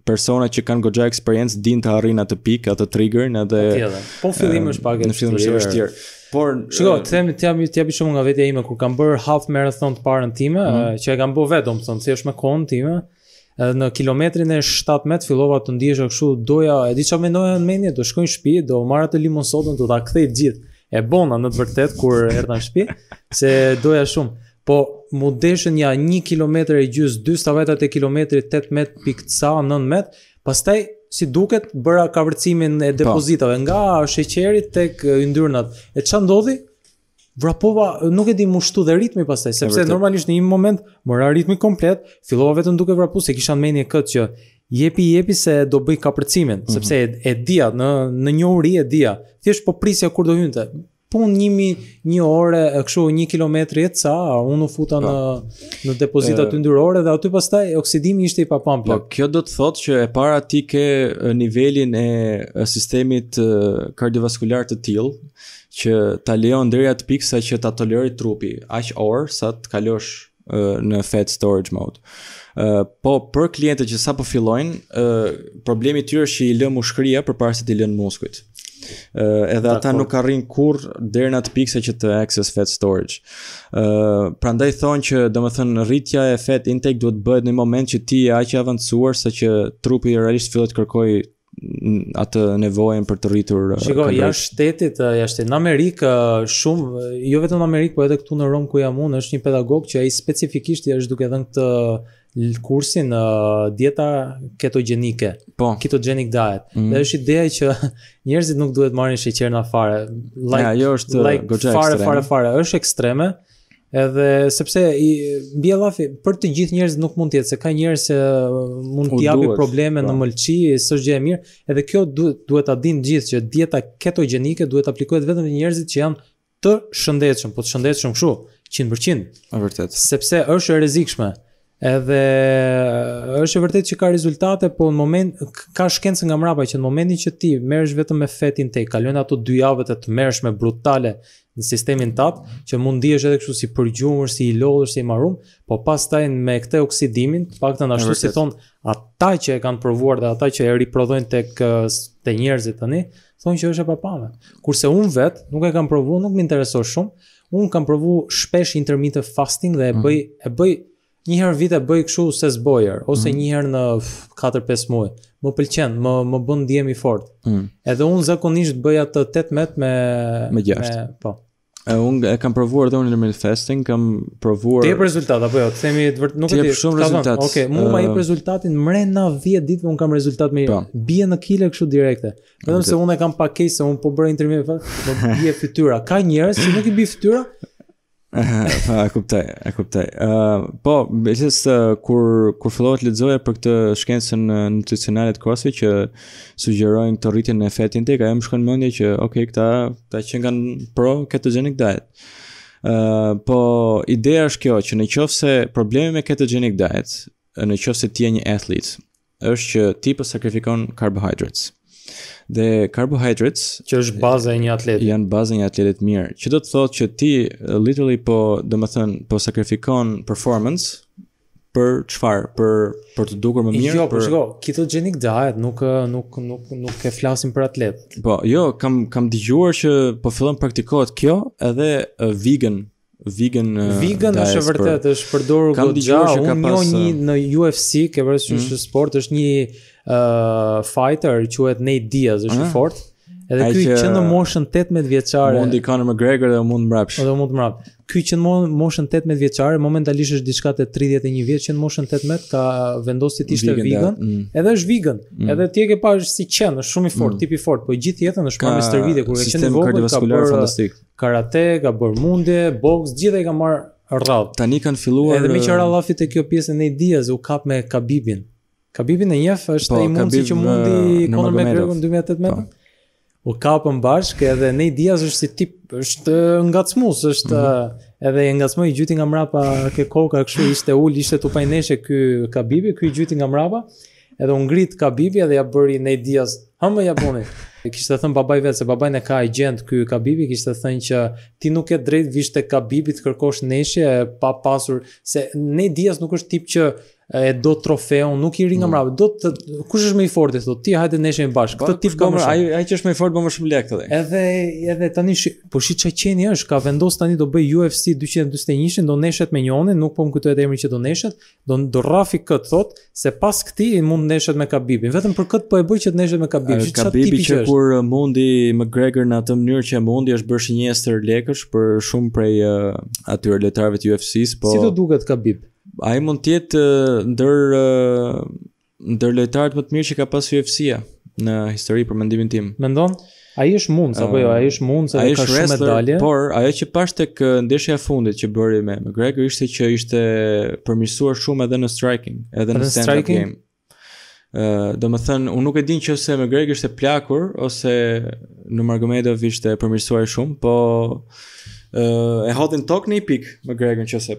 persona që kanë goxha eksperiencë din të arrinë atë pikë, atë triggerin edhe po, po fillim është pak në fillim është vështirë. Por shikoj, të them ti jam ti shumë nga vetja ime kur kam bërë half marathon të parën time, mm -hmm. që e kam bërë vetëm, të them, si është më kon time, edhe në kilometrin e 17 fillova të ndihesha kështu, doja, e di çfarë mendoja në mendje, do shkoj në shtëpi, do marr atë limon sodën, do ta kthej gjithë. E bona në të vërtet, kur erdha në shtëpi, se doja shumë. Po mundeshën ja 1 km e gjys, 2 stavetat e kilometrit, 8 met, pikëca, 9 met, pastaj si duket bëra kavërcimin e po. depozitave nga sheqerit tek yndyrnat. E ç'a ndodhi? Vrapova, nuk e di më shtu dhe ritmi pastaj, sepse normalisht në një moment mora ritmi komplet, fillova vetëm duke vrapu se kisha në menje këtë që jepi jepi se do bëj kapërcimin, mm -hmm. sepse e, e dia në në një uri e dia. Thjesht po prisja kur do hynte pun njimi një ore, këshu një kilometri e ca, unë u futa në, po. në depozitat të ndyrore dhe aty pastaj oksidimi ishte i papampë. Po, kjo do të thotë që e para ti ke nivelin e sistemit kardiovaskular të tilë, që ta lejon deri atë pikë sa që ta toleroj trupi aq orë sa të kalosh në fat storage mode. Uh, po për klientët që sapo fillojnë, uh, problemi i tyre është që i lëmë ushqria përpara se të lënë muskujt edhe ata nuk arrin kur deri në atë pikse që të access fat storage uh, pra ndaj thonë që domethën më thënë rritja e fat intake duhet bëjt në moment që ti e aqe avancuar saqë që trupi e realisht fillet të kërkoj atë nevojën për të rritur Shiko, ja shtetit, ja shtetit në Amerikë, shumë jo vetë në Amerikë, po edhe këtu në Romë ku jam unë është një pedagog që a i specifikisht ja është duke dhe në këtë kursin uh, dieta ketogjenike, po. ketogenic diet. Mm. Dhe është ideja që [laughs] njerëzit nuk duhet marrin sheqer në fare. Like, ja, jo është like fare, fare, fare, fare, është ekstreme. Edhe sepse i mbi llafi për të gjithë njerëzit nuk mund të jetë se ka njerëz që mund të japi probleme pra. në mëlçi, s'është gjë e mirë, edhe kjo duhet duhet ta dinë gjithë që dieta ketogjenike duhet aplikohet vetëm në njerëzit që janë të shëndetshëm, po të shëndetshëm kështu 100%. Është vërtet. Sepse është e rrezikshme. Edhe është e vërtet që ka rezultate, po në moment ka shkencë nga mbrapa që në momentin që ti merresh vetëm me fetin tek, kalon ato dy javë të merresh me brutale në sistemin tat, që mund ndihesh edhe kështu si përgjumur, si i lodhur, si i marrur, po pastaj me këtë oksidimin, të paktën ashtu si thon, ata që e kanë provuar dhe ata që e riprodhojnë tek te njerëzit tani, thonë që është e papamë. Kurse un vet nuk e kam provuar, nuk më intereson shumë. Un kam provu shpesh intermittent fasting dhe e mm. bëj mm -hmm. e bëj një herë vite bëj kështu se zbojer ose mm. një herë në 4-5 muaj. Më pëlqen, më më bën ndihem i fortë. Mm. Edhe un zakonisht bëj atë 8 metë me me, me po. E un e kam provuar edhe unë në fasting, kam provuar. Ti rezultat apo jo? Themi vërtet nuk e di. Ti shumë rezultat. Okej, okay, mua uh... ma jep rezultatin mrena 10 ditë un kam rezultat me pa. Po. bie në kile kështu direkte. Vetëm se un e kam pa se un po bëra intermediate, po, po bie fytyra. Ka njerëz që nuk i bie fytyra, a kuptoj, a kuptoj. Uh, po, besis uh, kur kur të lexoja për këtë shkencën nutricionale të kosi që sugjerojnë të rritjen në fetin tek, ajo më shkon mendje që ok, këta ta që kanë pro ketogenic diet. Uh, po ideja është kjo që nëse problemi me ketogenic diet, nëse ti je një athlete, është që ti po sakrifikon carbohydrates. Dhe carbohydrates, që është baza e një atleti. Janë baza e një atletit mirë. Që do të thotë që ti literally po, domethën, po sakrifikon performance për çfarë? Për për të dukur më mirë, jo, po për Jo, shiko, ketogenic diet nuk nuk nuk nuk e flasim për atlet. Po, jo, kam kam dëgjuar që po fillon praktikohet kjo edhe vegan vegan vegan është e vërtet është përdorur gjithë që ka pas një në UFC ke parasysh mm sport është një fighter i quhet Nate Diaz, është ah. i fortë. Edhe ky që në moshën 18 vjeçare, mundi Conor McGregor dhe mund të mbrapsh. Edhe mund të Ky që në moshën 18 vjeçare, momentalisht është diçka te 31 vjeç që në moshën 18 ka vendosur se ishte vegan, mm. edhe është vegan. Mm. Edhe ti e ke parë si qen, është shumë i fortë, mm. tipi i fortë, po gjithë jetën është me stërvitë kur ka qenë vogël, ka bërë fantastik. Karate, ka bërë mundje, boks, gjithë ai ka marrë rradh. Tani kanë filluar Edhe më qenë Allahu fitë kjo pjesë në Diaz u kap me Khabibin. Kabibi në jef është po, i mundë si që mundi konë me kërëgën 2018 Po. U kapën bashkë edhe ne i është si tip është nga të smus, është mm -hmm. edhe nga të i gjyti nga mrapa ke koka këshu ishte ullë, ishte të pajneshe kë kabibi, kë i gjyti nga mrapa edhe unë ngritë kabibi edhe ja bëri ne i dia së hëmë e jabonit. Kishtë të thënë babaj vetë, se babaj në ka i gjendë këj kabibi, kishtë të thënë që ti nuk e drejtë vishë kabibi të kërkosh pa pasur, se ne Diaz nuk është tip që e do trofeun, nuk i ri nga mbrapa. Mm. Do të kush është më i fortë thot. Ti hajde ne jemi bashkë. Po, Këtë tip kam ai ai që është më i fortë më shumë lek këthe. Edhe edhe tani shi, po shi çaj qeni është, ka vendos tani do bëj UFC 241, do neshet me njëonin, nuk po më kujtohet emrin që do neshet. Do do rafi kët thot se pas këtij mund neshet me Khabibin. Vetëm për kët po e bëj që të neshet me Khabibin. Çfarë tipi që është? që kur uh, mundi McGregor në atë mënyrë që mundi është bërë shënjestër lekësh për shumë prej uh, atyre lojtarëve të UFC-s, po Si do duket Khabib? i mund tjetë ndër ndër lojtarët më të mirë që ka pas UFC-a në histori për mendimin tim. Mendon? Ai është mund apo jo? Ai është mund se ka shumë wrestler, medalje. Por ajo që pash tek ndeshja e fundit që bëri me McGregor ishte që ishte përmirësuar shumë edhe në striking, edhe në stand-up game. Uh, do më thënë, unë nuk e din që se McGreg ishte plakur, ose në Margomedov ishte përmirësuar shumë, po uh, e hodin tok një pik McGregën që se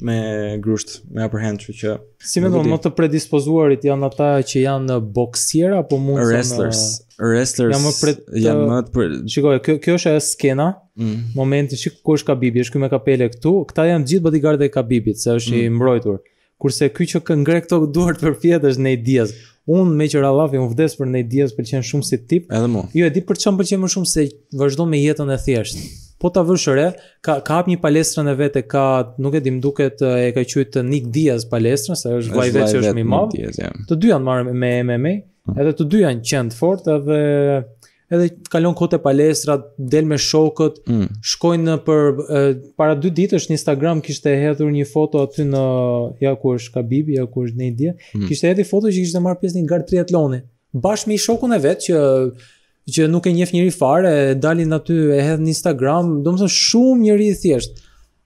me grusht, me upper hand, që që... Si me më të predispozuarit janë ata që janë në uh, boksier, apo mund uh, Wrestlers, në... wrestlers, janë më të... Janë më të... Shikoj, kjo, kjo është e skena, mm. momenti, shik, është Kabibi, është kjo me kapele këtu, këta janë gjithë bodyguard e Kabibit, se është mm. i mbrojtur. Kurse ky që këngre këto duart për fjet është Nate Diaz. Unë me që Rallafi unë vdes për Nate Diaz pëlqen shumë si tip. Edhe mua. Jo, e di për çfarë pëlqen më shumë se vazhdon me jetën e thjeshtë po ta vësh re, ka ka hap një palestrën e vetë, ka nuk e dim duket e ka quajt Nik Diaz palestrën, se është vaj vetë që është më i madh. Të dy janë marrë me MMA, edhe të dy janë qend fort edhe edhe kalon kohë te palestra, del me shokët, hmm. shkojnë për e, para dy ditësh në Instagram kishte hedhur një foto aty në ja ku është Khabib, ja ku është Nedia, mm. kishte hedhur foto që kishte marrë pjesë në gar triatloni bashkë me shokun e vet që që nuk e njef njëri fare, dalin aty e hedh në Instagram, do më shumë njëri i thjesht,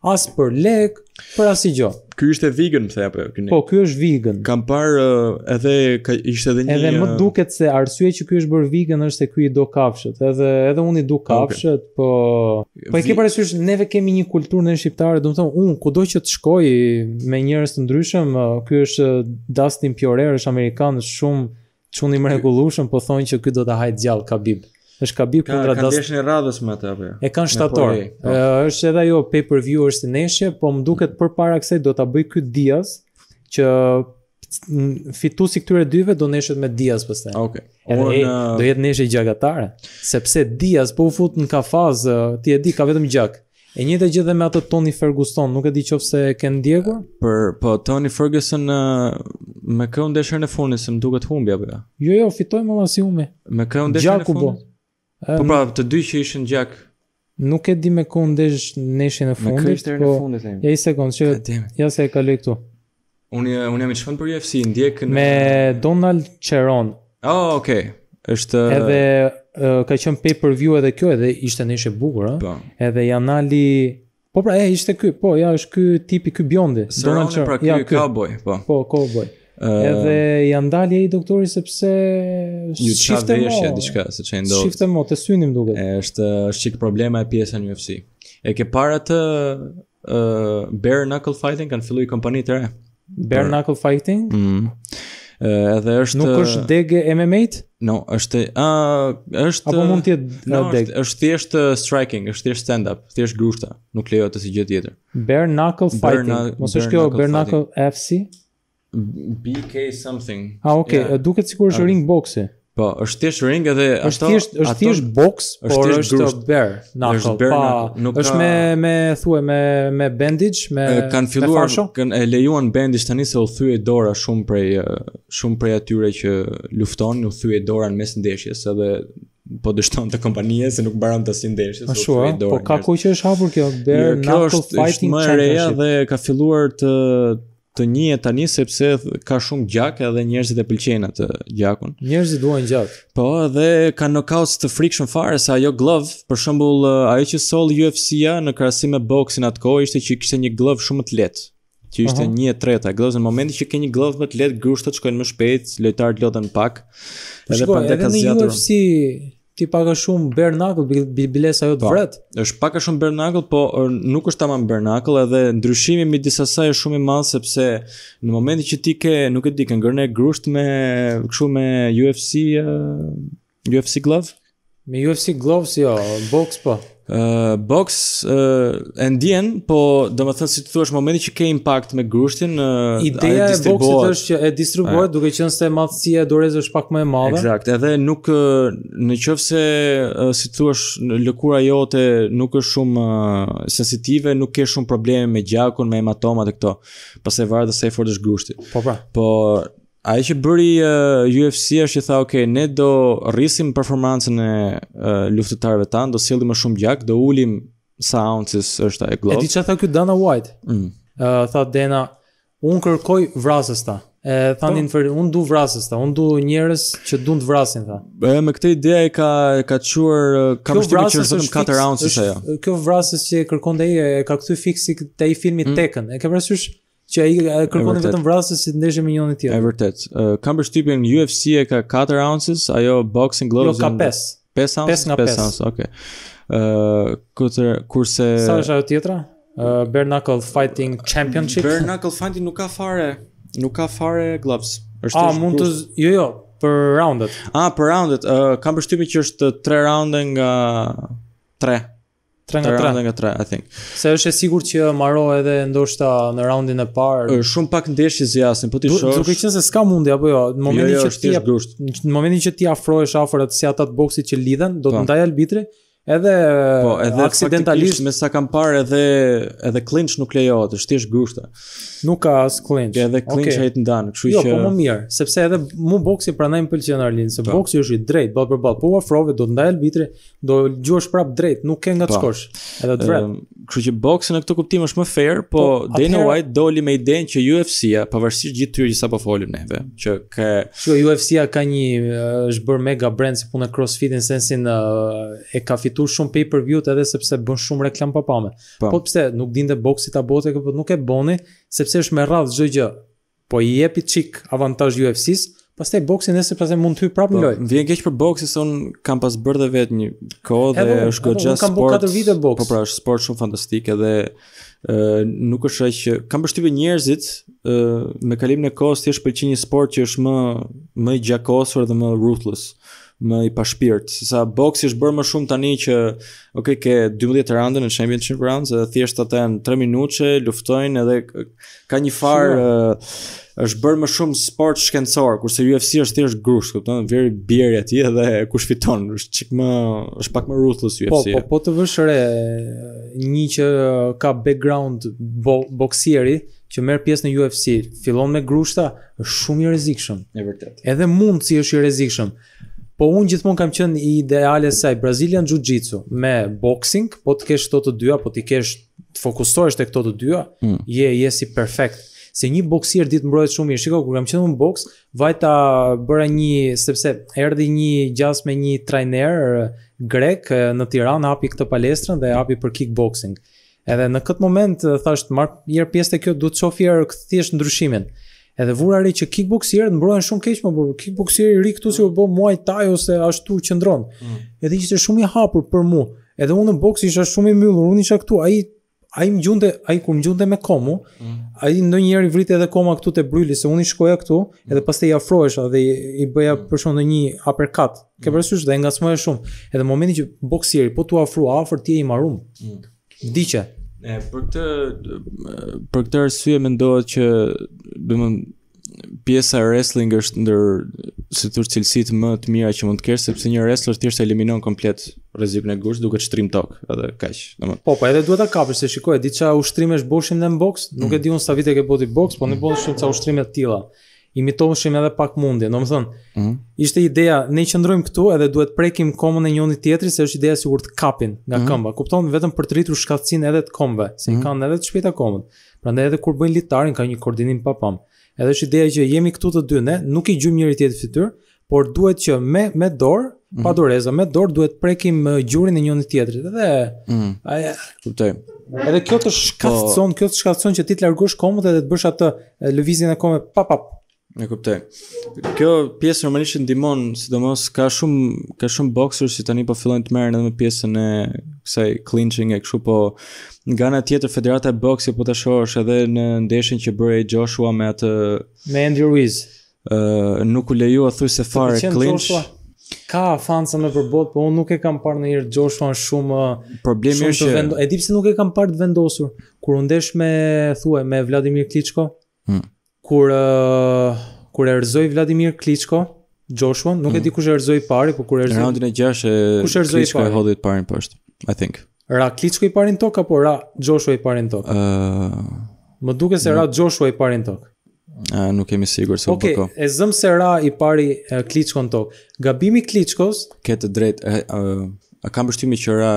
asë për lek, për asë i gjo. Ky është e vegan, më thepë, kyni. Po, ky është vegan. Kam parë uh, edhe, ka, ishte edhe një... Edhe më duket se arsye që ky është bërë vegan është se ky i do kafshët, edhe, edhe unë i do ah, kafshët, okay. po... Po e ke parësysh, neve kemi një kulturë në shqiptare, do më thëmë, unë, kudoj që të shkoj me njerëz të ndryshëm, ky është Dustin Piorer, është amerikan, shumë çundi mrekullueshëm, po thonë që ky do ta hajë gjallë Kabib. Është Kabib kundra dash. Ka ndeshën e radhës me atë apo jo? E kanë shtator. Po. Është edhe ajo pay-per-view është ndeshje, po më duket përpara kësaj do ta bëj ky Diaz që fituesi këtyre dyve do ndeshet me Diaz pastaj. Okej. Okay. do jetë ndeshje gjakatare, sepse Diaz po u fut në kafaz, ti e di, ka vetëm gjak. E njëjta gjë dhe me atë Tony Ferguson, nuk e di qofse e ke ndjekur? Për po Tony Ferguson uh, me kë ndeshën e fundit, se më duket humbi apo jo? Jo, jo, fitoi më pas humbi. Me kë ndeshën e fundit? Jakubo. Po pra, të dy që ishin gjak. Nuk e di me kë ndesh në e fundit. Me kë ndeshën e po, fundit? Ja një sekond, që ja se e kaloj këtu. Unë unë jam i çfarë për UFC, ndjek në... me Donald Cheron. Oh, okay. Është edhe ka qen pay per view edhe kjo edhe ishte ndeshje e bukur ë po. edhe Janali po pra e ishte ky po ja është ky tipi ky Bjondi Donald Trump pra ja ky cowboy po po cowboy Uh, edhe janë ndali i doktori sepse një të qafë dheshja diqka se që e shifte mo të synim duket e është qikë problema e pjesa në UFC e ke para të uh, bare knuckle fighting kanë fillu i kompani të re bare knuckle fighting mm -hmm edhe është Nuk është deg MMA? no, është ë uh, është apo mund të jetë no, deg. Është thjesht uh, striking, është thjesht stand up, thjesht grushta, nuk lejo të si gjë tjetër. Bare knuckle fighting. Na, Mos është kjo bare knuckle FC? BK something. Ah, okay, yeah. duket sikur është ring boxe. Po, është thjesht ring edhe ato është thjesht është thjesht box, por është thjesht bear. Na nuk është me me thuaj me me bandage, me kanë filluar e lejuan bandage tani se u thye dora shumë prej shumë prej atyre që lufton, u thye dora në mes ndeshjes edhe po dështon të kompanije se nuk mbaron të asin ndeshjes. Po shua, po ka kuqë është hapur kjo ber, jo, knuckle Kjo është më e reja dhe ka filluar të të një e tani sepse ka shumë gjak edhe njerëzit e pëlqejnë atë gjakun. Njerëzit duan gjak. Po, edhe ka knockouts të frikshëm fare se ajo glove, për shembull eh, ajo që sol UFC-ja në krahasim me boksin atko ishte që kishte një glove shumë të lehtë. Që ishte uh -huh. një 3-a në momentin që ke një glove më të lehtë, grushtat shkojnë më shpejt, lojtarët lodhen pak. Po edhe pandeka Edhe në UFC ti pak a shumë bernakull, biles ajo të po, vret. është pak a shumë bernakull, po nuk është tamam bernakull, edhe ndryshimi mi disa është shumë i malë, sepse në momenti që ti ke, nuk e di, ke ngërne grusht me, këshu me UFC, uh, UFC glove? Me UFC gloves, jo, box po box uh, ndjen, po do më thënë si të thua momenti që ke impact me grushtin uh, Ideja e boxit është që e distribuat duke qenë se madhësia e dorezë është pak më e madhe Exact, edhe nuk në qëfë se uh, si të thua lëkura jote nuk është shumë uh, sensitive, nuk ke shumë probleme me gjakun, me hematomat e këto Pas e varë dhe se e fort është grushti Po pra Po A e që bëri uh, eh, UFC është i tha, ok, okay, ne do rrisim performancën e uh, eh, luftetarve tanë, do sjellim më shumë gjak, do ulim sa auncës është ta e glovë. E ti që tha kjo Dana White, mm. uh, tha Dana, unë kërkoj vrasës ta, e, tha një në fërë, unë du vrasës ta, unë du njërës që du në të vrasin, tha. E, me këte ideja e ka, ka quar, ka më që në zëmë 4 auncës e ja. Kjo vrasës që e kërkon dhe i, e ka këtu fiksi të i filmi mm. Tekken, e ka vrasës që ai kërkon vetëm vrasës si të ndeshë me njërin tjetër. Është vërtet. Uh, kam përshtypjen UFC e ka 4 ounces, ajo boxing gloves. Jo ka 5. 5 ounces, 5 ounces, okay. Ëh, uh, kurse kurse Sa është ajo tjetra? Uh, bare Knuckle Fighting Championship. Bare Knuckle Fighting nuk ka fare, nuk ka fare gloves. Është A, mund të Jo, jo, për roundet. Ah, për roundet, uh, kam përshtypjen që është 3 raunde nga 3. 3 nga 3 nga 3 I think. Se është e sigurt që Maro edhe ndoshta në raundin e parë është shumë pak ndeshje që zgjasin, po ti shoh. Duhet të qenë se s'ka mundi apo jo, në jo, jo, momentin që ti afrohesh afër atë si ata të boksit që lidhen, do të po. ndaj arbitri. Edhe po, edhe aksidentalisht me sa kam parë edhe edhe clinch nuk lejohet, është thjesht gushta. Nuk ka as clinch. Edhe clinch okay. të ndan, kështu jo, që Jo, po më mirë, sepse edhe mu boksi prandaj më pëlqen Arlin, se po. boksi është i drejt, ball për ball, po ofrove do të ndaj arbitri, do luash prap drejt, nuk ke nga të po. shkosh. Edhe të vret. Ehm, kështu që boksi në këtë kuptim është më fair, po, po Dana atëher... White doli me idenë që UFC-a, pavarësisht gjithë tyre që sapo folim neve, që ka UFC-a ka një eh, është bërë mega brand si punë crossfit në sensin eh, e ka fituar shumë pay-per-view edhe sepse bën shumë reklam pa pamë. Pa. Po. po pse nuk dinte boksi ta bote apo nuk e boni sepse është me radh çdo gjë. Po i jepi çik avantazh UFC-s, pastaj boksi nëse pastaj mund të hyj prapë në lojë. Po vjen keq për boksin se un kam pas bërë dhe vetë një kohë dhe është gojja sport. Po pra është sport shumë fantastik edhe ë uh, nuk është ai që kam përshtypë njerëzit uh, me kalimin e kohës thjesht pëlqejnë një sport që është më më gjakosur dhe më ruthless më i pashpirt, Sa boksi është bërë më shumë tani që ok ke 12 raunde në championship rounds, edhe thjesht ata janë 3 minutë, luftojnë edhe ka një far sure. uh, është bërë më shumë sport shkencor, kurse UFC është thjesht grush, kupton, veri bjerë aty edhe kush fiton, është çik më është pak më ruthless UFC. Po, po, po të vësh re një që ka background bo, boksieri që merr pjesë në UFC, fillon me grushta, është shumë i rrezikshëm, e vërtet. Edhe mund si është i rrezikshëm. Po unë gjithmonë kam qenë i ideale sa i Brazilian Jiu-Jitsu me boxing, po të kesh këto të dyja, po ti kesh të fokusohesh te këto të dyja, mm. je je si perfekt. Se një boksier ditë mbrohet shumë mirë. Shikoj kur kam qenë në boks, vajta bëra një sepse erdhi një gjas me një trajner eh, grek eh, në Tiranë hapi këtë palestrën dhe hapi për kickboxing. Edhe në këtë moment eh, thashë, të marr një pjesë te kjo, duhet të shofi thjesht ndryshimin edhe vurari që kickboxer mbrohen mbrojnë shumë keq por kickboxer i ri këtu si u bë muaj taj ose ashtu qëndron. Mm. Edhe ishte shumë i hapur për mua. Edhe unë në boks isha shumë i mbyllur, unë isha këtu, ai ai më gjunte, ai kur më gjunte me komu, mm. ai ndonjëherë i vritej edhe koma këtu te bryli se unë i shkoja këtu, mm. edhe pastaj i afrohesha dhe i bëja mm. për shkak të një uppercut. Ke mm. parasysh dhe ngacmoja shumë. Edhe momentin që boksieri po tu afrua afër ti e i marrum. Mm. E, për këtë për këtë arsye mendohet që do të pjesa e wrestling është ndër si thur cilësitë më të mira që mund të kesh sepse një wrestler thjesht eliminon komplet rrezikun e gush duke shtrim tok edhe kaq domun po po edhe duhet ta kapësh se shikoj di çka ushtrimesh boshin në box nuk e di unë sa vite ke boti box po në ne bën shumë ca ushtrime të tilla imitoheshim edhe pak mundje. Do të thonë, mm ishte ideja, ne qëndrojmë këtu edhe duhet prekim komën e njëri tjetrit se është ideja sigur të kapin nga mm këmba. Kupton vetëm për të rritur shkallëcin edhe të kombëve, se mm kanë edhe të shpejta komën. Prandaj edhe kur bëjnë litarin ka një koordinim pa pam. Edhe është ideja që jemi këtu të dy ne, nuk i gjujmë njëri tjetrit fytyrë, por duhet që me me dorë mhm. pa dorëza, me dor duhet prekim gjurin e njëri tjetrit. Edhe mm aja, kuptoj. Edhe kjo të po- shkatëson, kjo të shkatëson që ti të largosh komën edhe të bësh atë lëvizjen e komës pa pa E kuptoj. Kjo pjesë normalisht ndihmon, sidomos ka shumë ka shumë boxer që si tani po fillojnë të merren edhe me pjesën e kësaj clinching e kështu po nga ana tjetër Federata e Boksit po ta shohësh edhe në ndeshjen që bëri Joshua me atë me Andy Ruiz. Ë uh, nuk u lejua se po fare clinch. Joshua ka fansa më përbot, po unë nuk e kam parë në hirë Joshua në shumë problemi është që vendo... e di pse nuk e kam parë të vendosur kur u ndesh me thue, me Vladimir Klitschko. Hmm kur uh, kur erzoi Vladimir Klitschko, Joshua, nuk mm. e di mhm. kush erzoi parë, por kur erzoi në e 6 e kush erzoi parë? Klitschko hodhi parën poshtë, I think. Ra Klitschko i në tok apo ra Joshua i pari tok? tokë? uh, më duket se ra Joshua i parën tok. Uh, nuk kemi sigur se okay, Okej, e zëm se ra i pari uh, Klitschko në tokë. Gabimi Klitschkos... Ke të drejt, uh, uh, a kam bështimi që ra...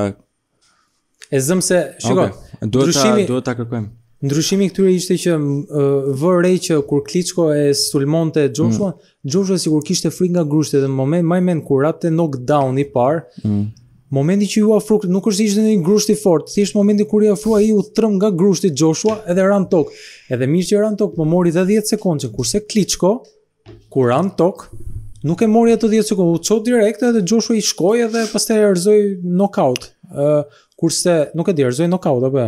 E zëm se, shiko, okay. duhet ta, duhet ta kërkojmë. Ndryshimi këtyre ishte që uh, vë re që kur Klitschko e sulmonte Joshua, mm. Joshua sikur kishte frikë nga grushtet në moment, më mend kur rapte knockdown i parë. Mm. Momenti që ju afru, nuk është ishte një grusht i fortë, thjesht momenti kur i ofrua ai u thrëm nga grushti Joshua edhe ran tok. Edhe mirë që ran tok, më po mori edhe 10 sekondë, kurse Klitschko, kur ran tok nuk e mori ato 10 sekondë, u qotë direkt edhe Joshua i shkoi edhe pastaj rëzoj knockout. Ë uh, kurse nuk e di, erzoi apo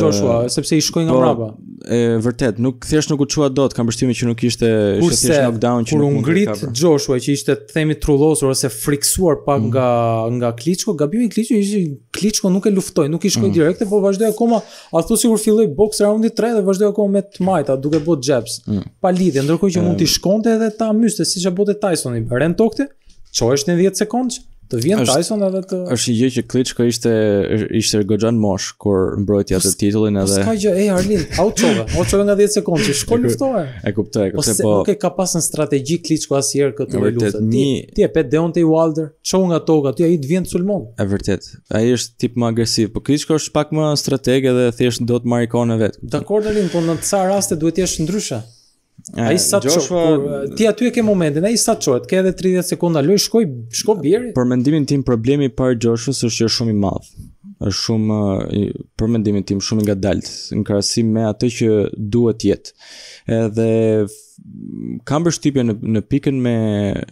Joshua, sepse i shkoi nga po, mbrapa. E vërtet, nuk thjesht nuk u çua dot, kam përshtymin që nuk ishte thjesht knockdown që kur u ngrit Joshua që ishte themi trullosur ose friksuar pak mm. nga nga Kliçko, gabimi Kliçko ishte Kliçko nuk e luftoi, nuk i shkoi mm. direkte, por vazhdoi akoma, a thu sikur filloi boks raundi 3 dhe vazhdoi akoma me të majta duke bot jabs. Mm. Pa lidhje, ndërkohë që e, mund të shkonte edhe ta myste siç e bote Tyson i rën tokte. Çohesh në 10 sekondë, të vjen është, Tyson edhe të Është një gjë që Klitschko ishte ishte goxhan mosh kur mbrojti atë titullin edhe. Ska gjë, e Arlin, autove, autove nga 10 sekondë që [laughs] shkon luftore. E kuptoj, e kuptoj po. se nuk e ka pasën strategji Klitschko asnjëherë këtu në luftë. Ti ti e pet Deontay Wilder, çon nga toka, ti ai të vjen sulmon. Është vërtet. Ai është tip më agresiv, por Klitschko është pak më strateg edhe thjesht do të marrë konë vet. D'akord Arlin, po në ca raste duhet të jesh ndryshe. Ai sa të ti aty e ke momentin, ai sa të shoh, ke edhe 30 sekonda loj shkoj, shkoj bjeri. Për mendimin tim problemi i parë Joshës është që është shumë i madh. Është shumë për mendimin tim shumë nga ngadalt në krahasim me atë që duhet të jetë. Edhe kam bërë në, në pikën me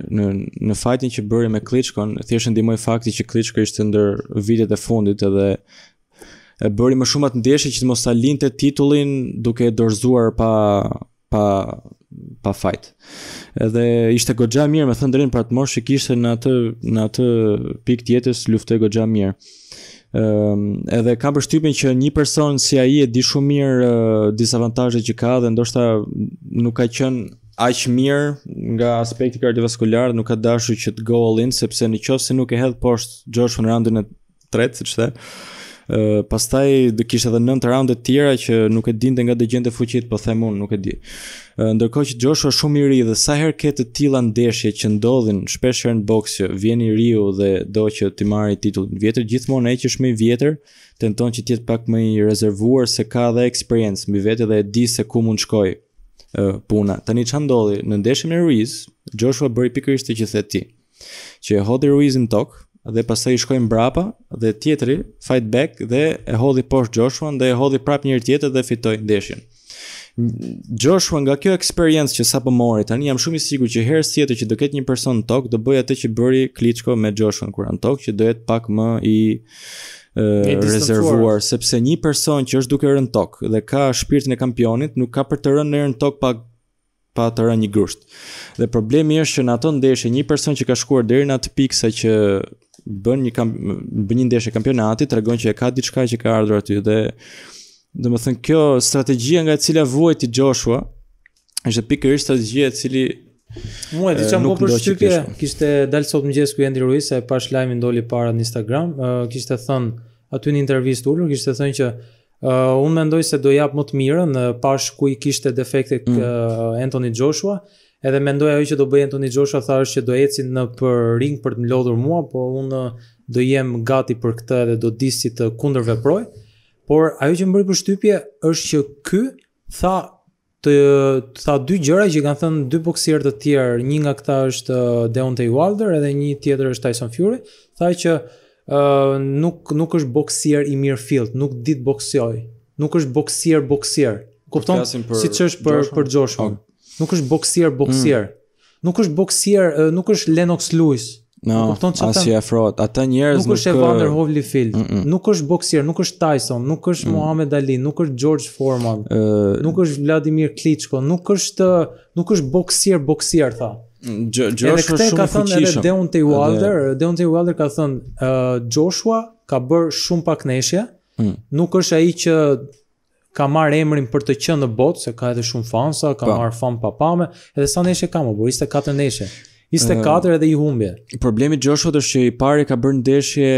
në në fajtin që bëri me Klitschko, thjesht ndihmoi fakti që Klitschko ishte ndër vitet e fundit edhe e bëri më shumë atë ndeshje që të mos sa linte titullin duke e dorzuar pa pa pa fight. Edhe ishte goxha mirë, më thënë drejt për atë moshë që ishte në atë në atë pikë të jetës luftoi goxha mirë. Ëm ehm, edhe kam përshtypjen që një person si ai e di shumë mirë uh, disavantazhet që ka dhe ndoshta nuk ka qen aq mirë nga aspekti kardiovaskular, nuk ka dashur që të go all in sepse nëse nuk e hedh poshtë Josh Randon në tretë, siç the, pastaj do kishte edhe nëntë raunde të tjera që nuk e dinte nga dëgjente fuqit, po them unë nuk e di. Ndërkohë që Joshua është shumë i ri dhe sa herë ke të tilla ndeshje që ndodhin shpesh herë në boksë, vjen i riu dhe do që të marrë titullin vjetër, gjithmonë ai që është më i vjetër tenton që të jetë pak më i rezervuar se ka edhe experience mbi vete dhe e di se ku mund shkojë puna. Tani çfarë ndodhi? Në ndeshjen e Ruiz, Joshua bëri pikërisht të që the ti që e hodhi Ruizin tokë, dhe pastaj i shkojnë mbrapa dhe tjetri fight back dhe e hodhi poshtë Joshua dhe e hodhi prap njëri tjetër dhe fitoi ndeshjen. Joshua nga kjo experience që sapo mori tani jam shumë i sigurt që herë tjetër që do ketë një person në tok do bëj atë që bëri Klitschko me Joshua kur an tok që do jetë pak më i e rezervuar sepse një person që është duke rënë në tok dhe ka shpirtin e kampionit nuk ka për të rënë në tok pa pa të rënë një grusht. Dhe problemi është që në ato ndeshje një person që ka shkuar deri në atë pikë sa që bën një kam, bën një ndeshje kampionati, tregon që e ka diçka që ka ardhur aty dhe domethënë kjo strategjia nga e cila vuajti Joshua është pikërisht strategjia e cili Mua e di çam po shtypje, kishte dalë sot mëngjes ku Andri Ruiz, e pash lajmin doli para në Instagram, uh, kishte thënë aty në intervistë ulur, kishte thënë që uh, unë mendoj se do jap më të mirën pash ku i kishte defekte uh, Anthony Joshua, Edhe mendoj ajo që do bëjën Anthony Joshua tha është që do ecin në për ring për të mlodhur mua, po unë uh, do jem gati për këtë dhe do di si të kundërveproj. veproj. Por ajo që më bëri përshtypje është që ky tha të tha dy gjëra që kanë thënë dy boksierë të tjerë, një nga këta është uh, Deontay Wilder dhe një tjetër është Tyson Fury, tha që uh, nuk nuk është boksier i mirë fillt, nuk dit boksoj, nuk është boksier boksier. Kupton? Siç është për për Joshua. Nuk është boksier, boksier. Mm. Nuk është boksier, nuk është Lennox Lewis. No, kupton çfarë? Asi afrohet. Ata njerëz nuk është nuk... Evander Holyfield. Mm -mm. Nuk është boksier, nuk është Tyson, nuk është mm. Muhammad Ali, nuk është George Foreman. Uh... Nuk është Vladimir Klitschko, nuk është nuk është boksier, boksier tha. Joshua është shumë ka thënë edhe Deontay Wilder, Deontay Wilder ka thënë uh, Joshua ka bër shumë pak neshje. Mm. Nuk është ai që ka marr emrin për të qenë në botë, se ka edhe shumë fansa, ka po. marr fam papame, edhe sa neshe ka më, bo ishte katë 24 uh, edhe i humbje. Problemi i është që i pari ka bërë ndeshje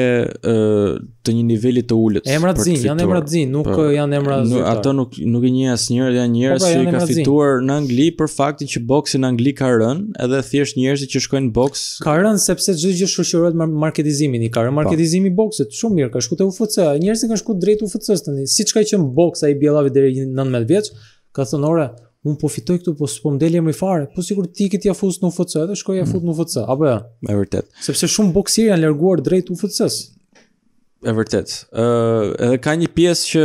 uh, të një niveli të ulët. Emrat zin, janë emrat zin, nuk po, janë emra zin. Ato nuk nuk e njeh asnjëra, janë po, njerëz pra, që i ka fituar në Angli për faktin që boksi në Angli ka rënë, edhe thjesht njerëzit që shkojnë boks ka rënë sepse çdo gjë shoqërohet me marketizimin, i ka rënë po. marketizimi i boksit. Shumë mirë ka shku te UFC. Njerëzit kanë shku drejt UFC-s tani, siç ka qenë boksa i Bjellavit deri në 19 vjeç, ka thonë ora, un po fitoj këtu, po s'po mdel emri fare. Po sigurt ti këtë ja fus në UFC, dhe shkoj ja mm. fut në UFC, apo jo? Me vërtet. Sepse shumë boksier janë larguar drejt UFC-s. E vërtet. Ë, uh, edhe ka një pjesë që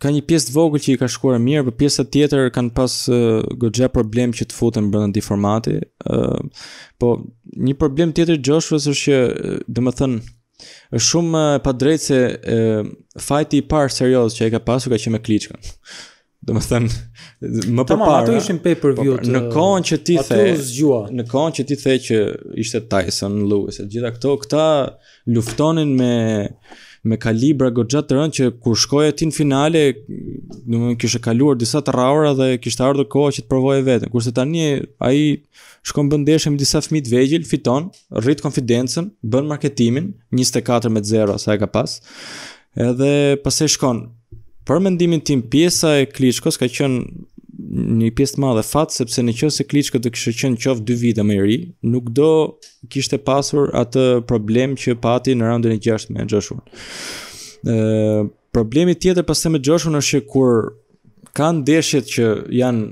ka një pjesë të vogël që i ka shkuar mirë, por pjesa tjetër kanë pas uh, goxha problem që të futen brenda di formati. uh, po një problem tjetër Joshua është që, domethënë, është shumë uh, pa se uh, fajti i parë serioz që e ka pasur ka qenë me Kliçkën. Do më thënë, më përpara... ato ishin pay per view po, të... Në konë që ti the... Ato zgjua. Në konë që ti the që ishte Tyson, Lewis, e gjitha këto, këta luftonin me me kalibra goxha të rënd që kur shkoje ti në finale, domethënë kishe kaluar disa të rraura dhe kishte ardhur koha që të provoje veten. Kurse tani ai shkon bën ndeshje me disa fëmijë të vegjël, fiton, rrit konfidencën, bën marketimin 24 me 0 sa e ka pas. Edhe pastaj shkon, Për mendimin tim pjesa e Kliçkos ka qenë një pjesë të madhe fat sepse në qoftë do të kishte qenë qoftë 2 vite më i ri, nuk do kishte pasur atë problem që pati në raundin e 6 me Joshua. Ëh, problemi tjetër pas me Joshua është që kur kanë ndeshjet që janë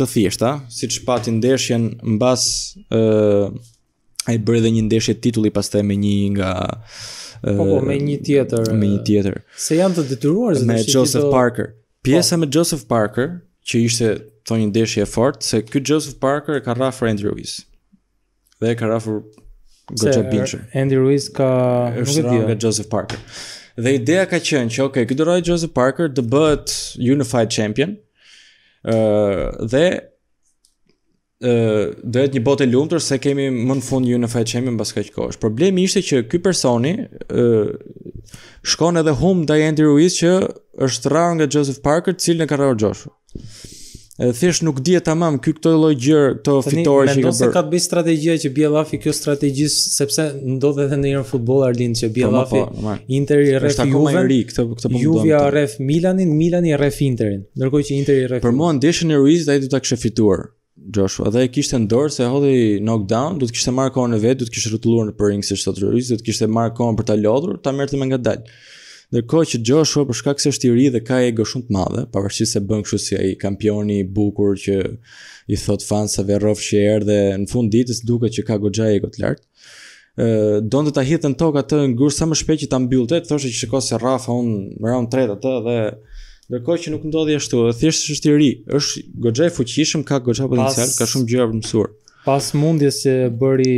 të thjeshta, siç pati ndeshjen mbas ëh ai bëri dhe një ndeshje titulli pastaj me një nga Po, po, me ehm, një tjetër. Me një tjetër. Se janë të detyruar zë me Joseph Parker. Pjesa po. me Joseph Parker që ishte thonë një ndeshje e fortë se ky Joseph Parker ka rrafur Andy Ruiz. Dhe ka rrafur Gojja Binchu. Andy Ruiz ka është nuk e di nga Joseph Parker. Dhe ideja ka qenë që okay, ky do Joseph Parker të bëhet Unified Champion. ë uh, dhe do jetë një botë e lumtur se kemi më në fund një fat çemi mbas kaq kohësh. Problemi ishte që ky personi ë shkon edhe hum ndaj Andy Ruiz që është rrarë nga Joseph Parker, cilë në ka rrarë Edhe thjesht nuk di e ta këto lloj loj gjërë, këto fitore që i ka bërë. Me se ka të strategjia strategia që bje lafi kjo strategisë, sepse ndodhe dhe, në njërën futbol ardhin që bje lafi, po, po, Interi i ref Juve, po Juve a ref Milanin, Milanin i ref Interin, nërkoj që Interi i ref Juve. Për mua, ndeshën e Ruiz, ai do ta të fituar. Joshua dhe e kishte në dorë se hodhi knockdown, do të kishte marrë kohën e vet, do të kishte rrotulluar në ring si çdo terrorist, do të kishte marrë kohën për ta lodhur, ta merrte me ngadalë. Ndërkohë që Joshua për shkak se është i ri dhe ka ego shumë të madhe, pavarësisht se bën kështu si ai kampioni i bukur që i thot fansave rrof që erdhe në fund ditës duket që ka goxha ego të lartë. ë donte ta hidhte në tokë atë ngjyrë sa më shpejt që ta mbyllte, thoshte që shikoi se Rafa un round 3 atë dhe Ndërkohë që nuk ndodhi ashtu, dhe thjesht është i ri, është goxha fuqishëm, ka goxha potencial, ka shumë gjëra për të mësuar. Pas mundjes që bëri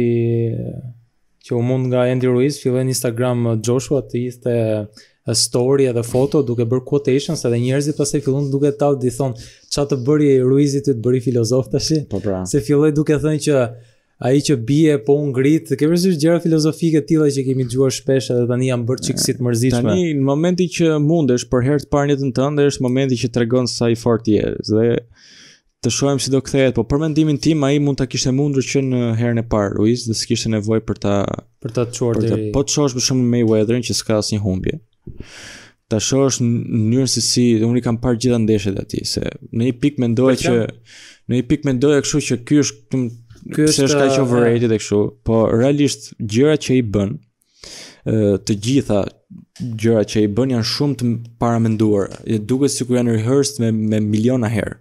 që u mund nga Andy Ruiz, filloi në Instagram Joshua të ishte a story edhe foto duke bër quotations edhe njerëzit pastaj fillon duke thau di thon ça të bëri Ruizi ti të bëri filozof tash. Po pra. Se filloi duke thënë që ai që bie po u ngrit, ke parasysh gjëra filozofike të tilla që kemi dëgjuar shpesh edhe tani janë bërë çiksi të eh, mërzitshme. Tani në momentin që mundesh për herë të parë në jetën tënde është momenti që tregon sa i fort je dhe të shohim si do kthehet, po për mendimin tim ai mund ta kishte mundur që në herën e parë Luis dhe s'kishte nevojë për ta për ta çuar deri. Po të shohësh për shemb Mayweatherin që s'ka asnjë humbje. Ta shohësh në mënyrën se si, unë i kam parë gjitha ndeshjet e atij se në një pikë mendoja që në një pikë mendoja kështu që ky është ky është pse që kaq overrated e kështu, po realisht gjërat që i bën ë të gjitha gjërat që i bën janë shumë të paramenduar, e duket sikur janë rehearsed me me miliona herë.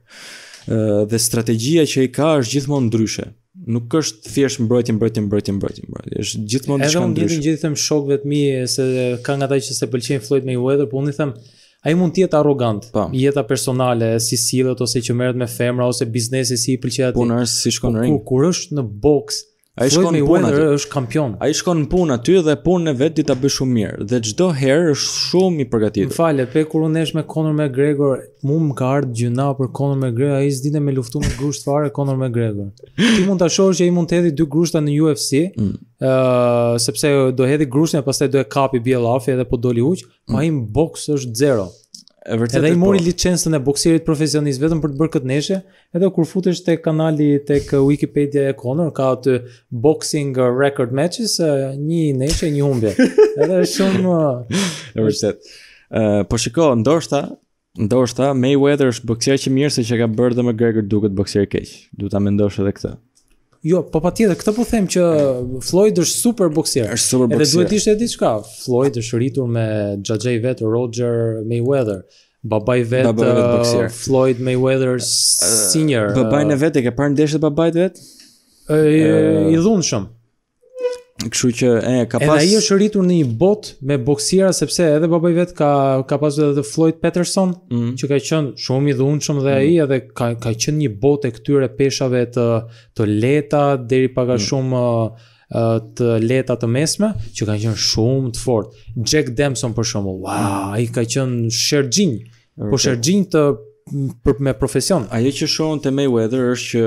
ë dhe strategjia që i ka është gjithmonë ndryshe. Nuk është thjesht mbrojtje, mbrojtje, mbrojtje, mbrojtje, mbrojtje. Është gjithmonë diçka ndryshe. Edhe unë gjithë them shokëve të mi se ka nga që se pëlqejnë Floyd Mayweather, po unë i them, thëmë ai mund të jetë arrogant, po. jeta personale, si sillet ose që mërët me femra ose biznesi si i pëlqej atij. Punës si shkon po, rinj. Kur është në boks, Ai shkon në është kampion. Ai shkon në punë aty dhe punën e vet di ta bësh shumë mirë dhe çdo herë është shumë i përgatitur. Më pe kur unesh me Conor McGregor, mu më ka ardhur gjuna për Conor McGregor, ai s'dinte me luftu me grusht fare Conor McGregor. Ti mund ta shohësh që ai mund të hedhë dy grushta në UFC, ëh, mm. uh, sepse do hedhë grushtin e pastaj do e kapi Bielafi edhe po doli uq, mm. po ai në boks është zero. E vërtetë. Edhe i mori po. licencën e boksierit profesionist vetëm për të bërë këtë neshë, edhe kur futesh tek kanali tek Wikipedia e Conor ka aty boxing record matches, një neshë, një humbje. [laughs] Edhe shumë E vërtetë. Ë, po shiko, ndoshta ndoshta Mayweather është boksier që mirë se që ka bërë dhe McGregor duket boksier keq. Duhet ta mendosh edhe këtë. Jo, po pa tjetër, këtë po them që Floyd është super boksier. Është super boksier. Edhe duhet ishte e diçka. Floyd është rritur me Gjagje i vetë, Roger Mayweather. Babaj vetë, uh, Floyd Mayweather uh, Senior. Babaj në uh, vetë, e ke parë në deshët babaj vetë? Uh, I dhunë shumë. Kështu që e ka pas. Edhe ai është rritur në një botë me boksiera sepse edhe babai vet ka ka pasur edhe Floyd Patterson, mm -hmm. që ka qenë shumë i dhunshëm dhe mm -hmm. ai edhe ka ka qenë një botë e këtyre peshave të të leta deri pak a mm -hmm. shumë të leta të mesme që kanë qenë shumë të fortë. Jack Dempson për shumë, wow, ai ka qenë shergjinj, okay. po shergjinj të për, me profesion. Ajo që shohën të Mayweather është që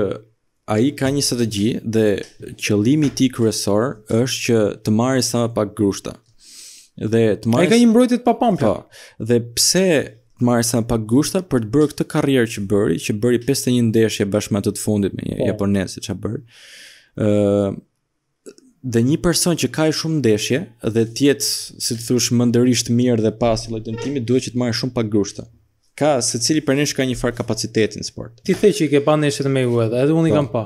ai ka një strategi dhe qëllimi i tij kryesor është që të marrë sa më pak grushta. Dhe të marrë Ai ka një mbrojtje të papamshme. Pa. Po, dhe pse të marrë sa pak grushta për të bërë këtë karrierë që bëri, që bëri 51 ndeshje bashkë me ato të fundit me një pa. Po. japonez që ç'a bër. ë uh, dhe një person që ka shumë ndeshje dhe të jetë si të thosh mëndërisht mirë dhe pas lloj dëmtimi duhet që të marrë shumë pak grushta ka se cili për nesh ka një farë kapacitetin sport. Ti the që i ke pa nesh edhe me ju edhe, edhe unë i po. kam pa.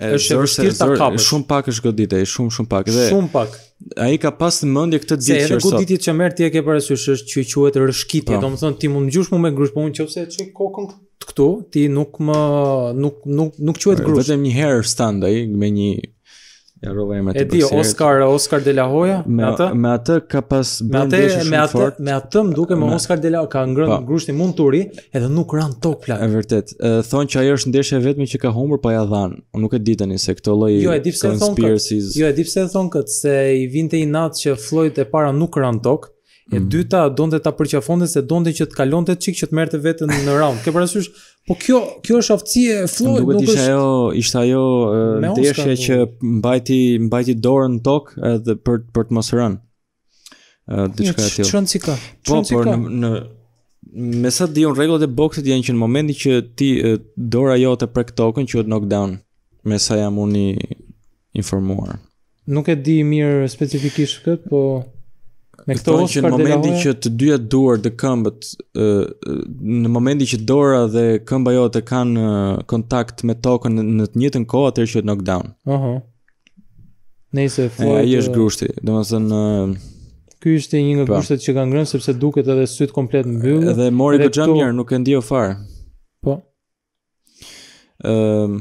është e vështirë ta kapër. Shumë pak është godit e, shumë, shumë pak. Dhe, shumë pak. A i ka pas në mëndje këtë ditë që është Se edhe goditit që mërë ti e ke parësysh është që i quet rëshkitje, po. do më thonë ti mund gjush mu me grush, po unë që ose që i kokën këtë këtu ti nuk më nuk nuk nuk quhet po, grush. vetëm një herë standaj me një Ja rova emrin atë. Edi Oscar, Oscar De La Hoya, me atë me atë ka pas bënë shumë Me atë, me atë, me atë më duke me Oscar De La ka ngrënë po. grushtin turi edhe nuk ran tok plan. Është vërtet. Thonë që ajo është ndeshja e vetme që ka humbur pa po ja dhënë. Unë nuk e di tani se këtë lloj jo e di pse thonë. Jo e di pse thonë këtë se i vinte i natë që Floyd e para nuk ran tok, E mm. dyta donte ta përqafonte se donte që të kalonte çik që të merrte veten në round. Ke parasysh? Po kjo kjo është aftësi e Floyd, nuk është. Ishte ajo, ishte ajo ndeshja po. që mbajti mbajti dorën tokë edhe për për të mos rënë. Ë diçka e tillë. Çfarë ka? Po, por në, në me sa di un rregullat e boksit janë që në momentin që ti dora jote prek tokën quhet knockdown. Me sa jam unë informuar. Nuk e di mirë specifikisht këtë, po Me këto Oscar në momentin që të dyja duar të këmbët, në momentin që dora dhe këmba jote kanë kontakt me tokën në të njëjtën kohë atëherë që knockdown. Aha. Uh -huh. Nëse fuaj. ai është grushti. Domethënë, ky është një nga pra. grushtet që kanë ngrënë sepse duket edhe syt komplet mbyll. Edhe mori gojë mirë, nuk e ndio farë. Po. Ëm, ehm,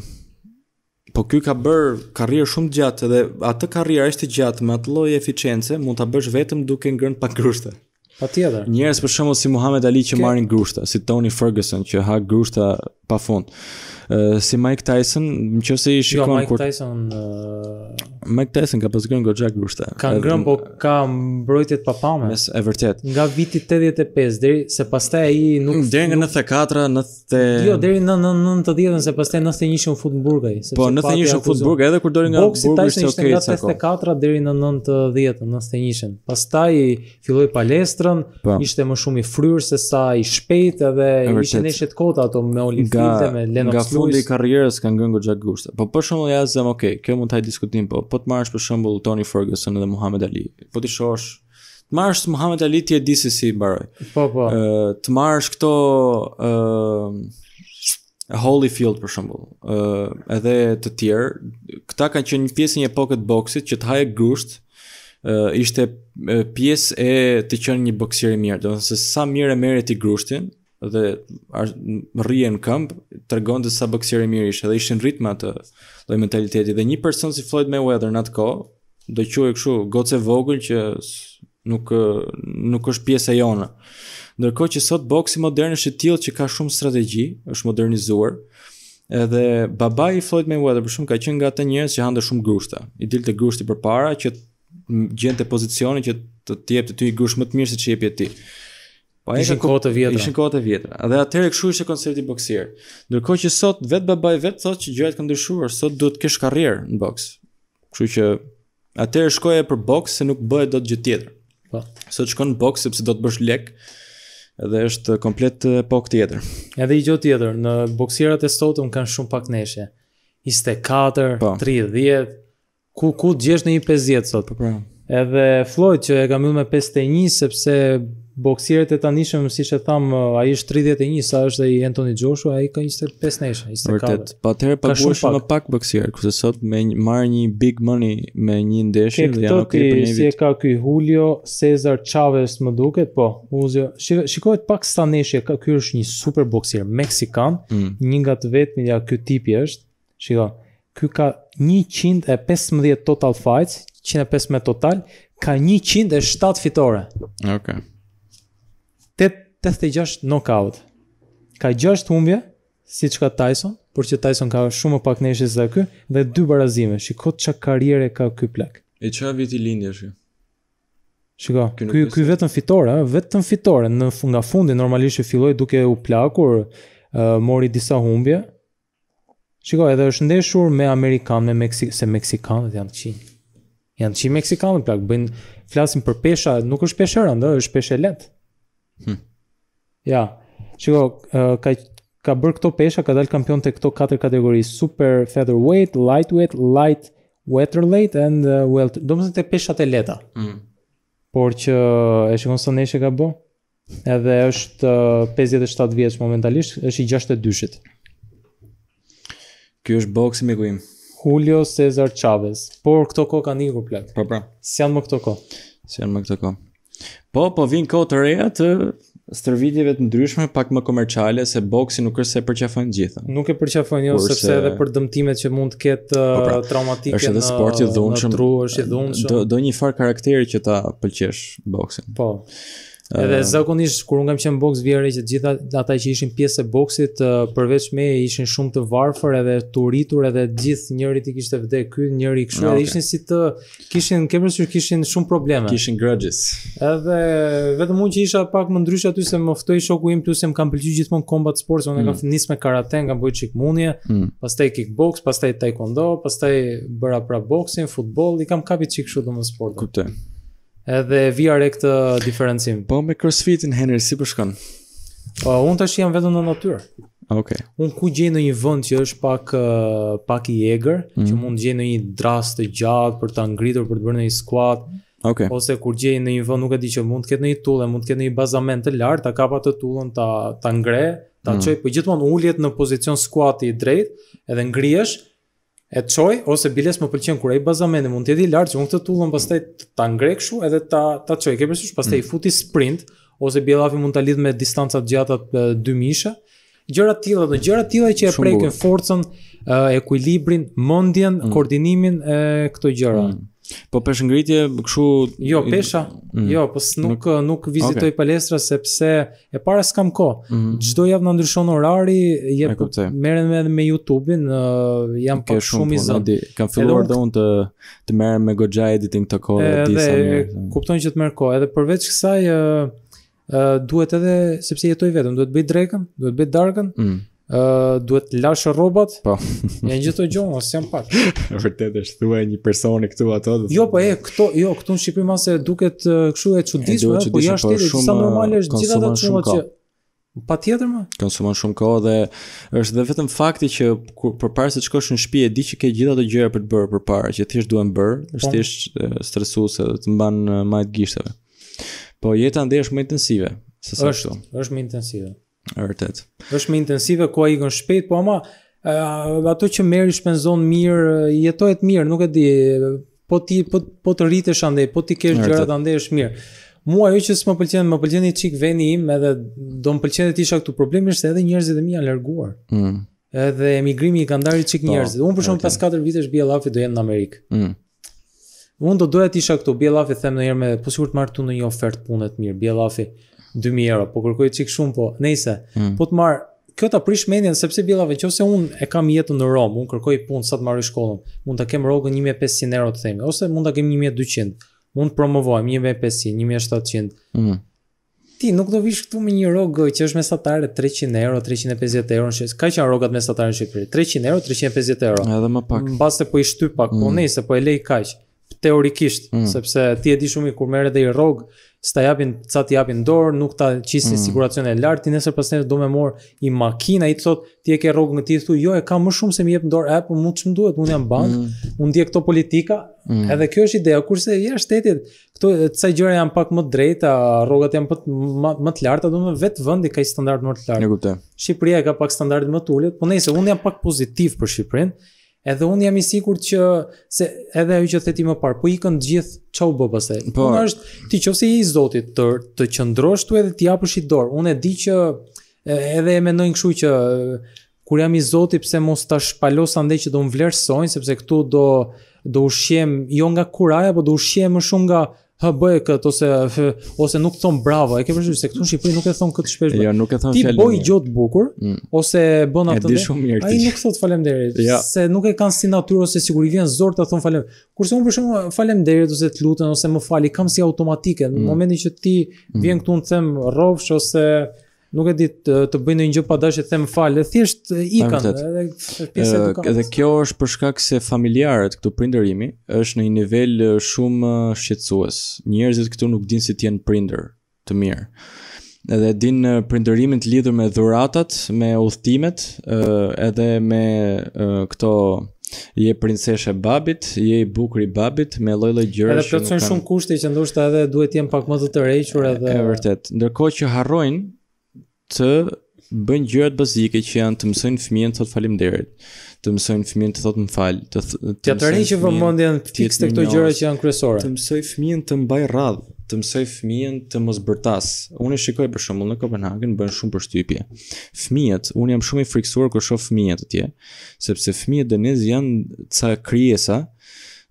po ky ka bër karrierë shumë të gjatë dhe atë karrierë është e gjatë me atë lloj eficiencë, mund ta bësh vetëm duke ngrënë pa grushte. Patjetër. Njerëz për shembull si Muhammed Ali që marrin grushta, si Tony Ferguson që ha grushta pafund si Mike Tyson, në që se i jo, shikon... Jo, Mike kur... Tyson... Uh... Mike Tyson ka pas grënë go Jack Rushta. Ka ngrënë, po ka mbrojtjet pa pame. Mes, e vërtet. Nga viti 85, deri, se pas ta i nuk... Mm, deri nga nuk... 94, në të... Jo, deri në, në, në të djetën, se pas ta e në të njëshën futë Po, në të njëshën në burgaj, edhe kur dori nga burgaj, është okej, sako. ishte nga 84, deri në 90, në të djetën, në të njëshën. Pas ta i filloj palestrën, po. ishte më shumë i fryrë, se sa i shpejt, edhe ishte neshet kota ato me Olifilte, me Lenox fundi i karrierës kanë ngënë gojë gjatë Po për shembull ja zëm, okay, kjo mund ta diskutojmë, po po të marrësh për shembull Tony Ferguson dhe Muhammad Ali. Po ti shohsh të marrësh Muhammad Ali ti e di si i mbaroi. Po po. Ë të marrësh këto ë Holyfield për shembull, ë edhe të tjerë, këta kanë qenë një pjesë një epokë të boksit që të haje gusht, ë ishte pjesë e të qenë një boksier i mirë, domethënë se sa mirë e merrit i grushtin, dhe rrien këmbë, tregon se sa boksier i mirë ishte dhe ishin ritme atë lloj mentaliteti dhe një person si Floyd Mayweather në atë kohë do quhej kështu gocë vogël që nuk nuk është pjesë e jona. Ndërkohë që sot boksi modern është i tillë që ka shumë strategji, është modernizuar. Edhe babai i Floyd Mayweather për shumë ka qenë nga ata njerëz që hanë shumë grushta. I dilte grushti përpara që gjente pozicionin që të jepte ty grush më të mirë se ç'i jepje ti. Po ishin kohë të vjetra. Ishin kohë të vjetra. Dhe atëherë kështu ishte koncepti boksier. Ndërkohë që sot vet babai vet thotë që gjërat kanë ndryshuar, sot duhet të kesh karrierë në boks. Kështu që atëherë shkoje për boks se nuk bëhet dot gjë tjetër. Po. Sot shkon në boks sepse do të bësh lek dhe është komplet epok tjetër. Edhe i gjë tjetër, në boksierat e sotëm kanë shumë pak neshje. 24, 30, ku ku djesh gjesh në 50 sot. Po, po. Edhe Floyd që e ka mbyllë me 51 sepse boksierët e tanishëm siç e tham ai është 31 sa është ai Anthony Joshua ai ka 25 nesh 24 vërtet pa tërë pa bosh më pak boksier kurse sot me marr një big money me një ndeshje dhe janë okay për një vit si e ka ky Julio Cesar Chavez më duket po Julio shikohet pak sa nesh ka ky është një super boksier meksikan mm. një nga të vetmit ja ky tipi është shiko ky ka 115 total fights 115 total ka 107 fitore okay 86 knockout. Ka 6 humbje, si që ka Tyson, por që Tyson ka shumë pak neshe se kë, dhe 2 barazime. Shiko që karriere ka kë plak. E që a viti lindja shkë? Shiko, kë, kë vetën fitore, vetën fitore, në nga fundi normalisht e filloj duke u plakur, uh, mori disa humbje. Shiko, edhe është ndeshur me Amerikanë, me Meksi se Meksikanët janë të qinë. Janë të qinë Meksikanët plak, bëjnë, flasim për pesha, nuk është pesha rënda, është peshe letë. Hmm. Ja. Shiko, uh, ka ka bër këto pesha, ka dal kampion te këto katër kategori: super featherweight, lightweight, light welterweight and uh, welter. Do të thotë pesha të lehta. Mm. Por që e shikon se që e ka bë. Edhe është uh, 57 vjeç momentalisht, është i 62-shit. Ky është boksi me gojim. Julio Cesar Chavez. Por këto kohë kanë ikur plot. Po, po. Si janë më këto kohë? Si janë më këto kohë? Po, po vin kohë të reja të stërvitjeve të ndryshme pak më komerciale se boksi nuk është se përqafon gjithë. Nuk e përqafon jo sepse edhe për dëmtimet që mund të ketë po pra, uh, traumatike është në trup është i dhunshëm. Do do një far karakteri që ta pëlqesh boksin. Po. Edhe uh, zakonisht kur unë kam qenë boks vjerë që gjitha ata që ishin pjesë e boksit uh, përveç me ishin shumë të varfër edhe të uritur edhe gjithë njëri ti kishte vdekë ky njëri kështu okay. edhe ishin si të kishin kemë kishin shumë probleme. Kishin grudges. Edhe vetëm unë që isha pak më ndrysh aty se më ftoi shoku im plus se më kanë pëlqyer gjithmonë combat sports, unë mm. kam nis me karate, kam bëj çikmunie, mm. pastaj kickbox, pastaj taekwondo, pastaj bëra pra boksin, futboll, i kam kapi çik kështu domos Kuptoj edhe vija e këtë diferencim. Po me crossfitin, Henry, si shkon? Po, unë të jam vetëm në natyrë. Ah, ok. Unë ku gjej në një vënd që është pak, pak i egër, mm. që mund gjej në një dras të gjatë për të ngritur, për të bërë një squat, Okay. Ose kur gjej në një vend nuk e di që mund të ketë një tullë, mund të ketë një bazament të lartë, ta kapa të tullën, ta ta ngre, ta mm. çoj, po gjithmonë uljet në pozicion squati i drejtë, edhe ngrihesh, e çoj ose biles më pëlqen kur ai bazamen mund të jetë i lartë, unë këtë tullon pastaj ta ngrej kështu edhe ta ta çoj. Ke përsëri pastaj mm. i futi sprint ose bielavi mund ta lidh me distanca të gjata të dy mishë. Gjëra të tilla, gjëra të tilla që e prekin forcën, ekuilibrin, mendjen, mm. koordinimin e këto gjëra. Mm. Po pesh ngritje, kështu jo pesha, mm. jo, po nuk nuk vizitoj okay. palestra sepse e para s kam kohë. Mhm. Çdo javë në ndryshon orari, jep me edhe me YouTube-in, uh, jam okay, pak shumë, shumë i zënë. Kam filluar dhe unë të të merrem me goxha editing të kohë disa Edhe kupton që të merr kohë, edhe përveç kësaj ë uh, uh, duhet edhe sepse jetoj vetëm, duhet bëj drekën, duhet bëj darkën. Mm ë duhet të lash rrobat. Po. janë gjithë këto gjë, mos jam pak. Në [laughs] është thuaj një personi këtu ato. Jo, po e këto, jo këtu në Shqipëri mase duket kështu e çuditshme, po jashtë është po shumë normale është gjithë ato çmoçi. Që... Patjetër më. Konsumon shumë kohë dhe është dhe vetëm fakti që përpara se të shkosh në shtëpi e di që ke gjithë ato gjëra për të bërë përpara, që thjesht duhen bërë, është po. thjesht stresuese dhe të mban më gishtëve. Po jeta ndesh më intensive. Është, është më intensive. Vërtet. Është më intensive ku ai gon shpejt, po ama uh, ato që merr shpenzon mirë, jetohet mirë, nuk e di, po ti po, po të rritesh andaj, po ti kesh gjërat andaj është mirë. Mua ajo që s'më pëlqen, më pëlqen i çik veni im, edhe do më pëlqente të isha këtu. Problemi është edhe njerëzit e mi janë larguar. Ëh. Mm. Edhe emigrimi i kanë ndarë çik po, njerëzit. Unë për shkak të pas 4 vitesh Biellafi do jem në Amerikë. Ëh. Mm. Unë do doja të isha këtu, Bjellafi them ndonjëherë me, po sigurt marr këtu ndonjë ofertë pune të mirë, Bjellafi. 2000 euro, po kërkoj çik shumë po. Nëse mm. po të marr kjo ta prish mendjen sepse billave nëse un e kam jetën në Rom, un kërkoj punë sa të marrë shkollën, mund ta kem rrogën 1500 euro të themi ose mund ta kem 1200. Mund të 1500, 1700. Mm. Ti nuk do vish këtu me një rrogë që është mesatare 300 euro, 350 euro, që ka që rrogat mesatare në Shqipëri, 300 euro, 350 euro. Edhe më pak. Mbas se po i shtyp pak, po mm. po nëse po e lej kaq teorikisht mm. sepse ti e di shumë kur merret ai rrog s'ta japin ca ti japin dorë, nuk ta qisin mm. siguracion e lartë, ti nesër pas nesër do me morë i makina, i të thot, ti e ke rogë në ti, thu, jo, e ka më shumë se mi jep në dorë, e, mund që më duhet, unë jam bank, mm. unë di këto politika, mm. edhe kjo është ideja, kurse ja shtetit, këto, të gjëra janë pak më drejta, rogët janë pët, më, më të lartë, do me vetë vëndi ka i standart më të lartë. Shqipëria ka pak standart më të ullit, po nejse, unë jam pak pozitiv për Shqipërinë, Edhe unë jam i sikur që se edhe ajo që the ti më parë, po ikën të gjithë çau bë pastaj. Po Por... është ti qofse i Zotit të të qëndrosh tu edhe ti japësh i dorë. Unë e di që edhe e mendojnë kështu që kur jam i zoti pse mos ta shpalos ande që do më vlerësojnë sepse këtu do do ushqem jo nga kuraja, por do ushiem më shumë nga ha bëj kët ose hë, ose nuk thon bravo. E ke përshtyr se këtu në Shqipëri nuk e thon këtë shpesh. Jo, po nuk e thon fjalë. Ti bëj gjot bukur mm. ose bën atë. Ai nuk thot faleminderit, ja. se nuk e kanë si natyrë ose sigur i vjen zor të thon falem. Kurse un për shembull faleminderit ose të lutem ose më fali, kam si automatike mm. në momentin që ti vjen këtu në them rrofsh ose nuk e di të bëjnë një gjë pa dashje them fal, thjesht ikën edhe pjesë Edhe kjo është për shkak se familjarët këtu prindërimi është në një nivel shumë shqetësues. Njerëzit këtu nuk dinë si të jenë prindër të mirë. Edhe din prindërimin të lidhur me dhuratat, me udhtimet, edhe me këto je princeshe babit, je i bukur i babit me lloj-lloj gjëra. Edhe plotësojnë shumë kushte që ndoshta edhe duhet të jenë pak më të tërhequr edhe. Është vërtet. Ndërkohë që harrojnë të bëjnë gjërat bazike që janë të mësojnë fëmijën të thotë faleminderit, të mësojnë fëmijën të thotë më fal, të të tërheq që vëmendjen fikse te këto gjëra që janë kryesore. Të mësoj fëmijën të mbaj radhë, të mësoj fëmijën të mos bërtas. Unë shikoj për shembull në Kopenhagen bën shumë përshtypje. Fëmijët, unë jam shumë i friksuar kur shoh fëmijë të sepse fëmijët denez janë ca krijesa,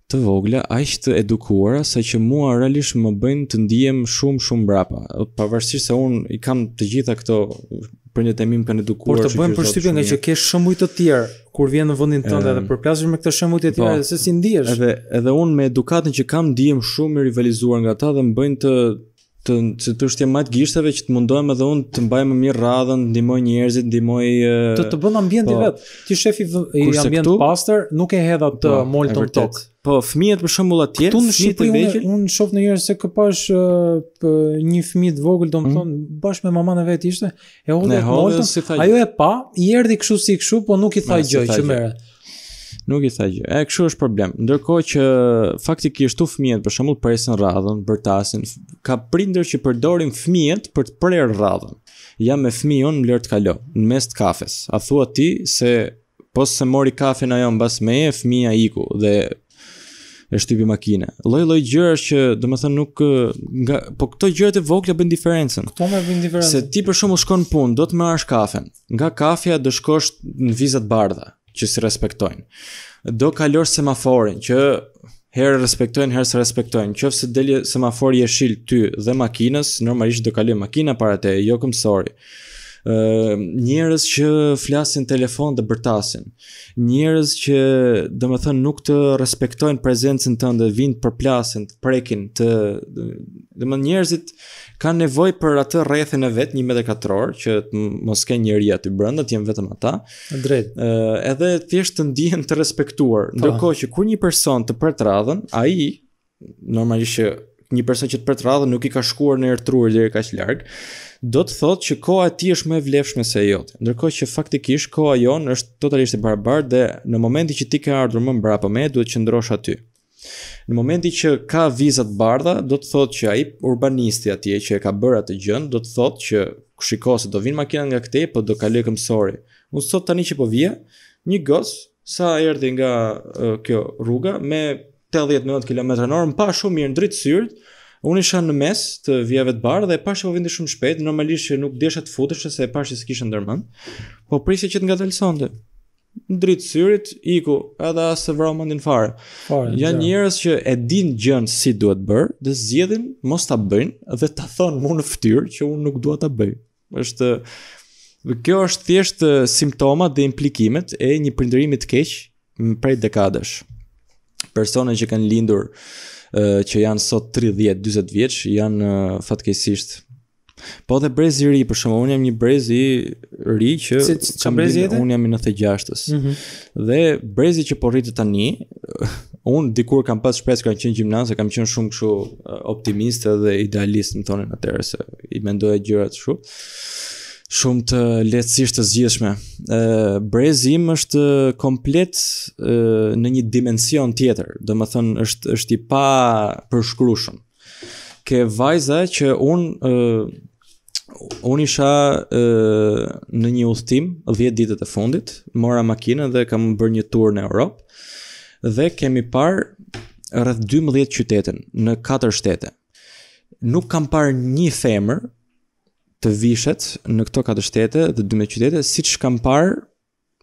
të vogla, aq të edukuara sa që mua realisht më bëjnë të ndihem shumë shumë mbrapa, pavarësisht se un i kam të gjitha këto prindet e mi më kanë edukuar. Por të bëjmë përshtypje nga që ke shembuj të tjerë kur vjen në vendin tënd edhe përplasesh me këtë shembuj të tjerë po. se si ndihesh. Edhe edhe un me edukatën që kam ndihem shumë i rivalizuar nga ata dhe më bëjnë të të të të shtje më të gishtave që të mundohem edhe unë të mbaj më mirë radhën, ndihmoj njerëzit, ndihmoj të të bën ambient po, i vet. Ti shefi i ambient këtu, pastor nuk e hedh atë po, molton tok. Po fëmijët për shembull atje, këtu në Shqipëri unë, unë shoh në njerëz se kapash një fëmijë të vogël, domthon mhm. mm. bashkë me mamën e vet ishte, e hodhi molton. ajo e pa, i erdhi kështu si kështu, po nuk i tha gjë që merret nuk i tha gjë. E kështu është problem. Ndërkohë që faktikisht u fëmijët për shembull presin radhën, bërtasin, ka prindër që përdorin fëmijët për të prerë radhën. Ja me fëmijën në lërt kalo, në mes të kafes. A thua ti se pas po se mori kafen ajo mbas me e fëmia iku dhe e shtypi makinë. Lloj-lloj gjëra që domethënë nuk nga po këto gjërat e vogla bën diferencën. Këto më bën diferencën. Se ti për shembull shkon punë, do të marrësh kafen. Nga kafja do shkosh në vizat bardha që si respektojnë. Do kalor semaforin që herë respektojnë, herë se respektojnë. Qofë se delje semafor i e shilë ty dhe makinës, normalisht do kalim makina para te, jo këmë sori. Uh, njerës që flasin telefon dhe bërtasin njerës që dhe më thënë nuk të respektojnë prezencën të ndë vind për plasin, të prekin të, dhe më njerësit ka nevojë për atë rrethën e vet 1 metër katror që të mos kenë njerëj aty brenda, të jenë vetëm ata. Drejt. Ë edhe thjesht të ndihen të respektuar. Po. Ndërkohë që kur një person të pret radhën, ai normalisht që një person që të pret radhën nuk i ka shkuar në ertruar deri kaq larg, do të thotë që koha e tij është më e vlefshme se e jote. Ndërkohë që faktikisht koha jon është totalisht e barabartë dhe në momentin që ti ke ardhur më mbrapa me, duhet të qëndrosh aty. Në momenti që ka vizat bardha, do të thot që ai urbanisti atje që e ka bërë atë gjën, do të thot që shiko se do vinë makina nga këtej, po do kaloj këmsori. Unë sot tani që po vije, një gos sa erdhi nga uh, kjo rruga me 80-90 km në orë, pa shumë mirë në dritë syrët, unë isha në mes të vijave të barë dhe e pashë po vindi shumë shpejt, normalisht që nuk desha të futështë se e pashë që s'kishë ndërmën, po prisje që të nga të lësonde në dritë syrit, iku, edhe asë të vërë mëndin fare. Janë gjerë. njërës që e din gjënë si duhet bërë, dhe zjedhin mos të bëjnë dhe të thonë mu në fëtyrë që unë nuk duhet të bëjnë. Êshtë, kjo është thjeshtë simptoma dhe implikimet e një prinderimit keq prej dekadesh. Personën që kanë lindur që janë sot 30-20 vjeç janë fatkeqësisht Po dhe brezi ri për shumë, unë jam një brez i ri që çam brezi un jam në 96-të. Mm -hmm. Dhe brezi që po rrit tani, [laughs] un dikur kam pas shpresë kanë qenë gjimnaze, kam qenë shumë kështu eh, optimist edhe idealist, më thonin atëherë se i mendoja gjërat kështu shumë të lehtësisht të zgjidhshme. Ë eh, brezi im është komplet e, eh, në një dimension tjetër. Do të thonë është është i pa përshkrueshëm. Ke vajza që un ë unë isha uh, në një udhtim 10 ditët e fundit, mora makinën dhe kam bërë një tur në Europë dhe kemi parë rreth 12 qytete në 4 shtete. Nuk kam parë një femër të vishet në këto 4 shtete dhe 12 qytete, siç kam parë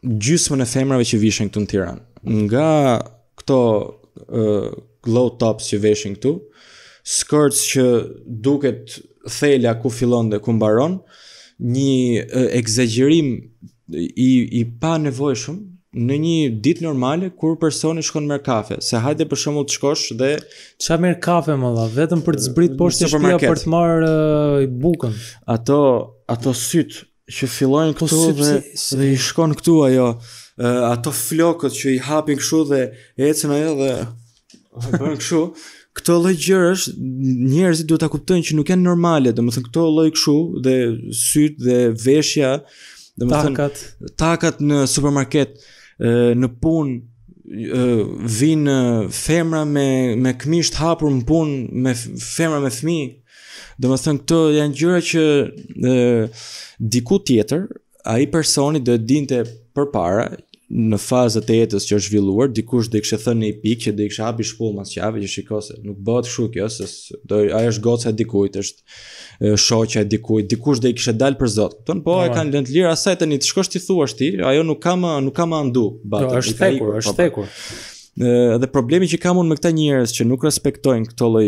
gjysmën e femrave që vishen këtu në Tiranë. Nga këto uh, glow tops që veshin këtu, skirts që duket thela ku fillon dhe ku mbaron, një egzagerim i, i pa nevojshëm në një ditë normale kur personi shkon merr kafe, se hajde për shembull të shkosh dhe ç'a merr kafe më dha, vetëm për të zbrit poshtë të shtëpia për të marr uh, bukën. Ato ato syt që fillojnë po këtu dhe, dhe i shkon këtu ajo ato flokët që i hapin kështu dhe ecën ajo dhe bën kështu. Këto lloj gjërash njerëzit duhet ta kuptojnë që nuk janë normale, domethënë këto lloj kështu dhe syt dhe veshja, domethënë takat. takat në supermarket, në punë vinë femra me me këmisht hapur në punë me femra me fëmijë. Domethënë këto janë gjëra që diku tjetër ai personi do të dinte përpara në fazët e jetës që është zhvilluar, dikush do i kishte thënë një pikë që do i kishte hapi shpull mas qave, që shikoj se nuk bëhet kështu kjo, se do ajo është goca e dikujt, është shoqja e dikujt, dikush do i kishte dalë për Zot. Kupton? Po e kanë lënë lirë asaj tani, të shkosh ti thuash ti, ajo nuk ka më nuk ka më andu. Bata, jo, është tekur, është po, po. tekur. Dhe problemi që kam unë me këta njerëz që nuk respektojnë këto lloj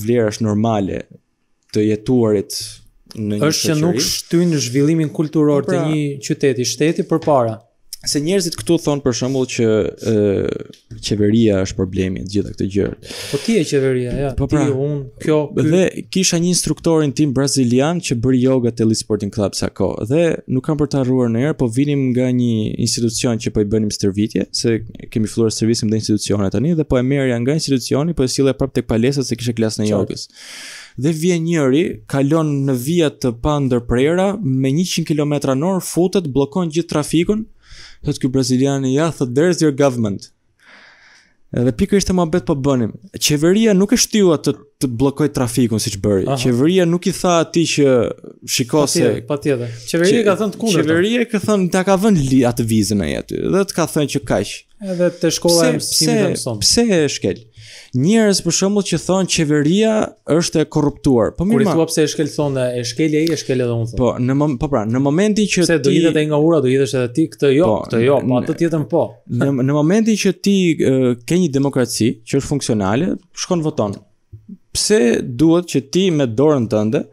vlerash normale të jetuarit në një është që nuk në zhvillimin kulturor po, pra, të një qyteti, shteti përpara. Se njerëzit këtu thonë për shembull që ë qeveria është problemi të gjitha këto gjëra. Po ti e qeveria, ja, po pra, ti kjo dhe kisha një instruktorin tim brazilian që bëri yoga te Lisbon Sporting Club sa ko. dhe nuk kam për të harruar në erë, po vinim nga një institucion që po i bënim stërvitje, se kemi filluar servisim në institucione tani dhe po e merrja nga institucioni, po e sillja prap tek palesa se kishte klasë në jogës. Dhe vjen njëri, kalon në vija të pandërprera me 100 km në orë, futet, bllokon gjithë trafikun, thot ky braziliani ja thotë there's your government Edhe pikë ishte më betë po bënim. Qeveria nuk e shtiua të, të blokoj trafikun si që bëri. Aha. Qeveria nuk i tha ati që shikose... Pa tjede, pa Qeveria që, ka thënë të kundër. Qeveria ka thënë të ka vënë li atë vizën e jetë, Dhe të ka thënë që kajsh. Edhe të shkolla e mësimit e mësëm. Pse e shkelë? njerëz për shembull që thonë qeveria është e korruptuar. Po mirë. Kur i thua pse e shkel thonë e shkel ai, e shkel edhe unë thonë. Po, në po pra, në momentin që ti do hidhet ai nga ura, do hidhesh edhe ti këtë jo, po, këtë jo, po atë tjetër po. në në momentin që ti uh, ke një demokraci që është funksionale, shkon voton. Pse duhet që ti me dorën tënde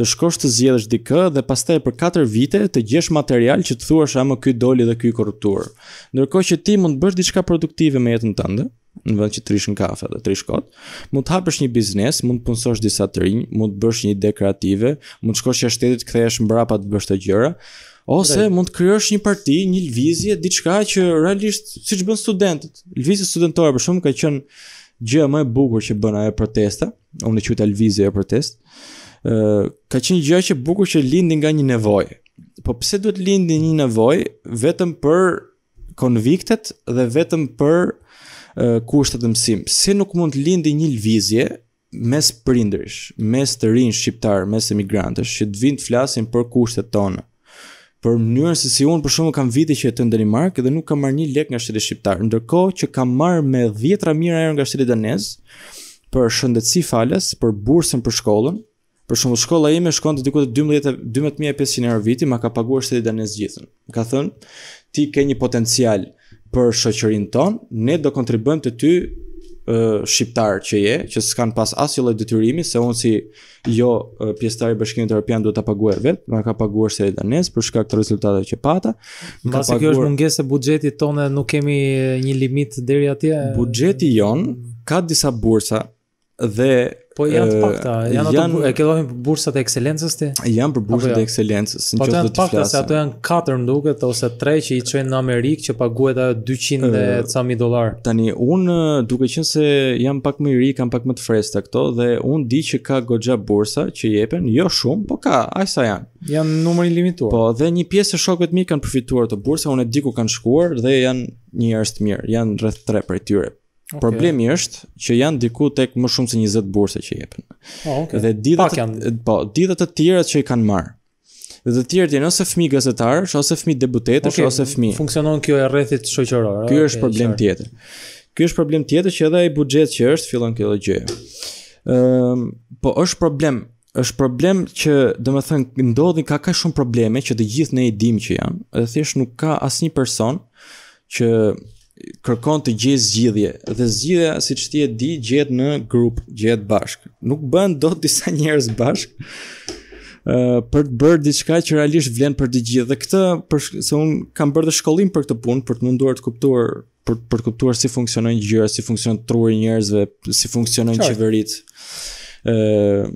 të shkosh të zgjedhësh dikë dhe pastaj për 4 vite të gjesh material që të thuash ama ky doli dhe ky korruptuar. Ndërkohë që ti mund të bësh diçka produktive me jetën tënde, në vend që të rishën kafe dhe të rishë mund të hapësh një biznes, mund të punësosh disa të rinj, mund të bësh një ide kreative, mund të shkosh që shtetit, kthehesh mbrapa mbra pa të bësh të gjëra, ose Rej. mund të kryosh një parti, një lëvizje, diçka që realisht si që bënë studentët. lvizje studentore për shumë ka qënë gjë më e bukur që bënë ajo protesta, unë e qëta lëvizje e protest, ka qënë gjë që bukur që lindin nga një nevojë. Po pse duhet lindin një nevoj vetëm për konviktet dhe vetëm për kushtet e mësimit. Si nuk mund të lindi një lvizje mes prindërish, mes të rinj shqiptar, mes emigrantësh që të vinë të flasin për kushtet tona. Për mënyrën se si unë për shumë kam vite që jetoj në Danimark dhe nuk kam marrë një lek nga shteti shqiptar, ndërkohë që kam marrë me 10 mira euro nga shteti danez për shëndetësi falas, për bursën për shkollën. Për shumë shkolla ime shkon të dikut 12 12500 euro viti, ma ka paguar shteti danez gjithën. Ka thënë ti ke një potencial për shoqërinë tonë, ne do kontribuojmë te ty ë shqiptar që je, që s'kan pas asnjë lloj detyrimi se unë si jo pjesëtar i Bashkimit Evropian duhet ta paguaj vetë, më ka paguar se danes për shkak të rezultateve që pata. Mbas kjo është mungesë e buxhetit tonë, nuk kemi një limit deri atje. Buxheti jon ka disa bursa dhe po janë të pakta, janë, janë ato e ke për bursat e ekselencës ti? Janë për bursat e jo? ekselencës, në çfarë po do të flasë. Po janë pakta, ato janë katër nduket ose tre që i çojnë në Amerikë që paguhet ajo 200 e ca mijë dollar. Tani un duke qenë se jam pak më i ri, kam pak më të freskë këto dhe un di që ka goxha bursa që jepen, jo shumë, po ka, aq sa janë. Jan numër i limituar. Po dhe një pjesë e shokëve mi kanë përfituar të bursa, unë e di ku kanë shkuar dhe janë njerëz të mirë, janë rreth 3 prej tyre. Okay. Problemi është që janë diku tek më shumë se 20 burse që jepen. Oh, okay. Dhe ditë të, janë... të po, ditë të tjera që i kanë marr. Dhe të tjerë janë ose fëmijë gazetarë, ose fëmijë debutetë, okay. ose fëmijë. Funksionon kjo e rrethit shoqëror. Ky okay, është problem tjetër. Ky është problem tjetër që edhe ai buxhet që është fillon këto gjë. Ëm, um, po është problem, është problem që domethënë thënë ndodhin ka ka shumë probleme që të gjithë ne i dimë që janë, dhe thjesht nuk ka asnjë person që kërkon të gjithë zgjidhje dhe zgjidhja si që ti e di gjet në grup, gjet bashk nuk bën do të disa [laughs] njerës bashk uh, për të bërë diçka që realisht vlen për të gjithë dhe këtë për, se unë kam bërë dhe shkollim për këtë punë për të munduar të kuptuar për, për të kuptuar si funksionojnë gjyra, si funksionojnë truri njerëzve, si funksionojnë qeveritë. ë uh,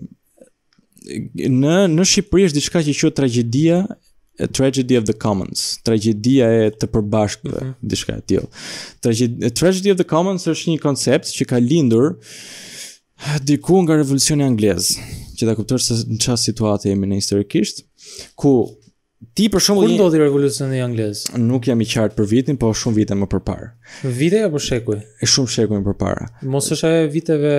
në në Shqipëri është diçka që quhet tragjedia A tragedy of the commons, tragjedia e të përbashkëve, mm -hmm. diçka e tillë. Tragedy, tragedy of the commons është një koncept që ka lindur diku nga revolucioni anglez, që ta kuptosh se në çfarë situate jemi ne historikisht, ku Ti për shembull kur ndodhi revolucioni anglez? Nuk jam i qartë për vitin, po shumë vite më parë. Vite apo shekuj? Është shumë shekuj më parë. Mos është ajo viteve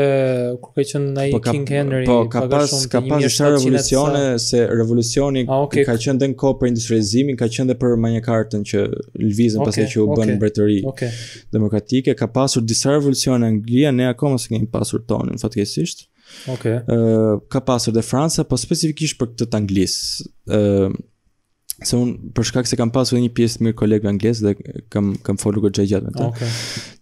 kur ka qenë ai po King Henry, po ka pas shumë, ka pas shumë revolucione sa... se revolucioni A, ah, okay. ka qenë edhe kohë për industrializimin, ka qenë edhe për manjekartën që lvizën okay, pasi që u bën okay, mbretëri okay. demokratike, ka pasur disa revolucione në Angli, ne akoma s'kem pasur tonin fatkeqësisht. Okej. Okay. Ë ka pasur edhe Franca, po specifikisht për këtë të Anglisë. Ë Se unë për shkak se kam pasur një pjesë mirë koleg anglez dhe kam kam folur gjë gjatë Okay.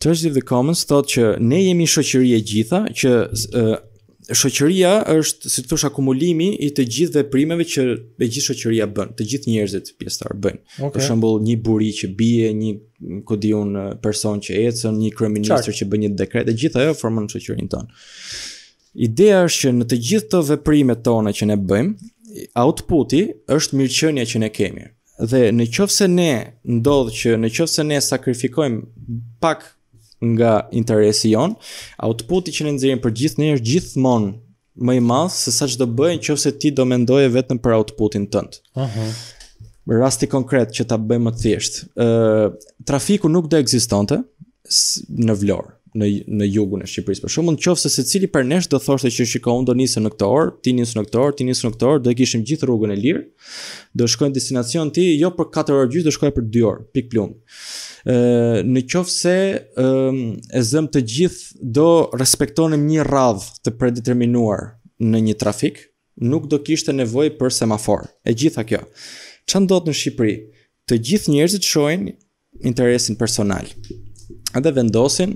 Tragedy of the Commons thotë që ne jemi një shoqëri e gjitha që uh, Shoqëria është si thosh akumulimi i të gjithë veprimeve që e gjithë shoqëria bën, të gjithë njerëzit pjesëtar bëjnë. Okay. Për shembull, një buri që bie, një kodiun person që ecën, një kryeminist që bën një dekret, e gjithë ajo formon shoqërinë tonë. Ideja është që në të gjithë të veprimet tona që ne bëjmë, outputi është mirëqenia që ne kemi. Dhe në qoftë se ne ndodh që në qoftë se ne sakrifikojmë pak nga interesi jon, outputi që ne nxjerrim për gjithë ne është gjithmonë më i madh se sa çdo bëjnë nëse ti do mendoje vetëm për outputin tënd. Uh -huh. Rasti konkret që ta bëjmë më thjesht. thjeshtë. uh, trafiku nuk do ekzistonte në Vlorë në në jugun e Shqipërisë. Për shembull, nëse secili për nesh do thoshte që shikon do nisë në këtë orë, ti nis në këtë orë, ti nis në këtë orë, do e kishim gjithë rrugën e lirë. Do shkojnë në destinacion ti jo për 4 orë gjysmë, do shkojmë për 2 orë, pik plum. Ë, në qoftë se ë e zëm të gjithë do respektonim një radhë të predeterminuar në një trafik, nuk do kishte nevojë për semafor. E gjitha kjo. Çan do të në Shqipëri? Të gjithë njerëzit shohin interesin personal. Ata vendosin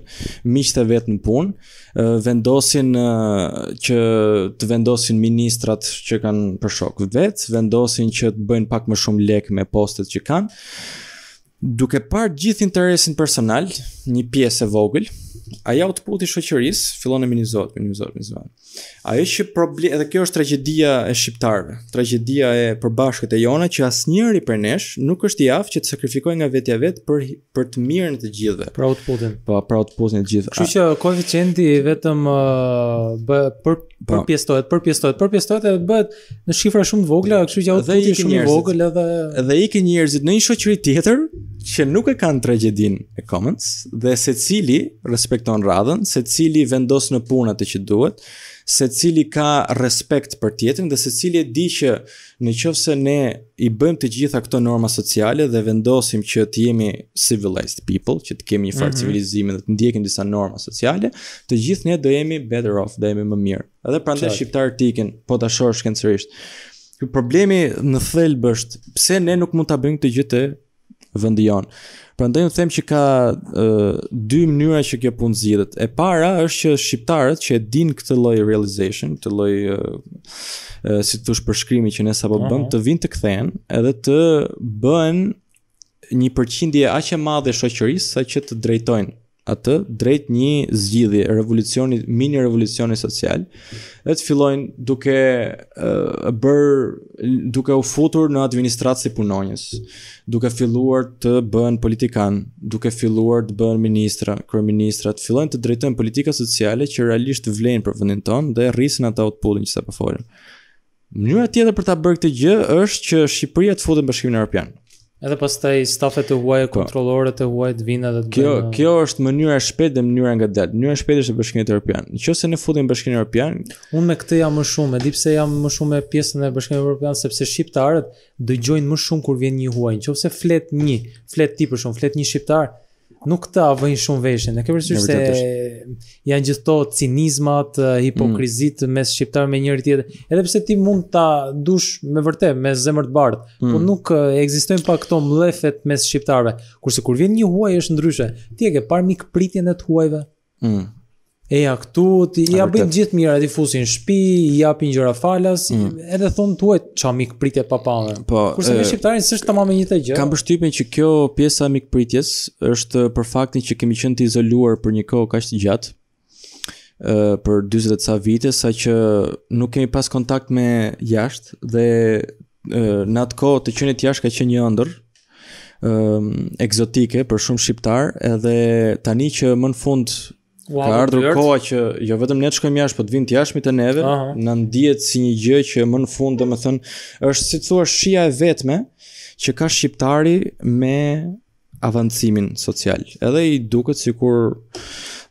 miqtë e vetë në punë, vendosin që të vendosin ministrat që kanë për shokë vetë, vendosin që të bëjnë pak më shumë lekë me postet që kanë, duke parë gjithë interesin personal, një pjesë e vogël, ja u të puti shoqëris, fillon e minizot, minizot, minizot, minizot. Ajo që problem, edhe kjo është tragjedia e shqiptarëve. Tragjedia e përbashkët e jona që asnjëri për nesh nuk është i aftë që të sakrifikojë nga vetja vet për për të mirën e të gjithëve. Për outputin. Po, për outputin e të gjithëve. Kështu që koeficienti vetëm uh, për po. përpjestohet, përpjestohet, përpjestohet edhe bëhet në shifra shumë të vogla, kështu që edhe i kemi vogël edhe edhe i kemi njerëzit në një shoqëri tjetër që nuk e kanë tragjedin e Commons dhe secili respekton radhën, secili vendos në punat që duhet, se cili ka respekt për tjetrin dhe se cili e di që në qovë se ne i bëjmë të gjitha këto norma sociale dhe vendosim që të jemi civilized people, që të kemi një farë mm -hmm. civilizimin dhe të ndjekim disa norma sociale, të gjithë ne do jemi better off, do jemi më mirë. Edhe pra ndër shqiptarë tikin, po të shorë shkencërisht. Problemi në thelbë është, pse ne nuk mund të bëjmë të gjithë vendi jon. Prandaj u them që ka uh, dy mënyra që kjo punë zgjidhet. E para është që shqiptarët që e din këtë lloj realization, këtë lloj uh, uh, si thosh përshkrimi që ne sapo bëm, mhm. të vinë të kthehen edhe të bëhen një përqindje aq e madhe shoqërisë sa që të drejtojnë atë drejt një zgjidhje revolucionit mini revolucioni social dhe të fillojnë duke uh, bër duke u futur në administratë si punonjës duke filluar të bën politikan duke filluar të bën ministra kërë të fillojnë të drejtojnë politika sociale që realisht vlen për vëndin tonë dhe rrisin ata outputin që sapo përforin Mënyra tjetër për ta bërë këtë gjë është që Shqipëria të futet në Bashkimin Evropian. Edhe pastaj stafet e huaj, po. kontrollorët e huaj të vinë edhe të Kjo bëjnë... kjo është mënyra e shpejtë dhe mënyra nga dalë. Mënyra e shpejtë është e Bashkimit Evropian. Nëse ne futim Bashkimin Europian? unë me këtë jam më shumë, e pse jam më shumë e pjesën e Bashkimit Europian, sepse shqiptarët dëgjojnë më shumë kur vjen një huaj. Nëse flet një, flet ti për shumë, flet një shqiptar, nuk të avojnë shumë veshin. Ne kemi se janë gjithto cinizmat, hipokrizit mm. mes shqiptarëve me njëri tjetër. Edhe pse ti mund ta dush me vërtet me zemër të bardhë, po mm. por nuk ekzistojnë pa këto mlefet mes shqiptarëve. Kurse kur vjen një huaj është ndryshe. Ti e ke parë mik pritjen e të huajve? Mm. E ja këtu, ti ja bën gjithë mirat ti fusin shpi, shtëpi, i japin falas, mm. edhe thon tuaj çam mik pritje pa pa. Po, kurse me shqiptarin s'është tamam një të gjë. Kam përshtypjen që kjo pjesa e pritjes është për faktin që kemi qenë të izoluar për një kohë kaq të gjatë, për 40 sa ca vite, saqë nuk kemi pas kontakt me jashtë dhe në atë kohë të qenit jashtë ka qenë një ëndër um, eksotike për shumë shqiptar, edhe tani që më në fund Wow, ka ardhur koha që jo vetëm ne shkojmë jashtë, por të vinë jashtë të neve, uh -huh. na ndihet si një gjë që më në fund domethën është si thua shija e vetme që ka shqiptari me avancimin social. Edhe i duket sikur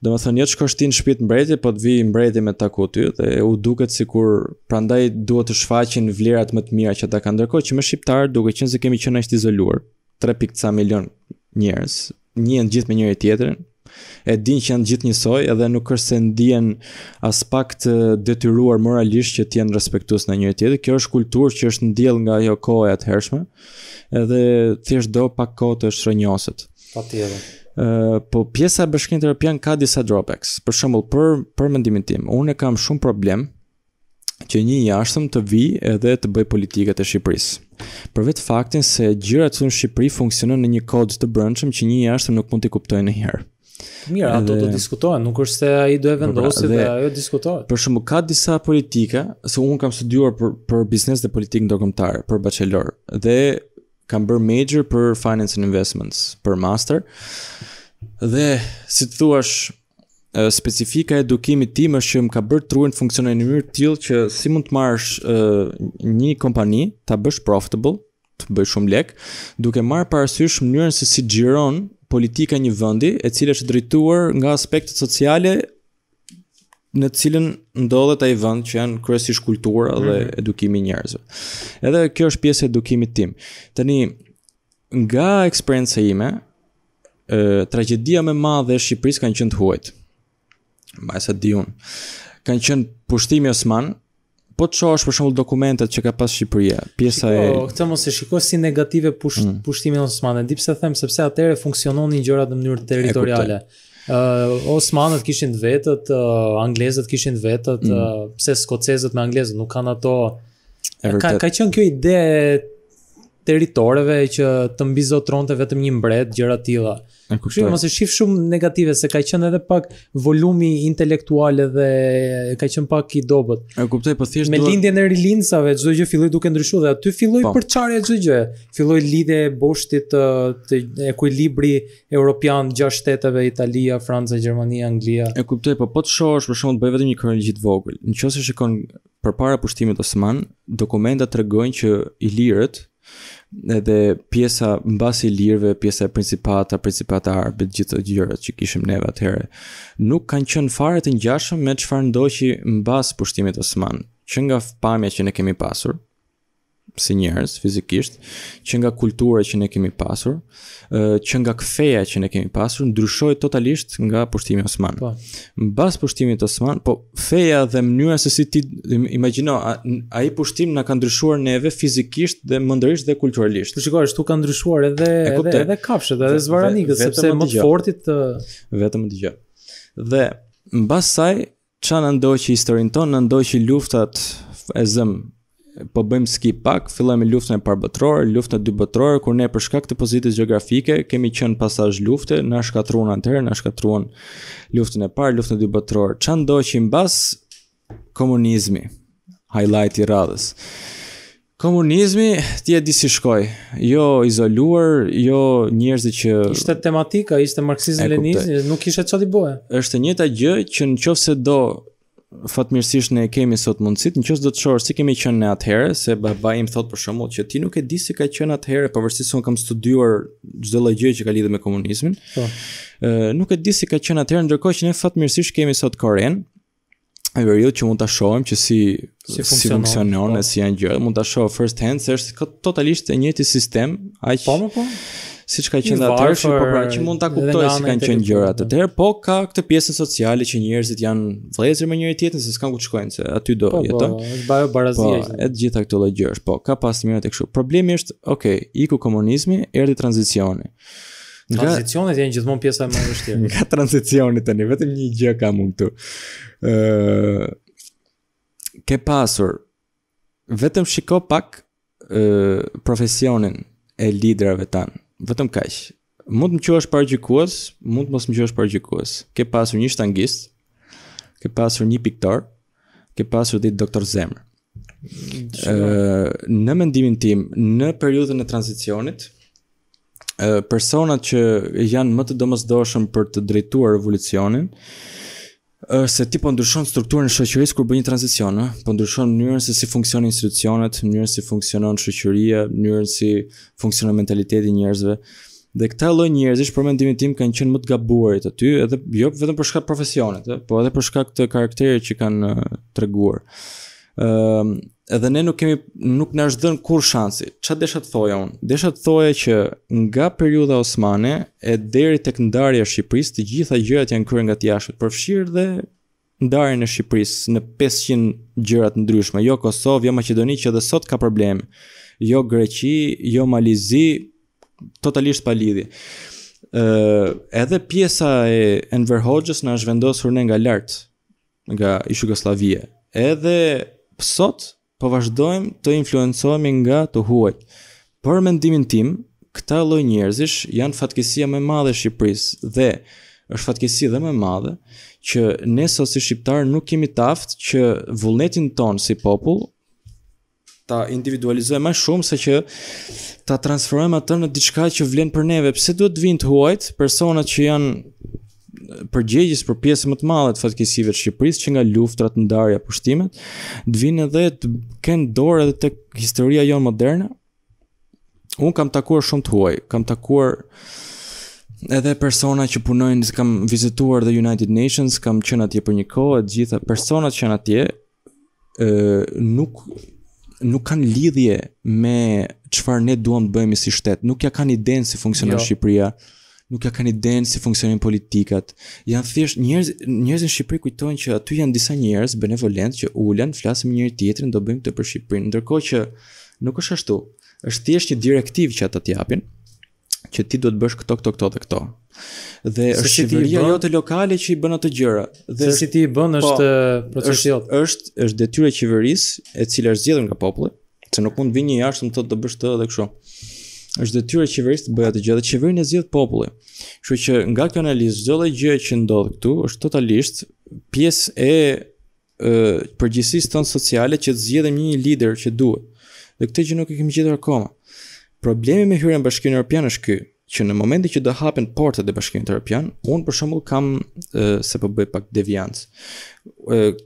domethën jo çka shtin në shtëpi të mbretit, po të vi mbretje me taku ty dhe u duket sikur prandaj duhet të shfaqin vlerat më të mira që ata kanë ndërkohë që më shqiptar duke që se kemi qenë ashtë izoluar. 3.3 milion njerëz, njihen gjithë me njëri tjetrin, e din që janë gjithë njësoj edhe nuk është se ndihen as pak të detyruar moralisht që të jenë respektues në njëri tjetrit. Kjo është kulturë që është ndjell nga ajo kohë e hershme. Edhe thjesht do pak kohë të shrënjoset. Patjetër. Uh, po pjesa e bashkimit evropian ka disa drawbacks. Për shembull, për për mendimin tim, unë kam shumë problem që një jashtëm të vi edhe të bëj politikë e Shqipërisë. Për vetë faktin se gjërat këtu në Shqipëri funksionojnë në një kod të brëndshëm që një jashtëm nuk mund kuptojë ndonjëherë. Mira, ato do diskutohen, nuk është se ai do e vendosë dhe, dhe ajo diskutohet. Për shkak ka disa politika, se un kam studiuar për për biznes dhe politik ndërkombëtar për bachelor dhe kam bërë major për finance and investments për master. Dhe si të thuash, specifika e edukimit tim është që më ka bërë të funksionoj në mënyrë të tillë që si mund të marrësh një kompani ta bësh profitable, të bësh shumë lek, duke marrë parasysh mënyrën se si xhiron politika një vendi e cilë është drejtuar nga aspektet sociale në cilën ndodhet ai vend që janë kryesisht kultura dhe mhm. edukimi njerëzë. njerëzve. Edhe kjo është pjesë e edukimit tim. Tani nga eksperjenca ime, ë tragjedia më e madhe e Shqipërisë kanë qenë të Ma e sa di unë. kanë qenë pushtimi osman, po të shohësh për shumë dokumentet që ka pas Shqipëria, pjesa e Po, këtë mos e shikoj si negative push, mm. pushtimin osmanë. Di pse them sepse atëherë funksiononin gjërat në mënyrë territoriale. Ë uh, osmanët kishin të vetët, uh, anglezët kishin të vetët, mm. uh, pse skocezet me anglezët nuk kanë ato. Ka ka qenë kjo ide territoreve që të mbizotronte vetëm një mbret gjëra të tilla. Kështu mos e shif shumë negative se ka qenë edhe pak volumi intelektual edhe ka qenë pak i dobët. E kuptoj, po thjesht me lindjen e rilincave çdo gjë filloi duke ndryshuar dhe aty filloi po. përçarja çdo gjë. Filloi lidhje e boshtit të, të ekuilibri europian gjashtë shteteve Italia, Franca, Gjermania, Anglia. E kuptoj, po po të shohësh për të bëj vetëm një kronologji të vogël. Nëse shikon përpara pushtimit osman, dokumenta tregojnë që ilirët edhe pjesa mbasi lirve, pjesa e principata, principata arbit, gjithë të gjërat që kishim neve atëhere, nuk kanë qënë fare të njashëm me qëfar ndoqi mbas pushtimit osman, që nga pamja që ne kemi pasur, si njerëz fizikisht, që nga kultura që ne kemi pasur, që nga kfeja që ne kemi pasur, ndryshoi totalisht nga pushtimi osman. Po. Mbas pushtimit osman, po feja dhe mënyra se si ti imagjino, ai pushtim na ka ndryshuar neve fizikisht dhe mendërisht dhe kulturalisht. Po shikoj, ashtu ka ndryshuar edhe edhe, edhe kafshët, edhe zvaranikët, sepse më të fortit të... vetëm dëgjoj. Dhe mbas saj çan ndoqi historinë tonë, ndoqi luftat e zëm po bëjmë ski pak, fillojmë luftën e parë botërore, luftën e dytë botërore, kur ne për shkak të pozitës gjeografike kemi qenë pasazh lufte, na shkatruan atëherë, na shkatruan luftën e parë, luftën e dytë botërore. Çan që mbas komunizmi, highlight i radhës. Komunizmi ti e di si shkoi, jo izoluar, jo njerëzit që ishte tematika, ishte marksizmi-leninizmi, nuk kishte çfarë të bëjë. Është e njëjta gjë që nëse do fatmirësisht ne kemi sot mundësit, në qësë do të shorë, si kemi qënë në atëhere, se baba im thot për shumë, që ti nuk e di si ka qënë atëhere, pa po vërstisë unë kam studuar gjithë dhe gjithë që ka lidhë me komunismin, oh. Po. nuk e di si ka qënë atëhere, ndërkohë që ne fatmirësisht kemi sot koren, e vërjot që mund të shohem që si, si funksionon po. e si, si janë gjithë, mund të shohë first hand, se është totalisht e njëti sistem, aqë, siç ka qenë atëherë, por pra që mund ta kuptoj si kanë qenë gjërat atëherë, po ka këtë pjesën sociale që njerëzit janë vëllëzër me njëri tjetrin se s'kan ku të shkojnë se aty do po, po jeton. Po, bajo barazia. Po, e të gjitha këto lloj gjësh, po ka pas mirat e kështu. Problemi është, okay, iku komunizmi, erdhi tranzicioni. Nga... Tranzicionet janë gjithmonë pjesa e vështirë. [laughs] Nga tranzicioni tani, vetëm një gjë ka mund këtu. Ë ke pasur vetëm shiko pak ë profesionin e liderëve tanë. Vetëm kaq. Mund të më quash paragjykues, mund të mos më quash paragjykues. Ke pasur një shtangist, ke pasur një piktor, ke pasur ditë doktor Zemër. në mendimin tim, në periudhën e tranzicionit, personat që janë më të domosdoshëm për të drejtuar revolucionin, është se ti po ndryshon strukturën e shoqërisë kur bën një tranzicion, po ndryshon mënyrën se si funksionojnë institucionet, mënyrën si funksionon shoqëria, mënyrën si funksionon mentaliteti i njerëzve. Dhe këta lloj njerëzish për mendimin tim kanë qenë më të gabuarit aty, edhe jo vetëm për shkak të profesionit, po edhe për shkak të karakterit që kanë treguar. Ëm, edhe ne nuk kemi nuk na është dhënë kur shansi. Ç'a desha të thoja unë? Desha të thoja që nga periudha osmane e deri tek ndarja e Shqipërisë, të gjitha gjërat janë kryer nga të jashtët, përfshirë dhe ndarjen e Shqipërisë në 500 gjëra të ndryshme, jo Kosovë, jo Maqedoni që edhe sot ka probleme, jo Greqi, jo Malizi, totalisht pa lidhje. Ë, uh, edhe pjesa e Enver Hoxhës na është vendosur ne nga lart, nga Jugosllavia. Edhe sot po vazhdojmë të influencohemi nga të huajt. Për mendimin tim, këta lloj njerëzish janë fatkesia më e madhe e Shqipërisë dhe është fatkesi dhe më e madhe që ne so si shqiptar nuk kemi të aftë që vullnetin ton si popull ta individualizojmë më shumë se që ta transformojmë atë në diçka që vlen për neve. Pse duhet të vinë të huajt personat që janë përgjegjës për pjesë më të madhe të fatkeqësive të Shqipërisë që nga luftrat ndarja pushtimet, të vinë edhe të kenë dorë edhe tek historia jonë moderne. Un kam takuar shumë të huaj, kam takuar edhe persona që punojnë, kam vizituar the United Nations, kam qenë atje për një kohë, të gjitha personat që janë atje ë nuk nuk kanë lidhje me çfarë ne duam të bëjmë si shtet, nuk ja kanë idenë si funksionon jo. Shqipëria nuk ja kanë se si politikat. Jan thjesht njerëz njerëz në Shqipëri kujtojnë që aty janë disa njerëz benevolent që flasin me njëri tjetrin, do bëjmë të për Shqipërinë, ndërkohë që nuk është ashtu. Është thjesht një direktiv që ata të japin që ti duhet bësh këto këto këto dhe këto. Dhe se është shëndetësia bën... jote lokale që i bën ato gjëra. Dhe se si ti i bën po, është proces i jotë. Është është detyra e qeverisë e cila është zgjedhur nga populli, se nuk mund vinë një jashtë të thotë do bësh këtë dhe kështu është detyra e qeverisë të bëjë atë gjë dhe qeverinë e zgjidh populli. Kështu që nga kjo analizë çdo lloj gjëje që ndodh këtu është totalisht pjesë e e përgjegjësisë tonë sociale që të zgjidhim një lider që duhet. Dhe këtë gjë nuk e kemi gjetur akoma. Problemi me hyrjen e Bashkimit Evropian është ky, që në momentin që do hapen portat e Bashkimit Evropian, unë për shembull kam e, se po bëj pak deviancë.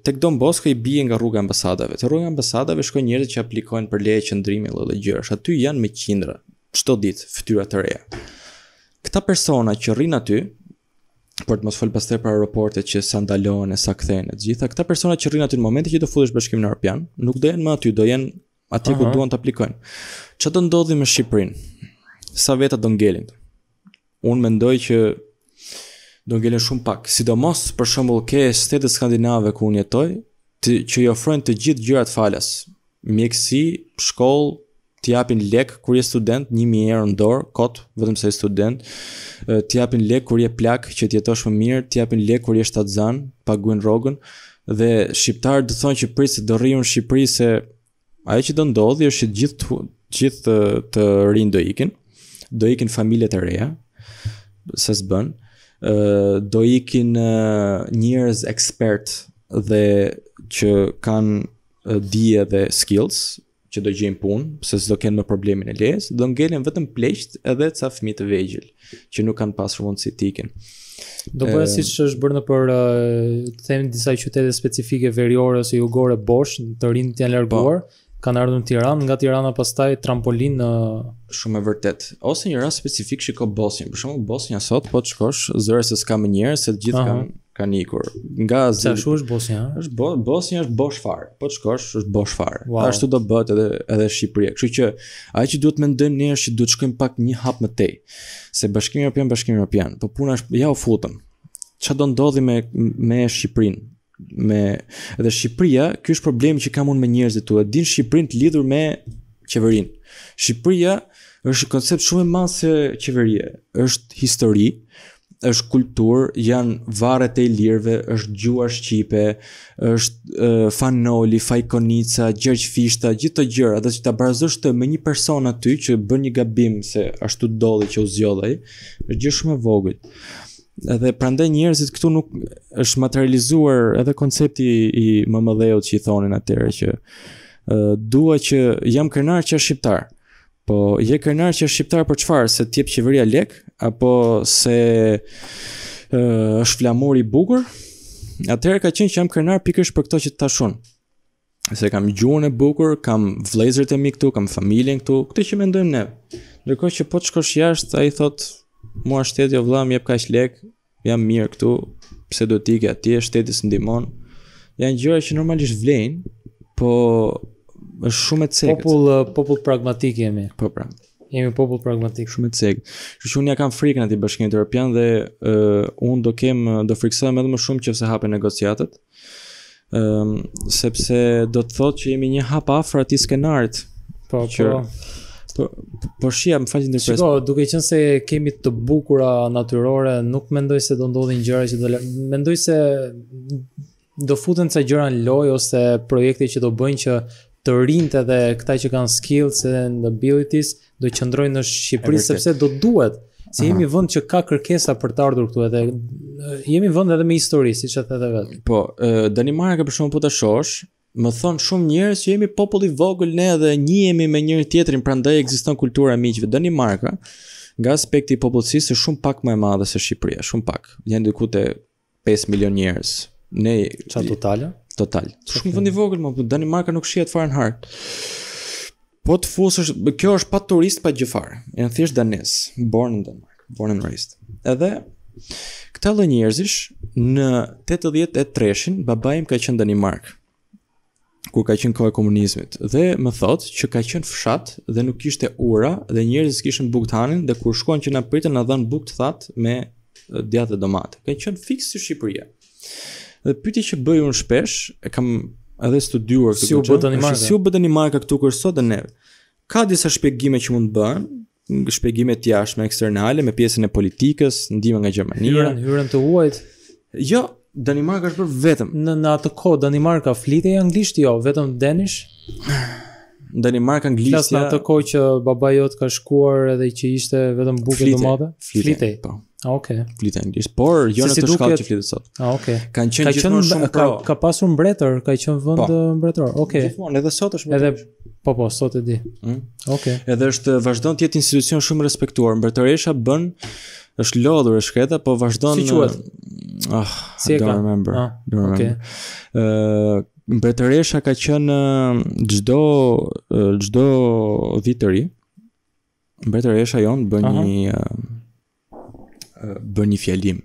Tek Don Bosco i bie nga rruga e ambasadave. Te rruga e ambasadave shkojnë njerëz që aplikojnë për leje qendrimi dhe lëgjësh. Aty janë me qindra, çdo ditë fytyra të reja. Këta persona që rrin aty për të mos fol pastaj për aeroportet që sa ndalohen e sa kthehen e gjitha, këta persona që rrin aty në momentin që të futesh bashkimin Europian, nuk do jenë më aty, do jenë aty ku duan të aplikojnë. Ç'do të ndodhi me Shqipërinë? Sa veta do ngelin? Unë mendoj që do ngelen shumë pak, sidomos për shembull ke shtetet skandinave ku unë jetoj, që i ofrojnë të gjithë gjërat falas, mjekësi, shkollë, t'i japin lek kur je student 1000 euro në dorë, kot vetëm se je student, t'i japin lek kur je plak që të jetosh më mirë, t'i japin lek kur je shtatzan, paguën rrogën dhe shqiptarët do thonë që prisë të rriun në Shqipëri se ajo që do ndodhi është që gjithë gjithë të, të rinë do ikin, do ikin familjet e reja, se s'bën, do ikin njërës ekspert dhe që kanë dhije dhe skills, që do gjejnë punë, pse s'do kenë më problemin e lejes, do ngelen vetëm pleqt edhe ca fëmijë të vegjël që nuk kanë pasur mundësi të ikin. Do bëhet siç është bërë në për të uh, themi disa qytete specifike veriore ose jugore bosh, të rinjt janë larguar, pa. Po. kanë ardhur në Tiranë, nga Tirana pastaj trampolin në shumë e vërtet. Ose një rast specifik shikoj Bosnjën, për shembull Bosnja sot po të shkosh, se s'ka më njerëz, se të gjithë kanë ka nikur, Nga Azi. Sa Bosnia? Është bo, Bosnia është bosh far. Po të shkosh është bosh far. Wow. Ashtu do bëhet edhe edhe Shqipëria. Kështu që ajo që duhet mendojmë ne është që duhet shkojmë pak një hap më tej. Se Bashkimi Evropian, Bashkimi Evropian, po puna është ja u futëm. Çfarë do ndodhi me me Shqipërinë? Me edhe Shqipëria, ky është problemi që kam unë me njerëzit tuaj. Din Shqipërinë të lidhur me qeverinë. Shqipëria është koncept shumë më se qeveria, është histori, është kultur, janë varet e lirve, është gjua shqipe, është e, fanoli, fajkonica, gjergj fishta, gjithë të gjëra, atë që të barazësh të me një person aty që bën një gabim se ashtu dolli që u zjodhej, është gjithë shumë e vogët. Edhe prandaj njerëzit këtu nuk është materializuar edhe koncepti i dhejot që i thonin atyre që ë dua që jam krenar që është shqiptar. Po je kërnar që shqiptar për po çfarë, se të jep qeveria lek apo se ë uh, është flamur i bukur? Atëherë ka qenë që jam kërnar pikërisht për këto që tashun. Se kam gjuhën e bukur, kam vëllezërit e mi këtu, kam familjen këtu, këtë që mendojmë ne. Ndërkohë që po të shkosh jashtë, ai thot, "Mua shteti jo vëlla më jep kaq lek, jam mirë këtu, pse do të ikë atje, shteti s'ndihmon." Janë gjëra që normalisht vlejnë, po është shumë e cekët. Popull eh, popull pragmatik jemi. Po pra. Jemi popull pragmatik shumë e cekët. Kështu që unë ja kam frikën atij Bashkimit Evropian dhe ë uh, eh, unë do kem do friksohem edhe më shumë nëse hapen negociatat. ë um, ehm, sepse do të thotë që jemi një hap afër atij skenarit. Po, që, po. Po, po shia, më faqin të kërës. duke qënë se kemi të bukura natyrore, nuk mendoj se do ndodhin gjëra që do le... Mendoj se do futen të gjëra në loj ose projekte që do bëjnë që të rinjtë edhe këta që kanë skills and abilities do të qëndrojnë në Shqipëri sepse do duhet. Si jemi vend që ka kërkesa për të ardhur këtu edhe jemi vend edhe me histori, siç e edhe vetë. Po, Danimarka për shkakun po ta shohsh, më thon shumë njerëz që jemi popull i vogël ne edhe njihemi me njëri tjetrin, prandaj ekziston kultura miqve. Danimarka nga aspekti i popullsisë është shumë pak më e madhe se Shqipëria, shumë pak. Janë diku te 5 milion njerëz. Ne çfarë totale? total. Okay. Shumë vend i vogël, po Danimarka nuk shihet fare në hart. Po të fusësh, kjo është pa turist pa gjë fare. Janë thjesht danes, born in Denmark, born and raised. Edhe këta lë njerëzish në 83-shin babaim ka qenë Danimark kur ka qenë kohë komunizmit dhe më thotë që ka qenë fshat dhe nuk kishte ura dhe njerëzit kishin bukthanin dhe kur shkojnë që na pritën na dhan bukt that me djathë domate. Ka qenë fiksi si Shqipëria. Dhe pyetja që bëj unë shpesh, e kam edhe studiuar këtë gjë. Si u bë Danimarka? Si u bë Danimarka këtu kur sot dhe neve. Ka disa shpjegime që mund të bëhen, shpjegime të jashtme eksternale me pjesën e politikës, ndihmë nga Gjermania. Hyrën, hyrën të huajt. Jo, Danimarka është për vetëm. Në, në atë kohë Danimarka flitej anglisht jo, vetëm danish. Danimarka anglisht. Flas në atë kohë që baba jot ka shkuar edhe që ishte vetëm buke domate. Flitej. Po. Okej. Ah, okay. Flit anglisht, por jo në si të shkallë që flitet sot. okej. Ah, okay. Kan qenë gjithmonë shumë pro. Ka, pasur mbretër, ka qenë vend po. Eh, mbretëror. Okej. Okay. Gjithmonë edhe sot është mbretër. Edhe po po, sot e di. Ëh. Mm? Okej. Okay. Edhe është vazhdon të jetë institucion shumë respektuar. Mbretëresha bën është lodhur e shkreta, po vazhdon. Si quhet? Eh, ah, si do remember. Ah, okej. Okay. Ëh, eh, uh, mbretëresha ka qenë çdo çdo vit të ri. Mbretëresha jon bën Aha. një bën një fjalim.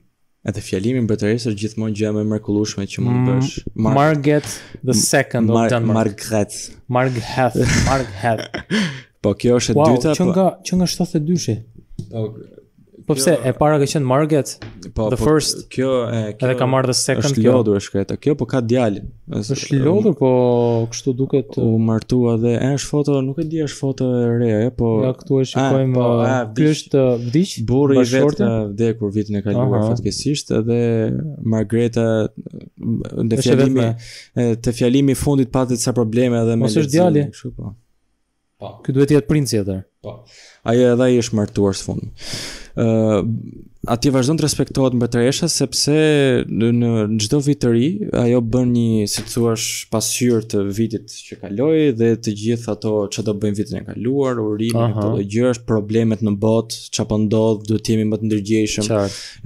Atë fjalimi mbretëresës gjithmonë gjë më mrekullueshme që mund të mm, bësh. Margaret the second of Denmark. Margaret. Margaret. [laughs] Margaret. Po kjo është e dytë apo? Që po- nga që nga 72-shi. Po Po pse e para ka qen Margaret? Po the po, first. kjo e kjo. Edhe ka marrë the second. Është lodhur është kreta. Kjo po ka djalin. Është Ës, lodhur po kështu duket u martua dhe është foto, nuk e di është foto e re apo. Po ja, këtu e shikojmë. Po, ky është vdiq. Burri i vet vdekur vitin e kaluar fatkesisht edhe Margaret në fjalimi të fjalimi fundit pa të disa probleme edhe me. Është djali. Kështu po. Po. Ky duhet të jetë princi atë. Po. Ai edhe ai është martuar së fundi. Ë, uh, atje vazhdon të respektohet mbretëresha sepse në çdo vit të ri ajo bën një, si të thuash, pasqyrë të vitit që kaloi dhe të gjithë ato që do bëjnë vitin e kaluar, urimin, uh -huh. gjërat, problemet në botë, çfarë po ndodh, duhet të jemi më të ndërgjegjshëm.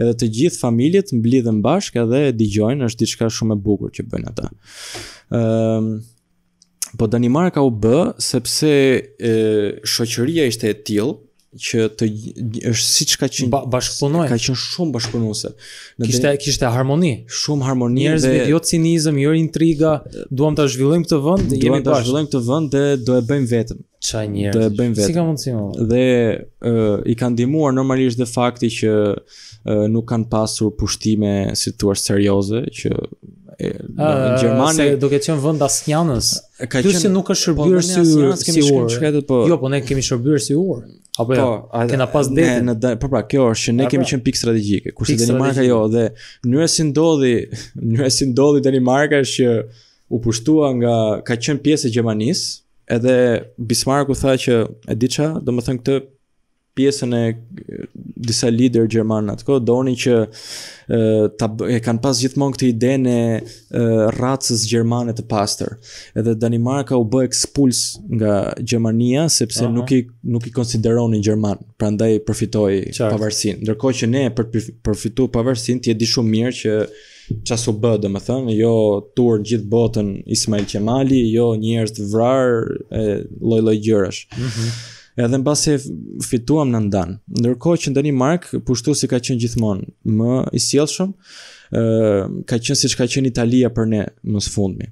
Edhe të gjithë familjet mblidhen bashkë dhe dëgjojnë, është diçka shumë e bukur që bëjnë ata. Ëm, uh, Po Danimarka u bë sepse e, shoqëria ishte e tillë që të është siç ka qenë ba, bashkëpunoj. Ka qenë shumë bashkëpunuese. Në kishte dhe, kishte harmoni, shumë harmoni dhe njerëzit jo cinizëm, jo intriga. Duam ta zhvillojmë këtë vend, dhe jemi pa zhvillojmë këtë vend dhe do e bëjmë vetëm. Çfarë njerëz? Do e bëjmë vetëm. Si ka mundsi më? Dhe ë uh, i kanë ndihmuar normalisht dhe fakti që uh, nuk kanë pasur pushtime si thua serioze që Ah, në Gjermani duke qenë vend asnjanës ka si se nuk është po, shërbyer si si shkretët po jo po ne kemi shërbyer si orë apo jo. kena pas detin në po pra kjo është që ne kemi pra. qenë pikë strategjike kurse Danimarka jo dhe mënyra si ndodhi mënyra [laughs] si ndodhi Danimarka është që u pushtua nga ka qenë pjesë e Gjermanisë edhe Bismarcku tha që e di do të thënë këtë pjesën e disa lider gjerman në atë kohë donin që ta e kanë pas gjithmonë këtë ide në racës gjermane të pastër. Edhe Danimarka u bë ekspuls nga Gjermania sepse Aha. nuk i nuk i konsideronin gjerman. Prandaj përfitoi pavarësinë. Ndërkohë që ne për përfitu pavarësinë ti e di shumë mirë që qas u bë, domethënë, jo tur gjithë botën Ismail Qemali, jo njerëz të vrarë, lloj-lloj gjërash. Mm edhe në base fituam në ndanë. Ndërkohë që ndëni Mark, pushtu si ka qenë gjithmonë më i ka qenë si që ka qenë Italia për ne më së fundmi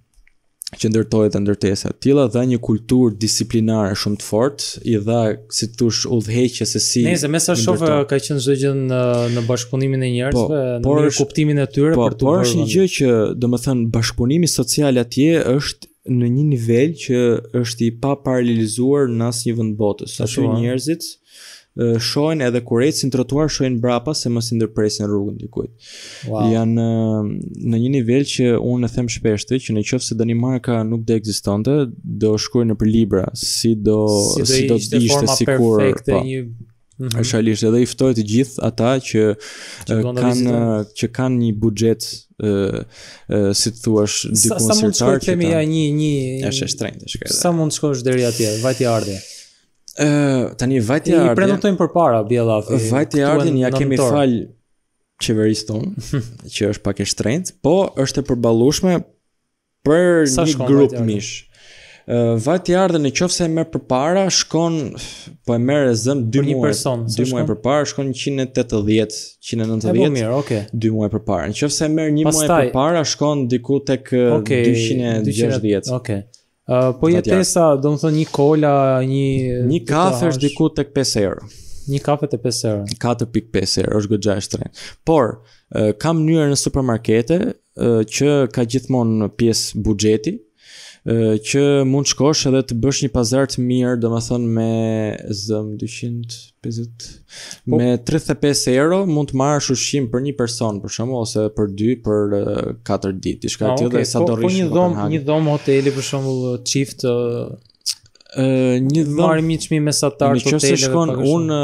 që ndërtojët të ndërtesa tila dhe një kultur disiplinare shumë të fort i dhe si të tush udheqe se si Ne, se me sa shofë ka qenë zë në, në bashkëpunimin e njerëzve, po, në mirë kuptimin e tyre po, për të Por është një gjë që, do më thënë, bashkëpunimi social atje është në një nivel që është i pa paralelizuar në asnjë vend botës. Sa të njerëzit shohin edhe kur në trotuar shohin brapa se mos i ndërpresin rrugën dikujt. Wow. në një nivel që unë e them shpesh të që nëse Danimarka nuk do ekzistonte, do në për libra si do si do, si do ishte, ishte forma sikur perfekte, po. një -hmm. është realisht edhe i ftoj të gjithë ata që, që uh, kanë që kanë një buxhet ë uh, uh, si të thuash diku në Sa mund të kemi ja një një është e shtrenjtë shkëlqyer. Sa mund të shkosh deri atje, vajti ardhe. Ë uh, tani vajti ardhe. I prenotojmë përpara Bjella. Vajti ardhen ja kemi nëntor. fal qeverisë tonë, [laughs] që është pak e shtrenjtë, po është e përballueshme për një grup mish vajti ardhe në qofse e merë për para, shkon, po e merë e zëmë, 2 muaj, 2 muaj për para, shkon 180, 190, po mirë, okay. 2 muaj për para, në qofse e merë 1 muaj për para, shkon diku tek okay, 260, 200, okay. Uh, po jetesa, e sa, do më thënë një kola, një... Një kafe është diku tek 5 euro. Një kafe të 5 euro. 4.5 euro, është gëtë gjashtre. Por, uh, kam njërë në supermarkete, uh, që ka gjithmonë pjesë bugjeti, që mund të shkosh edhe të bësh një pazar të mirë, domethënë me zëm 250 po, me 35 euro mund të marrësh ushqim për një person për shemb ose për dy për 4 ditë, diçka aty ah, dhe sa do rish. Po, po një dhomë, një dhomë hoteli për shembull çift një dhëm marr miç mi mesatar të hotelit. Nëse shkon unë,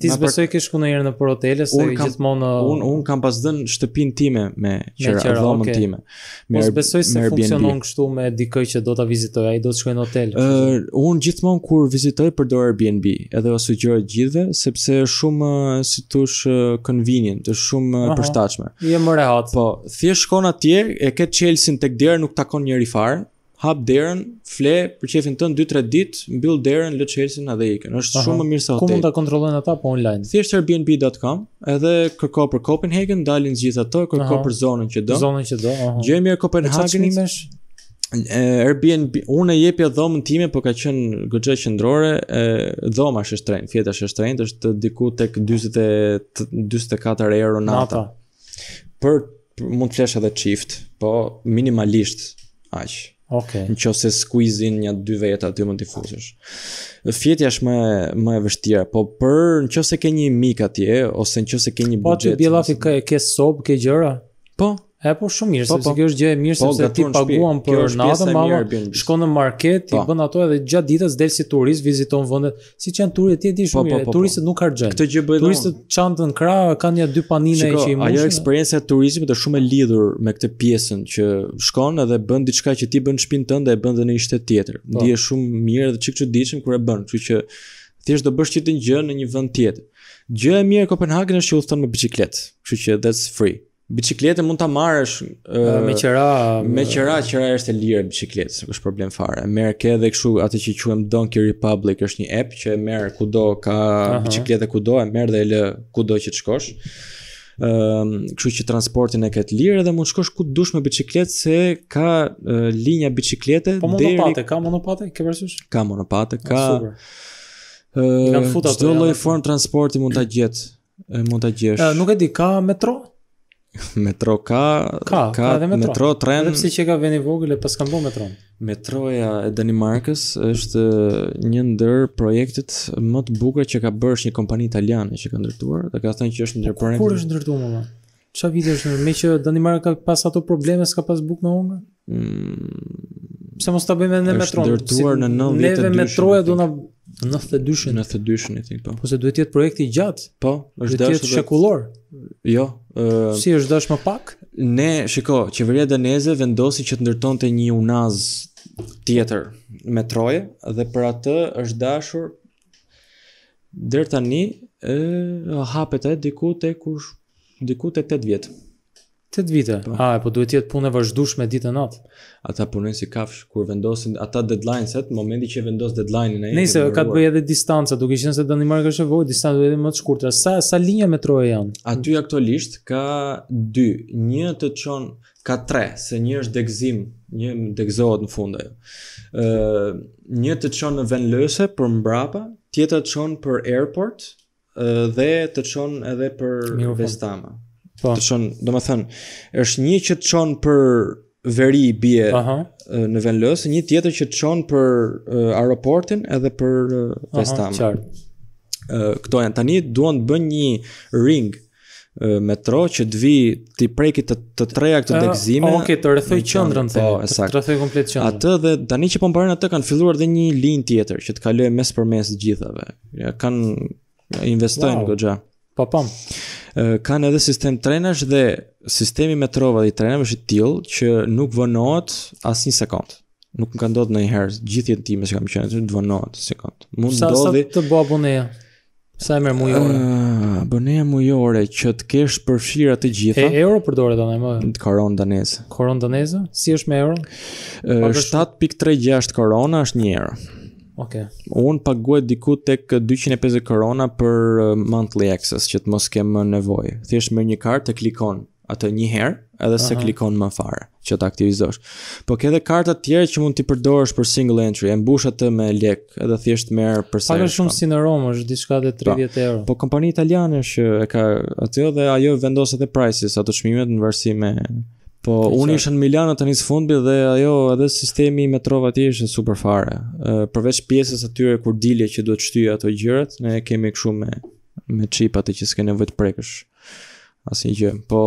ti besoj ke shkuar ndonjëherë në por hotele se gjithmonë un un kam pas dhën shtëpinë time me qëra, dhomën okay. time. Me Mos besoj se funksionon kështu me dikë që do ta vizitoj, ai do të shkojë në hotel. Ë uh, un gjithmonë kur vizitoj përdor Airbnb, edhe ose gjëra gjithve sepse është shumë si thosh convenient, të shumë e përshtatshme. Je më rehat. Po, thjesht shkon atje, e ke Chelsea tek dera nuk takon njëri fare hap derën, fle për çefin tën 2-3 ditë, mbyll derën, lë çelsin atë ikën. Është shumë më mirë se hotel. Ku mund ta kontrollojnë ata po online? Thjesht Airbnb.com, edhe kërko për Copenhagen, dalin gjithë ato, kërko për zonën që do. Zonën që do. Gjemi mirë Copenhagen Airbnb, unë e jepja dhomën time, po ka qenë gjëja qendrore, dhoma është shtrejnë, fjeta është shtrejnë, është diku tek 40 44 euro nata. Për mund të flesh edhe çift, po minimalisht aq. Okay. Në që se skuizin një dy vetë aty mund t'i fusësh. Fjetja është më, më e vështira, po për në që se ke një mik atje, ose në që se ke një po, budget. Po të bjelafi ke, ke sobë, ke gjëra? Po, E po shumë mirë, po, sepse po. kjo është gjë e mirë po, sepse ti paguan për natën, mama shkon në market, i bën ato edhe gjatë ditës del si turist, viziton vendet, siç janë turistët, ti e di shumë mirë, turistët nuk harxhojnë. Këtë gjë bëjnë. Turistët çantën krah, kanë ja dy panine që i mundin. Ajo eksperjenca e turizmit është shumë e lidhur me këtë pjesën që shkon edhe bën diçka që ti bën në shtëpinë tënde e bën edhe në një shtet tjetër. Ndihesh shumë mirë edhe çik çuditshëm kur e bën, kështu që thjesht do bësh çitën gjë në një vend tjetër. Gjë e mirë e Kopenhagen është që u thon me biçikletë, kështu që that's free. Bicikletë mund ta marrësh me qera, me qera, qera është e lirë bicikletës, nuk është problem fare. Merr ke edhe kështu atë që quhem Donkey Republic, është një app që merr kudo ka bicikletë kudo, e merr dhe e lë kudo që të shkosh. Ëm, kështu që transportin e ke të lirë dhe mund të shkosh ku dush me bicikletë se ka linja biciklete po deri Po monopate, ka monopate, ke parasysh? Ka monopate, ka. Ah, Ëm, çdo lloj formë transporti mund ta gjetë, mund ta gjesh. Nuk e di, ka metro? [laughs] Metro ka, ka, ka, ka metro. metro, tren. Edhe që ka vënë vogël e paskan bu metron. Metroja e Danimarkës është një ndër projektet më të bukura që ka bërë një kompani italiane që ka ndërtuar, dhe ka thënë që është ndër po projektet. Kur është ndërtuar më? Çfarë vite është ndër? Meqë Danimarka ka pas ato probleme, s'ka pas bukë me hungër? Mm. Pse mos ta bëjmë në metron? Është ndërtuar si, në 92. Neve metroja do na Në 92-shën. Në 92-shën i thënë po. Po se duhet të jetë projekti i gjatë. Po, është Duhet jetë shekullor. Jo, ë uh, si është dashë më pak? Ne, shikoj, qeveria daneze vendosi që të ndërtonte një unaz tjetër me troje dhe për atë është dashur deri tani ë hapet e diku tek kush diku tek 8 vjet. 8 vite. Po. Ah, po duhet të jetë punë e vazhdueshme ditë e natë. Ata punojnë si kafsh kur vendosin ata deadline set, momenti që vendos deadline-in ai. Nëse ka të bëjë edhe distanca, duke qenë se Danimarka është e vogël, distanca duhet të jetë më të shkurtra. Sa sa linja metroje janë? Aty aktualisht ka 2, një të çon ka 3, se një është degzim, një degzohet në fund ajo. Ë, një të çon në Venlose për mbrapa, tjetra çon për airport dhe të çon edhe për Vestama. Po. Të çon, domethënë, është një që të çon për veri bie uh -huh. në Venlës, një tjetër që të çon për uh, aeroportin edhe për uh, Festam. qartë. Uh, këto janë tani duan të bëjnë një ring metro që të vi ti preki të të treja këtë degëzime. Okej, okay, të rrethoj qendrën po, të. Të rrethoj komplet qendrën. Atë dhe tani që po mbaren atë kanë filluar dhe një linjë tjetër që të kalojë mes përmes gjithave. Ja, kanë investojnë wow. goxha. Po po. Kan edhe sistem trenash dhe sistemi me trova dhe trenave është i tillë që nuk vonohet asnjë sekond. Nuk më ka ndodhur ndonjëherë gjithë jetën time që kam qenë të vonohet sekond. Mund sa, ndodhi. Sa të bëj abonea? Sa e merr mujore? Uh, mujore që të kesh përfshira të gjitha. E euro përdoret ndonjë më? Koron danese. Koron danese? Si është me euro? 7.36 korona është 1 euro. Okay. Un paguaj diku tek 250 korona për uh, monthly access që të mos kem uh, nevojë. Thjesht me një kartë klikon atë një herë, edhe se klikon më fare që të aktivizosh. Po ke edhe karta të tjera që mund t'i përdorësh për single entry, e mbush atë me lekë, edhe thjesht merr për sa. Pagon shumë si në Romë, është diçka te 30 pa. euro. Po kompania italiane që e ka atë dhe ajo vendos atë prices, ato çmimet në varësi me Po unë isha në Milano tani në fundi dhe ajo edhe sistemi i metrova aty ishte super fare. përveç pjesës atyre kur dilje që duhet shtyja ato gjërat, ne kemi kështu me me çip atë që s'ke nevojë të prekësh. Asnjë gjë. Po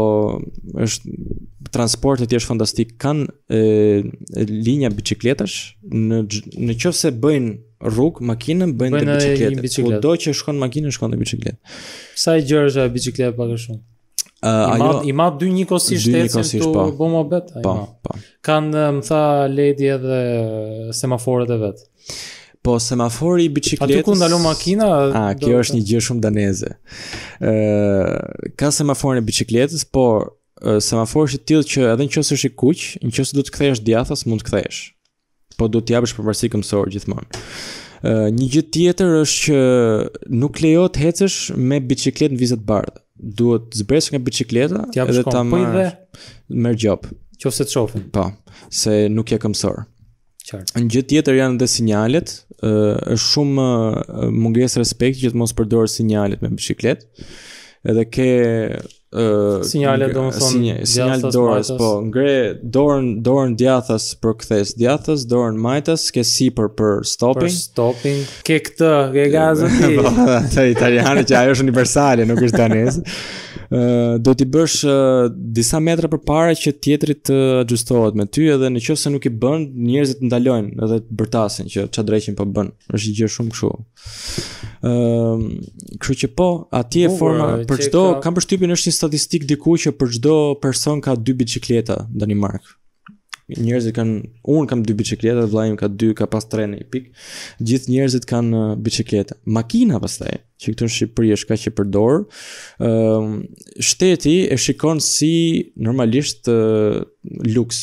është transporti ti është fantastik. Kan e, e linja bicikletash në në qoftë bëjnë rrugë makinën, bëjnë, të bicikletë. Kudo që shkon makina shkon me bicikletë. Sa i gjerë është bicikletë pak a shumë? Uh, ajo, I mat, dy një kosisht shtetë që po. të bom o ai. Pa, po, pa. Po. Kanë, më tha, ledi edhe semaforet e vetë. Po, semafori i bicikletës... Aty ku ndalon makina... A, kjo është një gjë shumë daneze. Uh, ka semaforin e bicikletës, por uh, semafori është tillë që edhe në qësë është i kuqë, në qësë të kthehesh djathtas mund të kthejsh. Po, do të jabësh për mërësi këmësorë gjithmonë. Uh, një gjë tjetër është që nuk lejo të hecesh me bicikletë në vizat bardhë duhet të zbresh nga bicikleta edhe ta po dhe merr gjop. Qofse të shohin. Po, se nuk je këmsor. Qartë. Në gjithë tjetër janë edhe sinjalet, është shumë mungesë respekti që të mos përdorë sinjalet me bicikletë. Edhe ke sinjale do të thonë sinjale sinjal dorës po ngre dorën dorën djathtas për kthes djathtas dorën majtas ke sipër për stopping. për stopping. ke këtë ke gazin ti [laughs] po ata italianë që ajo është universale nuk është danez ë do ti bësh disa metra përpara që tjetri të ajustohet me ty edhe nëse nuk i bën njerëzit ndalojnë edhe të bërtasin që çfarë drejtim po bën është gjë shumë kështu ë kështu që po atje forma për çdo kam përshtypjen është një statistik diku që për çdo person ka 2 bicikleta në Danimark. Njerëzit kanë, un kam 2 bicikleta, vllai im ka 2, ka pas 3 në pik. Gjithë njerëzit kanë uh, bicikleta. Makina pastaj, që këtu në Shqipëri është kaq e përdor, ë um, shteti e shikon si normalisht uh, luks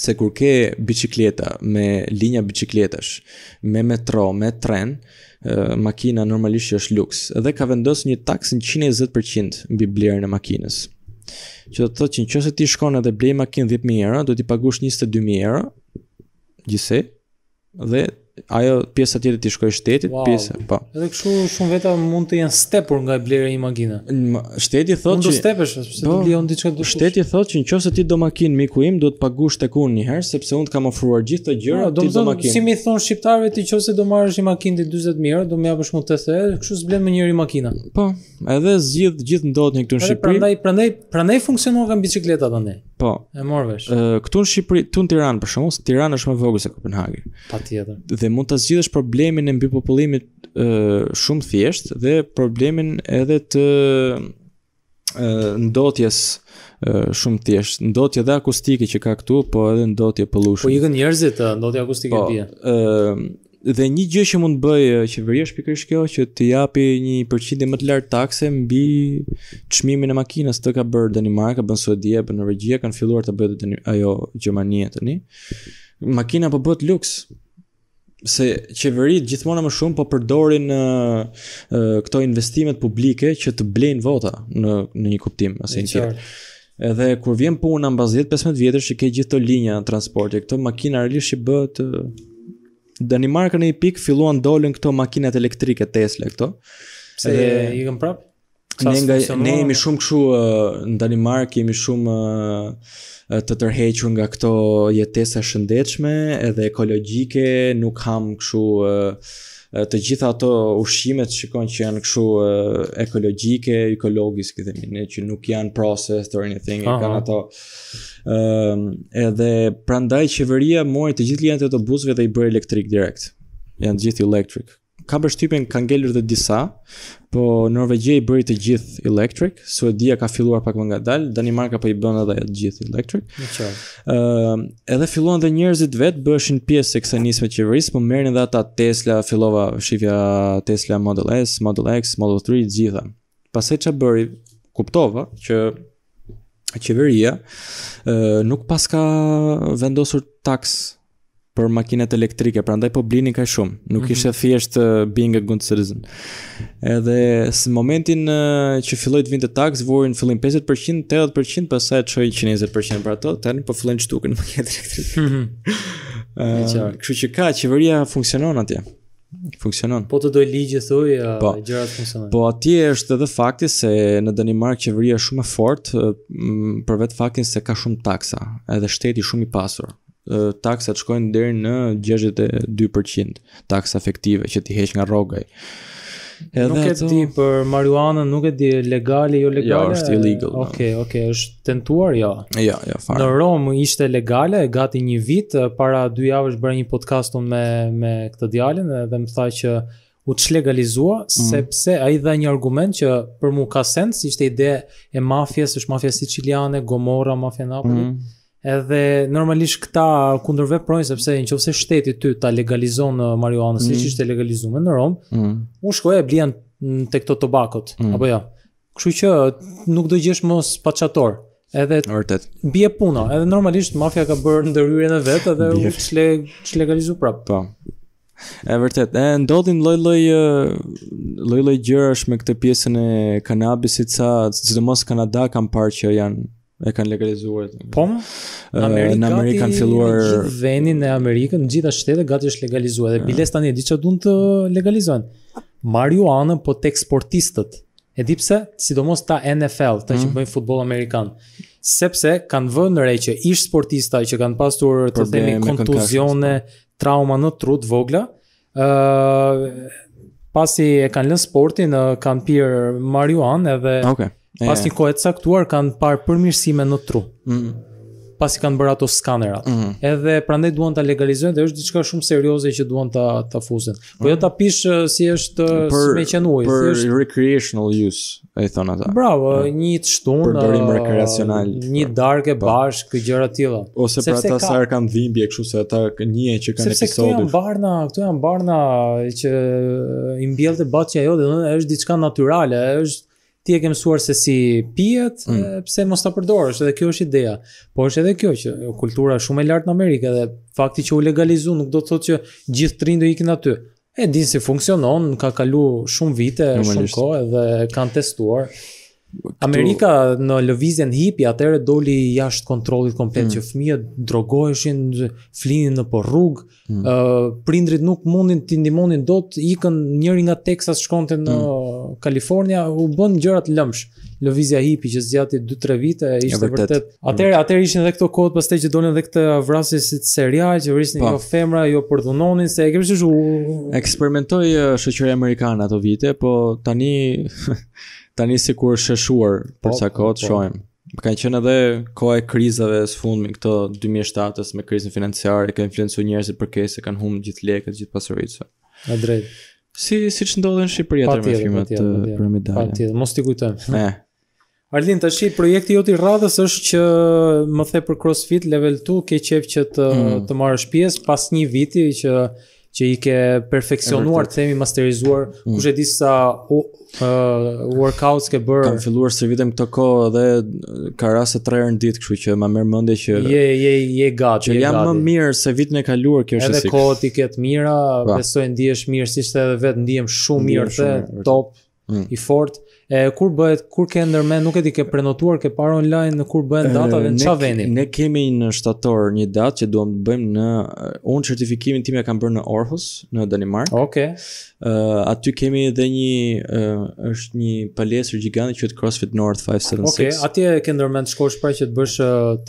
se kur ke bicikleta me linja bicikletash, me metro, me tren, makina normalisht që është luks dhe ka vendosur një taksë 120% mbi blerjen e makinës. Që do të thotë që nëse ti shkon edhe blej makinë 10000 euro, do të paguosh 22000 euro gjithsej dhe ajo pjesa tjetër ti shkoj shtetit, wow. pjesa, po. Edhe kështu shumë veta mund të jenë stepur nga blerja e një makine. Shteti thotë që do stepesh, sepse po, do lejon diçka të Shteti thotë që nëse ti do makinë miku im, duhet të pagush tekun një herë sepse unë të kam ofruar gjithë këto gjëra po, ti do, do makinë. Si mi thon shqiptarëve ti nëse do marrësh një makinë të 40000 mijë, do më japësh mund të the, kështu zblen më njëri makina. Po, edhe zgjidh gjithë ndodhin këtu në Shqipëri. Prandaj prandaj prandaj funksionon kanë bicikleta tani. Po. E morr vesh. Ë këtu në Shqipëri, këtu në Tiranë për shkakun, Tirana është më vogël se Kopenhagi. Patjetër. Dhe mund ta zgjidhësh problemin e mbipopullimit ë shumë thjesht dhe problemin edhe të ë ndotjes shumë thjesht. Ndotje dhe akustike që ka këtu, po edhe ndotje pollution. Po ikën njerëzit, ndotja akustike po, bie. Ë dhe një gjë që mund bëjë qeveria është pikërisht kjo që të japi një përqindje më të lartë takse mbi çmimin e makinës të ka bërë Danimarka, bën Suedia, bën Norvegjia, kanë filluar të bëjnë ajo Gjermania tani. Makina po bëhet luks se qeveritë gjithmonë më shumë po përdorin uh, uh, këto investimet publike që të blejnë vota në në një kuptim asnjë tjetër. Edhe kur vjen puna mbas 10-15 vjetësh që ke gjithë këto linja transporti, këto makina realisht i bëhet uh, Danimarka në i pik filluan dolën këto makinat elektrike Tesla këto. Se i kam prap. Ne nga ne jemi shumë këshu uh, në Danimark jemi shumë uh, të tërhequr nga këto jetesa shëndetshme edhe ekologjike, nuk kam këshu... uh, të gjitha ato ushqimet shikon që janë kështu ekologjike, ekologjiske, themi, ne që nuk janë processed or anything, Aha. kanë ato. Ëm edhe prandaj qeveria mori të gjithë linjat e autobusëve dhe i bëri elektrik direkt. Janë gjithë electric, ka përshtypjen kanë gjelur të disa, po Norvegjia i bëri të gjithë electric, Suedia ka filluar pak më ngadal, Danimarka po i bën edhe të gjithë electric. Në Ëm, uh, edhe filluan dhe njerëzit vet bëshin pjesë tek nisja e qeverisë, po merrin dhe ata Tesla, fillova shifja Tesla Model S, Model X, Model 3 të gjitha. Pastaj ç'a bëri? Kuptova që qeveria ë uh, nuk paska vendosur taks për makinat elektrike, prandaj po blini ka shumë. Nuk mm -hmm. ishte thjesht being a good citizen. Edhe në momentin që filloi të vinte taks, vurin fillim 50%, 80%, të çoi 120% për ato, tani po fillojnë shtukën makinat elektrike. Mm -hmm. uh, kështu që ka qeveria funksionon atje. Funksionon. Po të doj ligje thoj, po, gjërat funksionon. Po atje është edhe fakti se në Danimark qeveria është shumë e fortë për vetë faktin se ka shumë taksa, edhe shteti shumë i pasur taksat shkojnë deri në 62% taksa efektive që ti heq nga rroga. Edhe nuk e di për marijuanën, nuk e di legale jo legale. Jo, ja, është illegal. Okej, okay, okej, okay, është tentuar jo. Ja. ja, ja, fare. Në Rom ishte legale gati një vit para dy javësh bëra një podcast me me këtë djalin dhe më tha që u çlegalizua mm. sepse ai dha një argument që për mua ka sens, ishte ide e mafias, është mafia siciliane, Gomorra, mafia Napoli. Mm. Edhe normalisht këta kundër veprojnë sepse nëse shteti ty ta legalizon uh, marijuana, mm. siç ishte legalizuar në Rom, mm. u shkoi e blian te këto tobakot, mm. apo jo. Ja. Kështu që nuk do gjesh mos paçator. Edhe vërtet. Bie puna, edhe normalisht mafia ka bërë ndërhyrjen e vet edhe u çle çlegalizu prap. Po. Është vërtet. Ë ndodhin lloj-lloj lloj-lloj gjërash me këtë pjesën e kanabisit sa sidomos Kanada kanë parë që janë e kanë legalizuar. Po, në Amerikë në Amerikë kanë filluar vendin e Amerikën, gjitha shtetet gati është legalizuar dhe biles tani e di çfarë duan të legalizojnë. Marijuana po tek sportistët. E di pse? Sidomos ta NFL, ta që mm. bëjnë futboll amerikan. Sepse kanë vënë re që ish sportista që kanë pasur të temi kontuzione, po. trauma në trut vogla, uh, pasi e kanë lënë sportin, kanë pirë marijuana edhe okay pas një kohet të kanë parë përmirësime në tru. Mm pasi kanë bërë ato skanerat. Mm -hmm. Edhe prandaj duan ta legalizojnë dhe është diçka shumë serioze që duan ta ta fuzin. Po mm -hmm. jo ta pish uh, si është uh, për, si me qenuaj. për si është... recreational use, e thonë ata. Bravo, një shtunë. për dorim uh, rekreacional. Një dark e po. bashk, këto gjëra të tilla. Ose pra ta sa kanë dhimbje kështu se ata njihen që kanë episodisht. Sepse këto janë barna, këto janë barna që i mbjellte baçja jote, është diçka natyrale, është ti e ke mësuar se si pijet, mm. pse mos ta përdorosh, edhe kjo është ideja. Po është edhe kjo që kultura shumë e lartë në Amerikë dhe fakti që u legalizuan nuk do të thotë që gjithë trinë do ikin aty. E din se funksionon, ka kalu shumë vite, shumë kohë dhe kanë testuar. Amerika në lëvizjen hipi atëherë doli jashtë kontrollit komplet mm. që fëmijët drogoheshin, flinin në porrug, mm. uh, prindrit nuk mundin t'i ndihmonin dot, ikën njëri nga Texas shkonte në mm. Kalifornia, u bën gjëra të lëmsh. Lëvizja hipi që zgjati 2-3 vite ishte ja, vërtet. Atëherë mm. atëherë ishin edhe këto kohë pastaj që donin edhe këtë vrasje si serial që vrisnin po. jo femra, jo për se e kemi thëshu. Eksperimentoi eh, shoqëria amerikane ato vite, po tani [laughs] tani si kur është shëshuar për po, sa kohë të po, po. shojmë. Kanë qenë edhe koha e krizave së fundmi këto 2007-s me krizën financiare që ka influencuar njerëzit për kësaj se kanë humbë gjithë lekët, gjithë pasuritësit. A drejt. Si si që ndodhen në Shqipëri atë me filmat të piramidale. Pati, mos ti kujtojmë. Ne. [laughs] Ardhin të shi, projekti joti t'i radhës është që më the për CrossFit, level 2, ke qef që të, mm. të marrë shpjes, pas një viti që që i ke perfeksionuar, të themi masterizuar, mm. kushe di sa uh, workouts ke bërë. Kam filluar së vitem këto kohë dhe ka rase të herë në ditë, kështu, që ma merr mëndi që... Je, je, je gati, je gati. Që jam më mirë se vitën e kaluar, kjo është sikur. Edhe kohë t'i ketë mira, pra. besoj ndi mirë, si shte edhe vetë ndi shumë mirë, të top, mm. i fortë. E, kur bëhet, kur ke ndërme, nuk e di ke prenotuar, ke parë online, në kur bëhen data dhe në qa venim? Ne kemi në shtator një datë që duham të bëjmë në, unë certifikimin tim e kam bërë në Orhus, në Danimark. Okej. Okay. aty kemi edhe një, e, është një palesër gjigani që të CrossFit North 576. Okej, okay. atje ke ndërme të shkosh pra që të bësh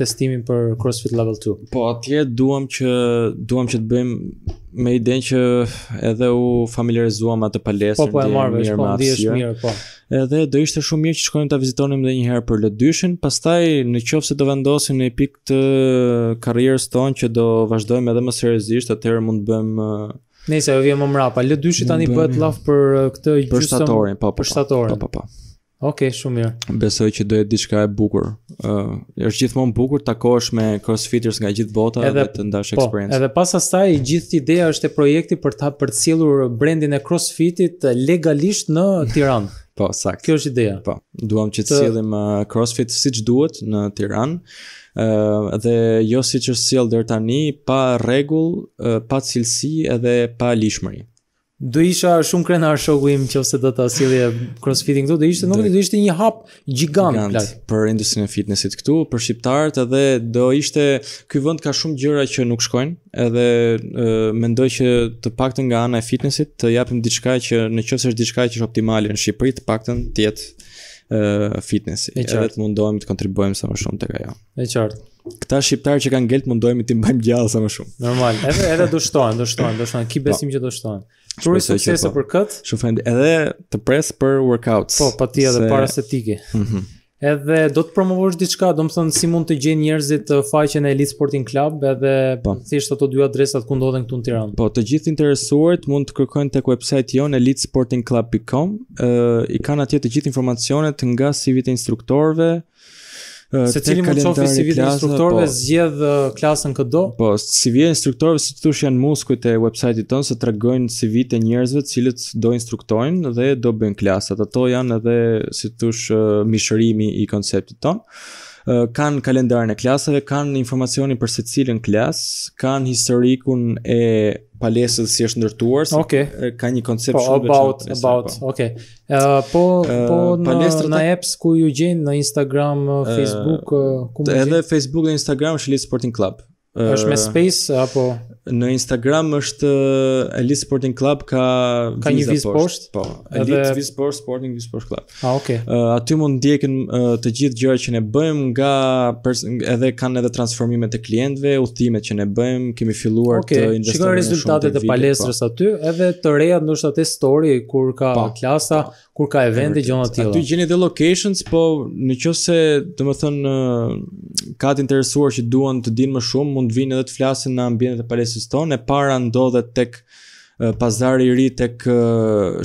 testimin për CrossFit Level 2? Po, atje duam që, duham që të bëjmë me idenë që edhe u familiarizuam atë palesër. Po, po, e po, është mirë, po edhe do ishte shumë mirë që shkojmë ta vizitonim edhe një herë për Lëdyshin, pastaj në qoftë se do vendosim në pikë të karrierës tonë që do vazhdojmë edhe më seriozisht, atëherë mund të bëjmë Nëse ajo vjen më mrapa, Lëdyshi tani bëhet llaf për këtë gjysmë. Për shtatorin, po, po, po, për shtatorin. Po, po, po. Okej, okay, shumë mirë. Besoj që do të jetë diçka e bukur. Ëh, uh, është gjithmonë bukur të takosh me crossfitters nga gjithë bota edhe, dhe të ndash po, experience. Edhe pas asaj, gjithë ideja është e projekti për ta përcjellur brendin e crossfitit legalisht në Tiranë. Po, sakt. Kjo është ideja. Po, duam që të, të... sillim uh, CrossFit siç duhet në Tiranë. Uh, dhe jo si që s'jel dhe tani pa regull, uh, pa cilësi edhe pa lishmëri do isha shumë krenar shoku im nëse do ta sillje crossfitting këtu, do ishte nuk do, ishte një hap gigant, gigant plak. për industrinë e fitnessit këtu, për shqiptarët edhe do ishte ky vend ka shumë gjëra që nuk shkojnë, edhe e, mendoj që të paktën nga ana e fitnessit të japim diçka që nëse është diçka që është optimale në Shqipëri, të paktën të jetë fitnessi. E qartë. Edhe të mundohemi të kontribuojmë sa më shumë tek ajo. E qartë. Këta shqiptarë që kanë gelt mundohemi t'i imbajmë gjallë sa më shumë. Normal. Edhe, edhe do shtohen, do shtohen, do shtohen. Ki po. besim që do shtohen. Po. Shumë shumë shumë për këtë. Shumë fënd, edhe të presë për workouts. Po, pa ti edhe se... para se tiki. Mhm. Edhe do të promovosh diçka, do më thënë si mund të gjenë njerëzit uh, faqen e Elite Sporting Club, edhe po. si ato dy adresat ku ndodhen këtu në tiran. Po, të gjithë interesuarit mund të kërkojnë të website jo në elitesportingclub.com, uh, i kanë atje të gjithë informacionet nga si vite instruktorve, Se cili më qofi si vjetë instruktorve po, zjedhë klasën këtë do? Po, si vjetë instruktorve si të tush janë muskujt e website-it tonë se të regojnë si vjetë njerëzve cilët do instruktojnë dhe do bëjnë klasët. Ato janë edhe si të tush mishërimi i konceptit tonë. Uh, kanë kalendarin e klasave, kanë informacionin për se cilën klas, kanë historikun e palesës si është ndërtuar, okay. ka një koncept po, shumë about, about, po. okay. Uh, po, po në, apps ku ju gjenë, në Instagram, Facebook, uh, ku më gjenë? Edhe Facebook dhe Instagram është Elite Sporting Club. Uh, është me space apo në Instagram është eh, Elite Sporting Club ka ka një viz post Po, Elite edhe... Viz Sport Sporting Viz Sport Club. Ah, okay. Uh, aty mund ndjekin uh, të gjithë gjërat që ne bëjmë nga edhe kanë edhe transformime të klientëve, udhimet që ne bëjmë, kemi filluar okay. të investojmë. Okej. Shikoj rezultatet e palestrës po. aty, edhe të reja ndoshta te story kur ka po, klasa, po, kur ka eventi gjona të Aty gjeni dhe locations, po nëse domethën uh, ka të interesuar që duan të dinë më shumë, mund të vinë edhe të flasin në ambientet e palestrës biznesit tonë, e para ndodhet tek pazari i ri tek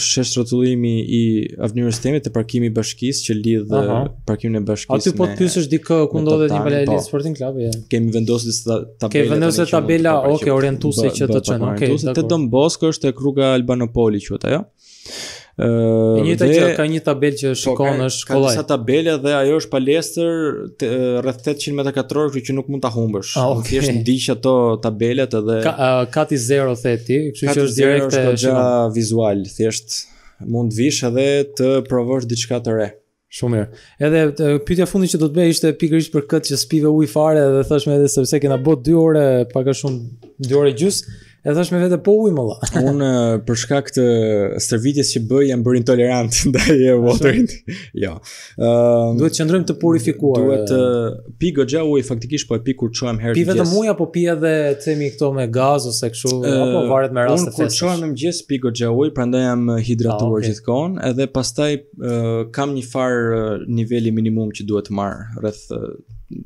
shesh rrotullimi i avnirës temi të parkimi bashkisë që lidh parkimin e bashkisë. Aty po të pyesësh dikë ku ndodhet një balë po. e Sporting Club. Ja. Kemi vendosur disa tabela. Kemi vendosur tabela, okay, orientuese që të çon. Okay, orientuese te Don Bosco është tek rruga Albanopoli quhet ajo. Ëh, një dhe... ka një tabel që po, shikon është po, kollaj. Ka disa tabela dhe ajo është palestër rreth 800 metra katror, kështu që nuk mund ta humbësh. Ah, okay. Thjesht ndiq ato tabelat edhe ka, uh, kati 0 theti, kështu që është direkt është gjë vizual, thjesht mund vish edhe të provosh diçka të re. Shumë mirë. Edhe pyetja fundit që do të bëj ishte pikërisht për këtë që spive ujë fare dhe thashme edhe sepse kena bot 2 ore, pak a shumë 2 orë gjysmë. E thash me vete po uj më la. [laughs] Unë për shkak të stërvitjes që bëj jam bërë intolerant [laughs] ndaj waterit. [laughs] jo. um, duhet të qëndrojmë të purifikuar. Duhet të uh, pi uj faktikisht po e pi kur çojmë herë. Pi vetëm muja, apo pi edhe themi këto me gaz ose kështu uh, apo varet me rast të festës. Unë kur çojmë mëngjes pi goxha uj, prandaj jam hidratuar ah, okay. edhe pastaj uh, kam një far uh, niveli minimum që duhet marr rreth uh,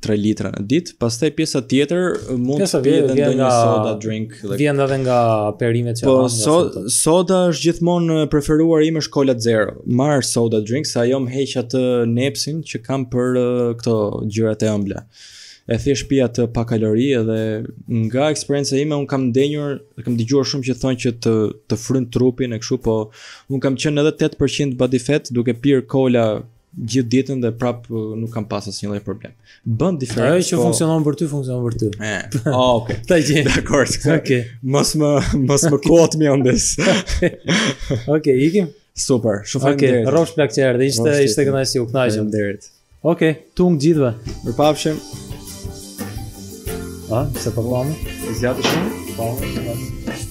3 litra në ditë, pastaj pjesa tjetër uh, mund të pijë edhe ndonjë soda drink. Dhe... Vjen edhe nga perimet që kanë. Po so, soda është gjithmonë preferuar im është cola zero. Mar soda drink sa ajo më heq atë nepsin që kam për uh, këto gjërat e ëmbla. E thjesht pi atë pa kalori dhe nga eksperjenca ime un kam ndenjur, kam dëgjuar shumë që thonë që të të fryn trupin e kështu, po un kam qenë edhe 8% body fat duke pirë cola gjithë ditën dhe prap uh, nuk kam pas asnjë lloj problem. Bën diferencë. Ajo që po... funksionon për ty funksionon për ty. Ë, oh, okay. Ta gjej. Dakor. Okay. Mos më mos më quote me on this. Okay, ikim. Super. Shumë faleminderit. Okay, Rrof shpak çerdhe. Ishte ishte, ishte kënaqësi u kënaqëm. Faleminderit. Okay, tung gjithëve. Ne pafshim. Ah, sa po vëmë? Zgjatëshim. Po, sa